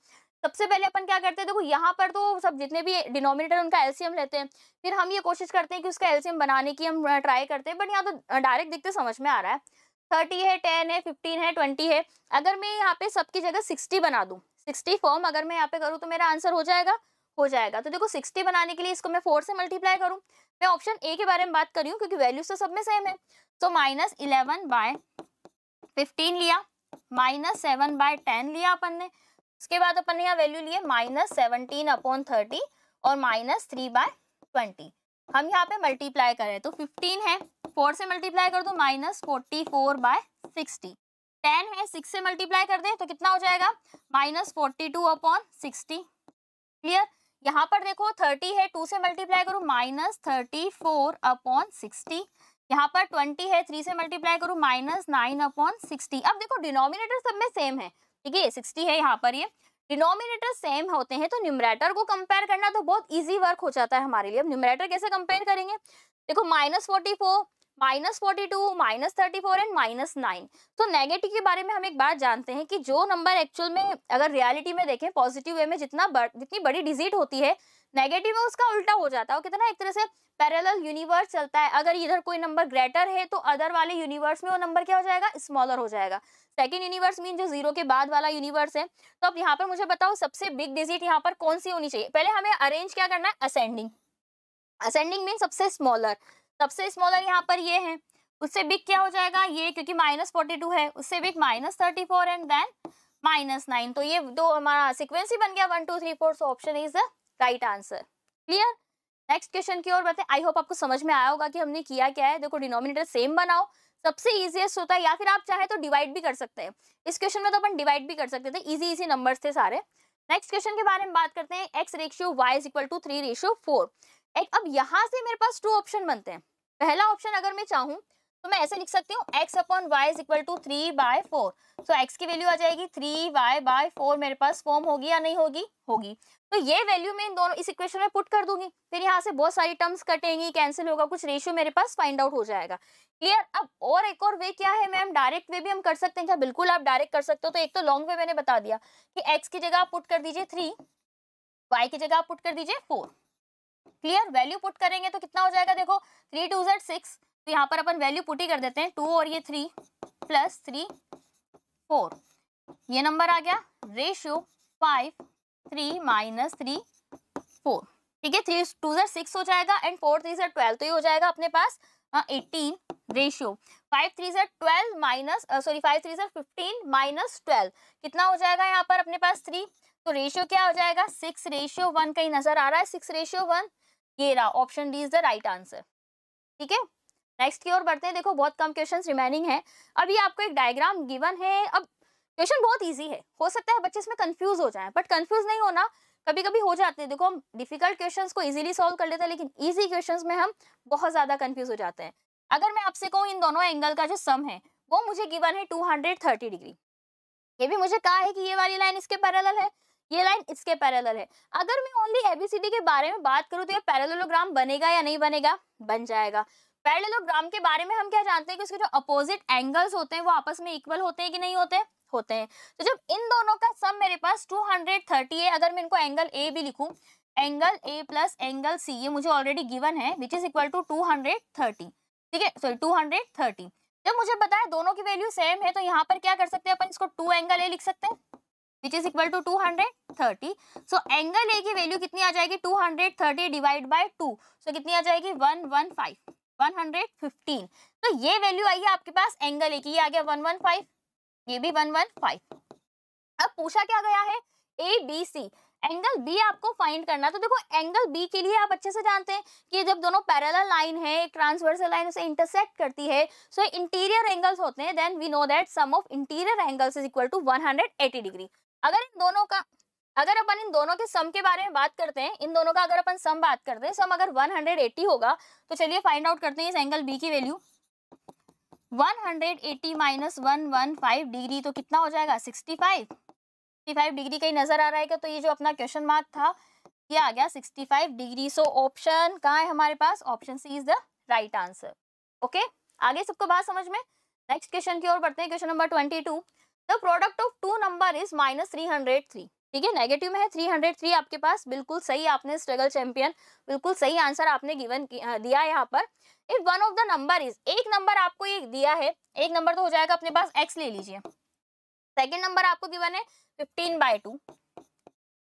सबसे पहले अपन क्या करते हैं देखो यहाँ पर तो सब जितने भी डिनोमिनेटर उनका एल्सियम लेते हैं फिर हम ये कोशिश करते हैं कि उसका एल्सियम बनाने की हम ट्राई करते हैं बट यहाँ तो डायरेक्ट देखते समझ में आ रहा है थर्टी है टेन है फिफ्टीन है ट्वेंटी है अगर मैं यहाँ पे सबकी जगह सिक्सटी बना दूँ सिक्सटी फॉर्म अगर मैं यहाँ पे करूँ तो मेरा आंसर हो जाएगा हो जाएगा तो देखो सिक्सटी बनाने के लिए इसको मैं फोर से मल्टीप्लाई करूँ मैं ऑप्शन ए के बारे में बात कर रही हूँ क्योंकि वैल्यूज तो सब में सेम है तो माइनस इलेवन बाय फिफ्टीन लिया माइनस सेवन बाय टेन लिया अपन ने उसके बाद अपन ने यहाँ वैल्यू लिए माइनस सेवनटीन अपॉन थर्टी और माइनस थ्री बाय ट्वेंटी हम यहाँ पे मल्टीप्लाई करें तो फिफ्टीन है फोर से मल्टीप्लाई कर दो minus forty four by sixty ten है सिक्स से मल्टीप्लाई कर दें तो कितना हो जाएगा minus forty two upon sixty clear यहाँ पर देखो थर्टी है टू से मल्टीप्लाई करूँ minus thirty four upon sixty यहाँ पर ट्वेंटी है थ्री से मल्टीप्लाई करूँ माइनस नाइन अपॉन सिक्सटी अब देखो डिनोमिनेटर सब में सेम है ठीक है सिक्सटी है यहाँ पर ये डिनोमिनेटर सेम होते हैं तो न्यूमरेटर को कंपेयर करना तो बहुत इजी वर्क हो जाता है हमारे लिए अब न्यूमरेटर कैसे कंपेयर करेंगे देखो minus forty four minus forty two minus thirty four and minus nine तो नेगेटिव के बारे में हम एक बात जानते हैं कि जो नंबर एक्चुअल में अगर रियलिटी में देखें पॉजिटिव वे में जितना बड़, जितनी बड़ी डिजिट होती है नेगेटिव में उसका उल्टा हो जाता है कितना एक तरह से पैरेलल यूनिवर्स चलता है अगर इधर कोई नंबर ग्रेटर है तो अदर वाले यूनिवर्स में वो नंबर क्या हो जाएगा स्मॉलर हो जाएगा सेकेंड यूनिवर्स मीन जो जीरो के बाद वाला यूनिवर्स है तो अब यहाँ पर मुझे बताओ सबसे बिग डिजिट यहाँ पर कौन सी होनी चाहिए पहले हमें अरेंज क्या करना है असेंडिंग असेंडिंग मीन सबसे स्मॉलर सबसे स्मॉलर यहाँ पर ये है उससे बिग क्या हो जाएगा ये क्योंकि माइनस फोर्टी टू है उससे big minus thirty four and then minus nine तो ये दो हमारा सिक्वेंस ही बन गया one two three four so option is the right answer clear next question की ओर बढ़ते आई होप आपको समझ में आया होगा कि हमने किया क्या है देखो डिनोमिनेटर सेम बनाओ सबसे ईजिएस्ट होता है या फिर आप चाहे तो डिवाइड भी कर सकते हैं इस क्वेश्चन में तो अपन डिवाइड भी कर सकते थे इजी इजी नंबर्स थे सारे नेक्स्ट क्वेश्चन के बारे में बात करते हैं x ratio y is equal to three ratio four एक अब यहां से मेरे पास टू ऑप्शन बनते हैं पहला ऑप्शन अगर मैं चाहूं तो मैं ऐसे लिख सकती हूँ x upon y is equal to three by four so x की वैल्यू आ जाएगी थ्री वाई बाय फोर मेरे पास फॉर्म होगी या नहीं होगी होगी तो ये वैल्यू मैं इन दोनों इस इक्वेशन में पुट कर दूंगी फिर यहाँ से बहुत सारी टर्म्स कटेंगी कैंसिल होगा कुछ रेशियो मेरे पास फाइंड आउट हो जाएगा क्लियर अब और एक और वे क्या है मैम डायरेक्ट वे भी हम कर सकते हैं क्या बिल्कुल आप डायरेक्ट कर सकते हो तो एक तो लॉन्ग वे मैंने बता दिया कि एक्स की जगह आप पुट कर दीजिए थ्री वाई की जगह आप पुट कर दीजिए फोर क्लियर वैल्यू पुट करेंगे तो कितना हो जाएगा देखो थ्री टू जेड सिक्स तो यहाँ पर अपन वैल्यू पुट ही कर देते हैं टू और ये थ्री प्लस थ्री फोर ये नंबर आ गया ratio five three minus three four ठीक है थ्री टू जेड सिक्स हो जाएगा and four three Z twelve तो ये हो जाएगा अपने पास eighteen ratio five three Z twelve minus sorry five three Z fifteen minus twelve कितना हो जाएगा यहाँ पर अपने पास थ्री तो रेशियो क्या हो जाएगा सिक्स रेशियो वन कहीं नजर आ रहा है सिक्स रेशियो वन ये रहा option D is the right answer ठीक है नेक्स्ट की ओर बढ़ते हैं देखो बहुत कम क्वेश्चन रिमेनिंग है अभी आपको एक डायग्राम गिवन है अब क्वेश्चन बहुत ईजी है हो सकता है बच्चे इसमें कंफ्यूज हो जाए बट कन्फ्यूज नहीं होना कभी कभी हो जाते हैं देखो हम डिफिकल्ट क्वेश्चंस को इजीली सॉल्व कर लेते हैं लेकिन इजी क्वेश्चंस में हम बहुत ज्यादा कंफ्यूज हो जाते हैं अगर मैं आपसे कहूँ इन दोनों एंगल का जो सम है वो मुझे गिवन है 230 डिग्री ये भी मुझे कहा है कि ये वाली लाइन इसके पैरेलल है ये लाइन इसके पैरेलल है अगर मैं ओनली एबीसीडी के बारे में बात करूँ तो ये पैरेललोग्राम बनेगा या नहीं बनेगा बन जाएगा पैरेललोग्राम के बारे में हम क्या जानते हैं कि उसके जो अपोजिट एंगल्स होते हैं वो आपस में इक्वल होते हैं कि नहीं होते होते हैं तो जब इन दोनों का सम मेरे पास 230 है अगर मैं इनको एंगल ए भी लिखूं angle A plus angle C ये मुझे ऑलरेडी गिवन है which is equal to two ठीक है सॉरी टू जब मुझे बताया दोनों की वैल्यू सेम है तो यहाँ पर क्या कर सकते हैं अपन इसको टू एंगल ए लिख सकते हैं which is equal to two hundred thirty so angle A की वैल्यू कितनी आ जाएगी two hundred thirty divide by two so कितनी आ जाएगी one one five one hundred fifteen तो ये वैल्यू आई है आपके पास एंगल एक ही आ गया वन वन फाइव ये भी वन वन फाइव अब पूछा क्या गया है A B C angle B आपको फाइंड करना तो देखो एंगल बी के लिए आप अच्छे से जानते हैं कि जब दोनों पैरेलल लाइन है एक ट्रांसवर्सल लाइन उसे इंटरसेक्ट करती है सो इंटीरियर एंगल्स होते हैं then we know that sum of interior angles is equal to 180 degree अगर इन दोनों का अगर अपन इन दोनों के सम के बारे में बात करते हैं इन दोनों का अगर अपन सम बात करते हैं सम अगर 180 होगा तो चलिए फाइंड आउट करते हैं इस एंगल बी की value 180 hundred eighty minus one degree तो कितना हो जाएगा 65 65 डिग्री कहीं नजर आ रहा है क्या तो ये जो अपना क्वेश्चन मार्क था ये आ गया 65 डिग्री सो ऑप्शन कहाँ है हमारे पास option C is the right answer okay आगे सबको बात समझ में नेक्स्ट क्वेश्चन की ओर बढ़ते हैं question number twenty the product of two number is minus three hundred three ठीक है नेगेटिव में है थ्री हंड्रेड थ्री आपके पास बिल्कुल सही आपने स्ट्रगल चैंपियन बिल्कुल सही आंसर आपने गिवन दिया यहाँ पर if one of the number is एक नंबर आपको ये दिया है एक नंबर तो हो जाएगा अपने पास एक्स ले लीजिए सेकेंड नंबर आपको गिवन है फिफ्टीन बाई टू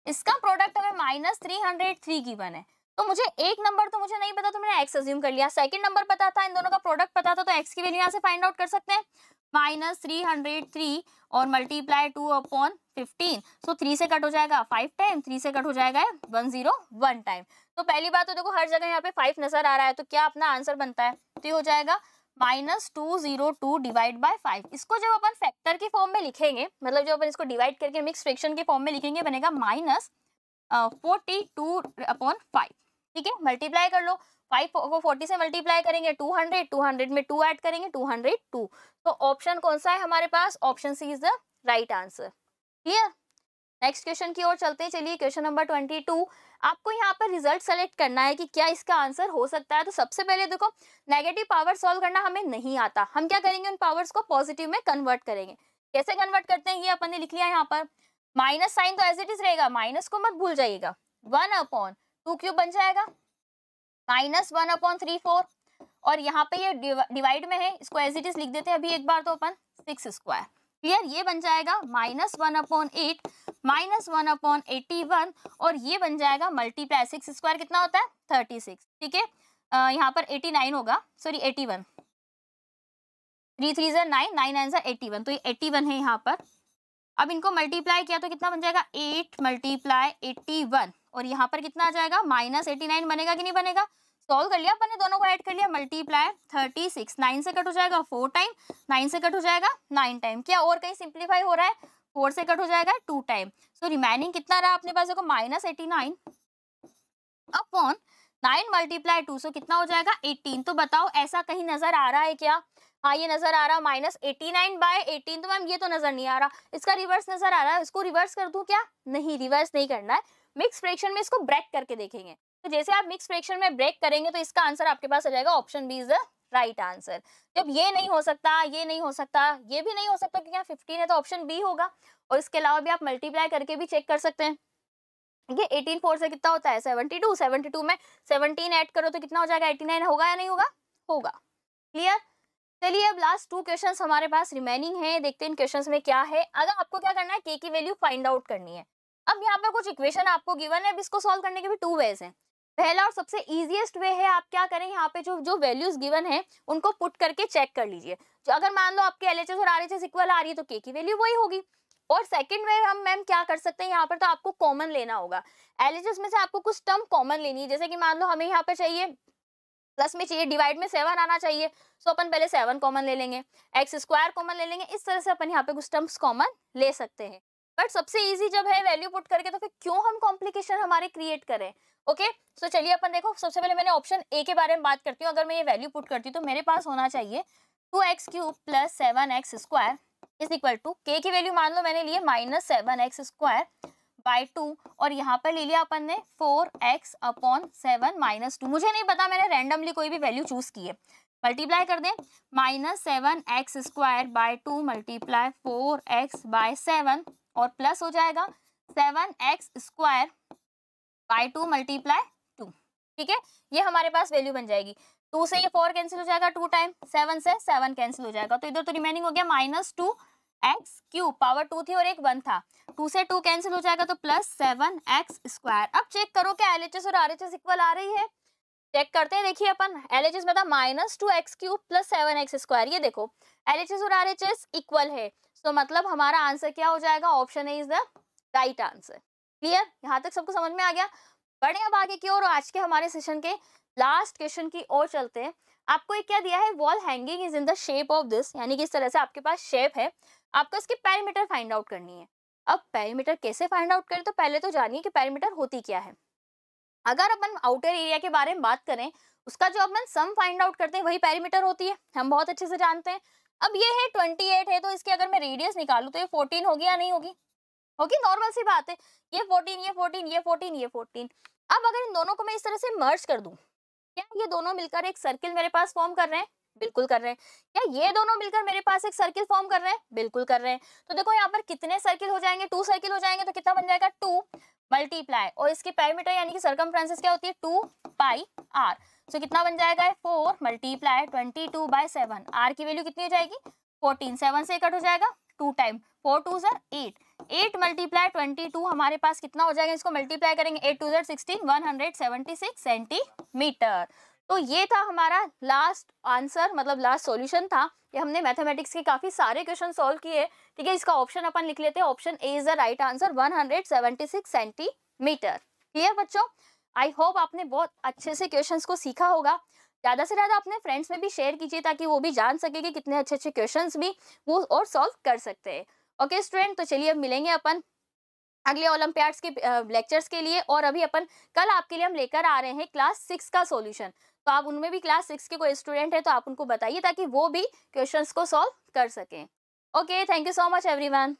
इसका प्रोडक्ट हमें minus three hundred three given है तो मुझे एक नंबर तो मुझे नहीं पता तो मैंने एक्स एज्यूम कर लिया सेकंड नंबर पता था इन दोनों का प्रोडक्ट पता था तो एक्स की वैल्यू यहाँ से फाइंड आउट कर सकते हैं माइनस थ्री हंड्रेड थ्री और multiply two upon fifteen so three से कट हो जाएगा फाइव टाइम थ्री से कट हो जाएगा वन जीरो वन टाइम तो पहली बात तो देखो हर जगह यहाँ पे फाइव नजर आ रहा है तो क्या अपना आंसर बनता है तो ये हो जाएगा minus two zero two divide by five इसको जब अपन फैक्टर के फॉर्म में लिखेंगे मतलब जब अपन इसको डिवाइड करके मिक्स फ्रैक्शन के फॉर्म में लिखेंगे बनेगा minus forty two upon five ठीक है मल्टीप्लाई कर लो फाइव फोर्टी से मल्टीप्लाई करेंगे टू हंड्रेड टू हंड्रेड में टू ऐड करेंगे टू हंड्रेड टू तो ऑप्शन कौन सा है हमारे पास option C is the right answer clear next question की ओर चलते चलिए क्वेश्चन नंबर ट्वेंटी टू आपको यहाँ पर रिजल्ट सेलेक्ट करना है कि क्या इसका आंसर हो सकता है तो सबसे पहले देखो नेगेटिव पावर सॉल्व करना हमें नहीं आता हम क्या करेंगे उन पावर्स को पॉजिटिव में कन्वर्ट करेंगे कैसे कन्वर्ट करते हैं ये अपन ने लिख लिया यहाँ पर माइनस साइन तो एज इट इज रहेगा माइनस को मत भूल जाइएगा वन अपॉन टू क्यूब बन जाएगा minus one upon three four और यहाँ पे ये डिवाइड में है इसको एज इट इज लिख देते हैं अभी एक बार तो अपन सिक्स स्क्वायर क्लियर ये बन जाएगा minus one upon eight minus one upon eighty one और ये बन जाएगा मल्टीप्लाई सिक्स स्क्वायर कितना होता है थर्टी सिक्स ठीक है यहाँ पर एटी नाइन होगा sorry eighty one three three जर नाइन नाइन नाइन जर एटी वन तो ये एट्टी वन है यहाँ पर अब इनको मल्टीप्लाई किया तो कितना बन जाएगा एट मल्टीप्लाई एट्टी वन और यहाँ पर कितना आ जाएगा माइनस एटी नाइन बनेगा कि नहीं बनेगा सॉल्व कर लिया अपने दोनों को ऐड कर लिया मल्टीप्लाई थर्टी सिक्स नाइन से कट हो जाएगा फोर टाइम नाइन से कट हो जाएगा नाइन टाइम क्या और कहीं सिंप्लीफाई हो रहा है फोर से कट हो जाएगा टू टाइम सो रिमाइनिंग कितना रहा अपने पास देखो minus eighty nine upon nine multiply two so कितना हो जाएगा एटीन तो बताओ ऐसा कहीं नजर आ रहा है क्या हाँ ये नजर आ रहा है minus eighty nine by eighteen तो मैम ये तो नजर नहीं आ रहा इसका रिवर्स नजर आ रहा है इसको रिवर्स कर दूं क्या नहीं रिवर्स नहीं करना है मिक्स फ्रैक्शन में इसको ब्रेक करके देखेंगे तो जैसे आप मिक्स फ्रैक्शन में ब्रेक करेंगे तो इसका आंसर आपके पास आ जाएगा option B is the right answer जब ये नहीं हो सकता ये नहीं हो सकता ये भी नहीं हो सकता क्योंकि यहाँ फिफ्टीन है तो ऑप्शन बी होगा और इसके अलावा भी आप मल्टीप्लाई करके भी चेक कर सकते हैं ये 18 फोर से कितना होता है 72 72 में 17 ऐड करो तो कितना हो जाएगा 89 होगा या नहीं होगा होगा क्लियर चलिए अब लास्ट टू क्वेश्चंस हमारे पास रिमेनिंग है देखते हैं इन क्वेश्चंस में क्या है अगर आपको क्या करना है के की वैल्यू फाइंड आउट करनी है अब यहाँ पर कुछ इक्वेशन आपको गिवन है अब इसको सॉल्व करने के भी टू वेज हैं पहला और सबसे इजीएस्ट वे है आप क्या करें यहाँ पे जो जो वैल्यूज गिवन है उनको पुट करके चेक कर लीजिए जो अगर मान लो आपके एल और आर इक्वल आ रही है तो के की वैल्यू वही होगी और सेकंड वे हम मैम क्या कर सकते हैं यहाँ पर तो आपको कॉमन लेना होगा एल में से आपको कुछ टर्म कॉमन लेनी है जैसे कि मान लो हमें यहाँ पे चाहिए प्लस में चाहिए डिवाइड में सेवन आना चाहिए सो तो अपन पहले सेवन कॉमन ले लेंगे एक्स स्क्वायर कॉमन ले लेंगे इस तरह से अपन यहाँ पे कुछ टर्म्स कॉमन ले सकते हैं बट सबसे इजी जब है वैल्यू पुट करके तो फिर क्यों हम कॉम्प्लिकेशन हमारे क्रिएट करें ओके सो चलिए अपन देखो सबसे पहले मैंने ऑप्शन ए के बारे में बात करती हूँ अगर मैं ये वैल्यू पुट करती हूँ तो मेरे पास होना चाहिए two x cube plus seven x square is equal to के की वैल्यू मान लो मैंने लिए minus seven x square by two और यहाँ पर ले लिया अपन ने four x upon seven minus two मुझे नहीं पता मैंने रैंडमली कोई भी वैल्यू चूज की है मल्टीप्लाई कर दें minus seven x square by two multiply four X by seven और प्लस हो जाएगा seven x square by two multiply two ठीक है ये हमारे पास वैल्यू बन जाएगी टू से ये फोर कैंसिल हो जाएगा टू टाइम सेवन से सेवन कैंसिल हो जाएगा तो इधर तो रिमेनिंग हो गया minus two x cube power two थी और एक वन था टू से टू कैंसिल हो जाएगा तो प्लस सेवन एक्स स्क्वायर अब चेक करो कि एल और आर इक्वल आ रही है चेक करते हैं देखिए अपन एल एच एस था minus two x cube plus seven x square ये देखो एल और आर इक्वल है सो तो so, मतलब हमारा आंसर क्या हो जाएगा option A is the right answer clear यहाँ तक सबको समझ में आ गया बढ़े अब आगे की ओर आज के हमारे सेशन के लास्ट क्वेश्चन की ओर चलते हैं आपको एक क्या दिया है wall hanging is in the shape of this यानी कि इस तरह से आपके पास शेप है आपको इसकी पैरामीटर फाइंड आउट करनी है अब पैरामीटर कैसे फाइंड आउट करें तो पहले तो जानिए कि पैरामीटर होती क्या है अगर अपन आउटर एरिया के बारे में बात करें उसका जो अपन सम फाइंड आउट करते हैं वही पैरामीटर होती है हम बहुत अच्छे से जानते हैं अब ये है ट्वेंटी एट है तो इसके अगर मैं रेडियस निकालू तो ये फोर्टीन होगी या नहीं होगी ओके नॉर्मल सी बात है ये फोर्टीन ये फोर्टीन ये फोर्टीन ये फोर्टीन अब अगर इन दोनों को मैं इस तरह से मर्ज कर दू क्या ये दोनों मिलकर एक सर्किल मेरे पास फॉर्म कर रहे हैं बिल्कुल कर रहे हैं क्या ये दोनों मिलकर मेरे पास एक सर्किल फॉर्म कर रहे हैं बिल्कुल कर रहे हैं तो देखो यहाँ पर कितने सर्किल हो जाएंगे टू सर्किल हो जाएंगे तो कितना बन जाएगा टू मल्टीप्लाई और इसकी पैरामीटर यानी कि सरकम क्या होती है टू पाई आर सो कितना बन जाएगा four multiply twenty two by seven R की वैल्यू कितनी हो जाएगी फोर्टीन सेवन से कट हो जाएगा टू टाइम फोर टू जर eight eight multiply twenty two हमारे पास कितना हो जाएगा इसको मल्टीप्लाई करेंगे एट टू जर sixteen one hundred seventy six centimetre तो ये था हमारा लास्ट आंसर मतलब लास्ट सॉल्यूशन था कि हमने मैथमेटिक्स के काफ़ी सारे क्वेश्चन सॉल्व किए ठीक है इसका ऑप्शन अपन लिख लेते हैं option A is the right answer 176 centimetre clear बच्चों आई होप आपने बहुत अच्छे से क्वेश्चन को सीखा होगा ज़्यादा से ज़्यादा अपने फ्रेंड्स में भी शेयर कीजिए ताकि वो भी जान सके कि कितने अच्छे अच्छे क्वेश्चन भी वो और सॉल्व कर सकते हैं ओके स्टूडेंट तो चलिए अब मिलेंगे अपन अगले ओलम्पियाड्स के लेक्चर्स के लिए और अभी अपन कल आपके लिए हम लेकर आ रहे हैं क्लास सिक्स का सॉल्यूशन तो आप उनमें भी क्लास सिक्स के कोई स्टूडेंट है तो आप उनको बताइए ताकि वो भी क्वेश्चन को सॉल्व कर सकें okay thank you so much everyone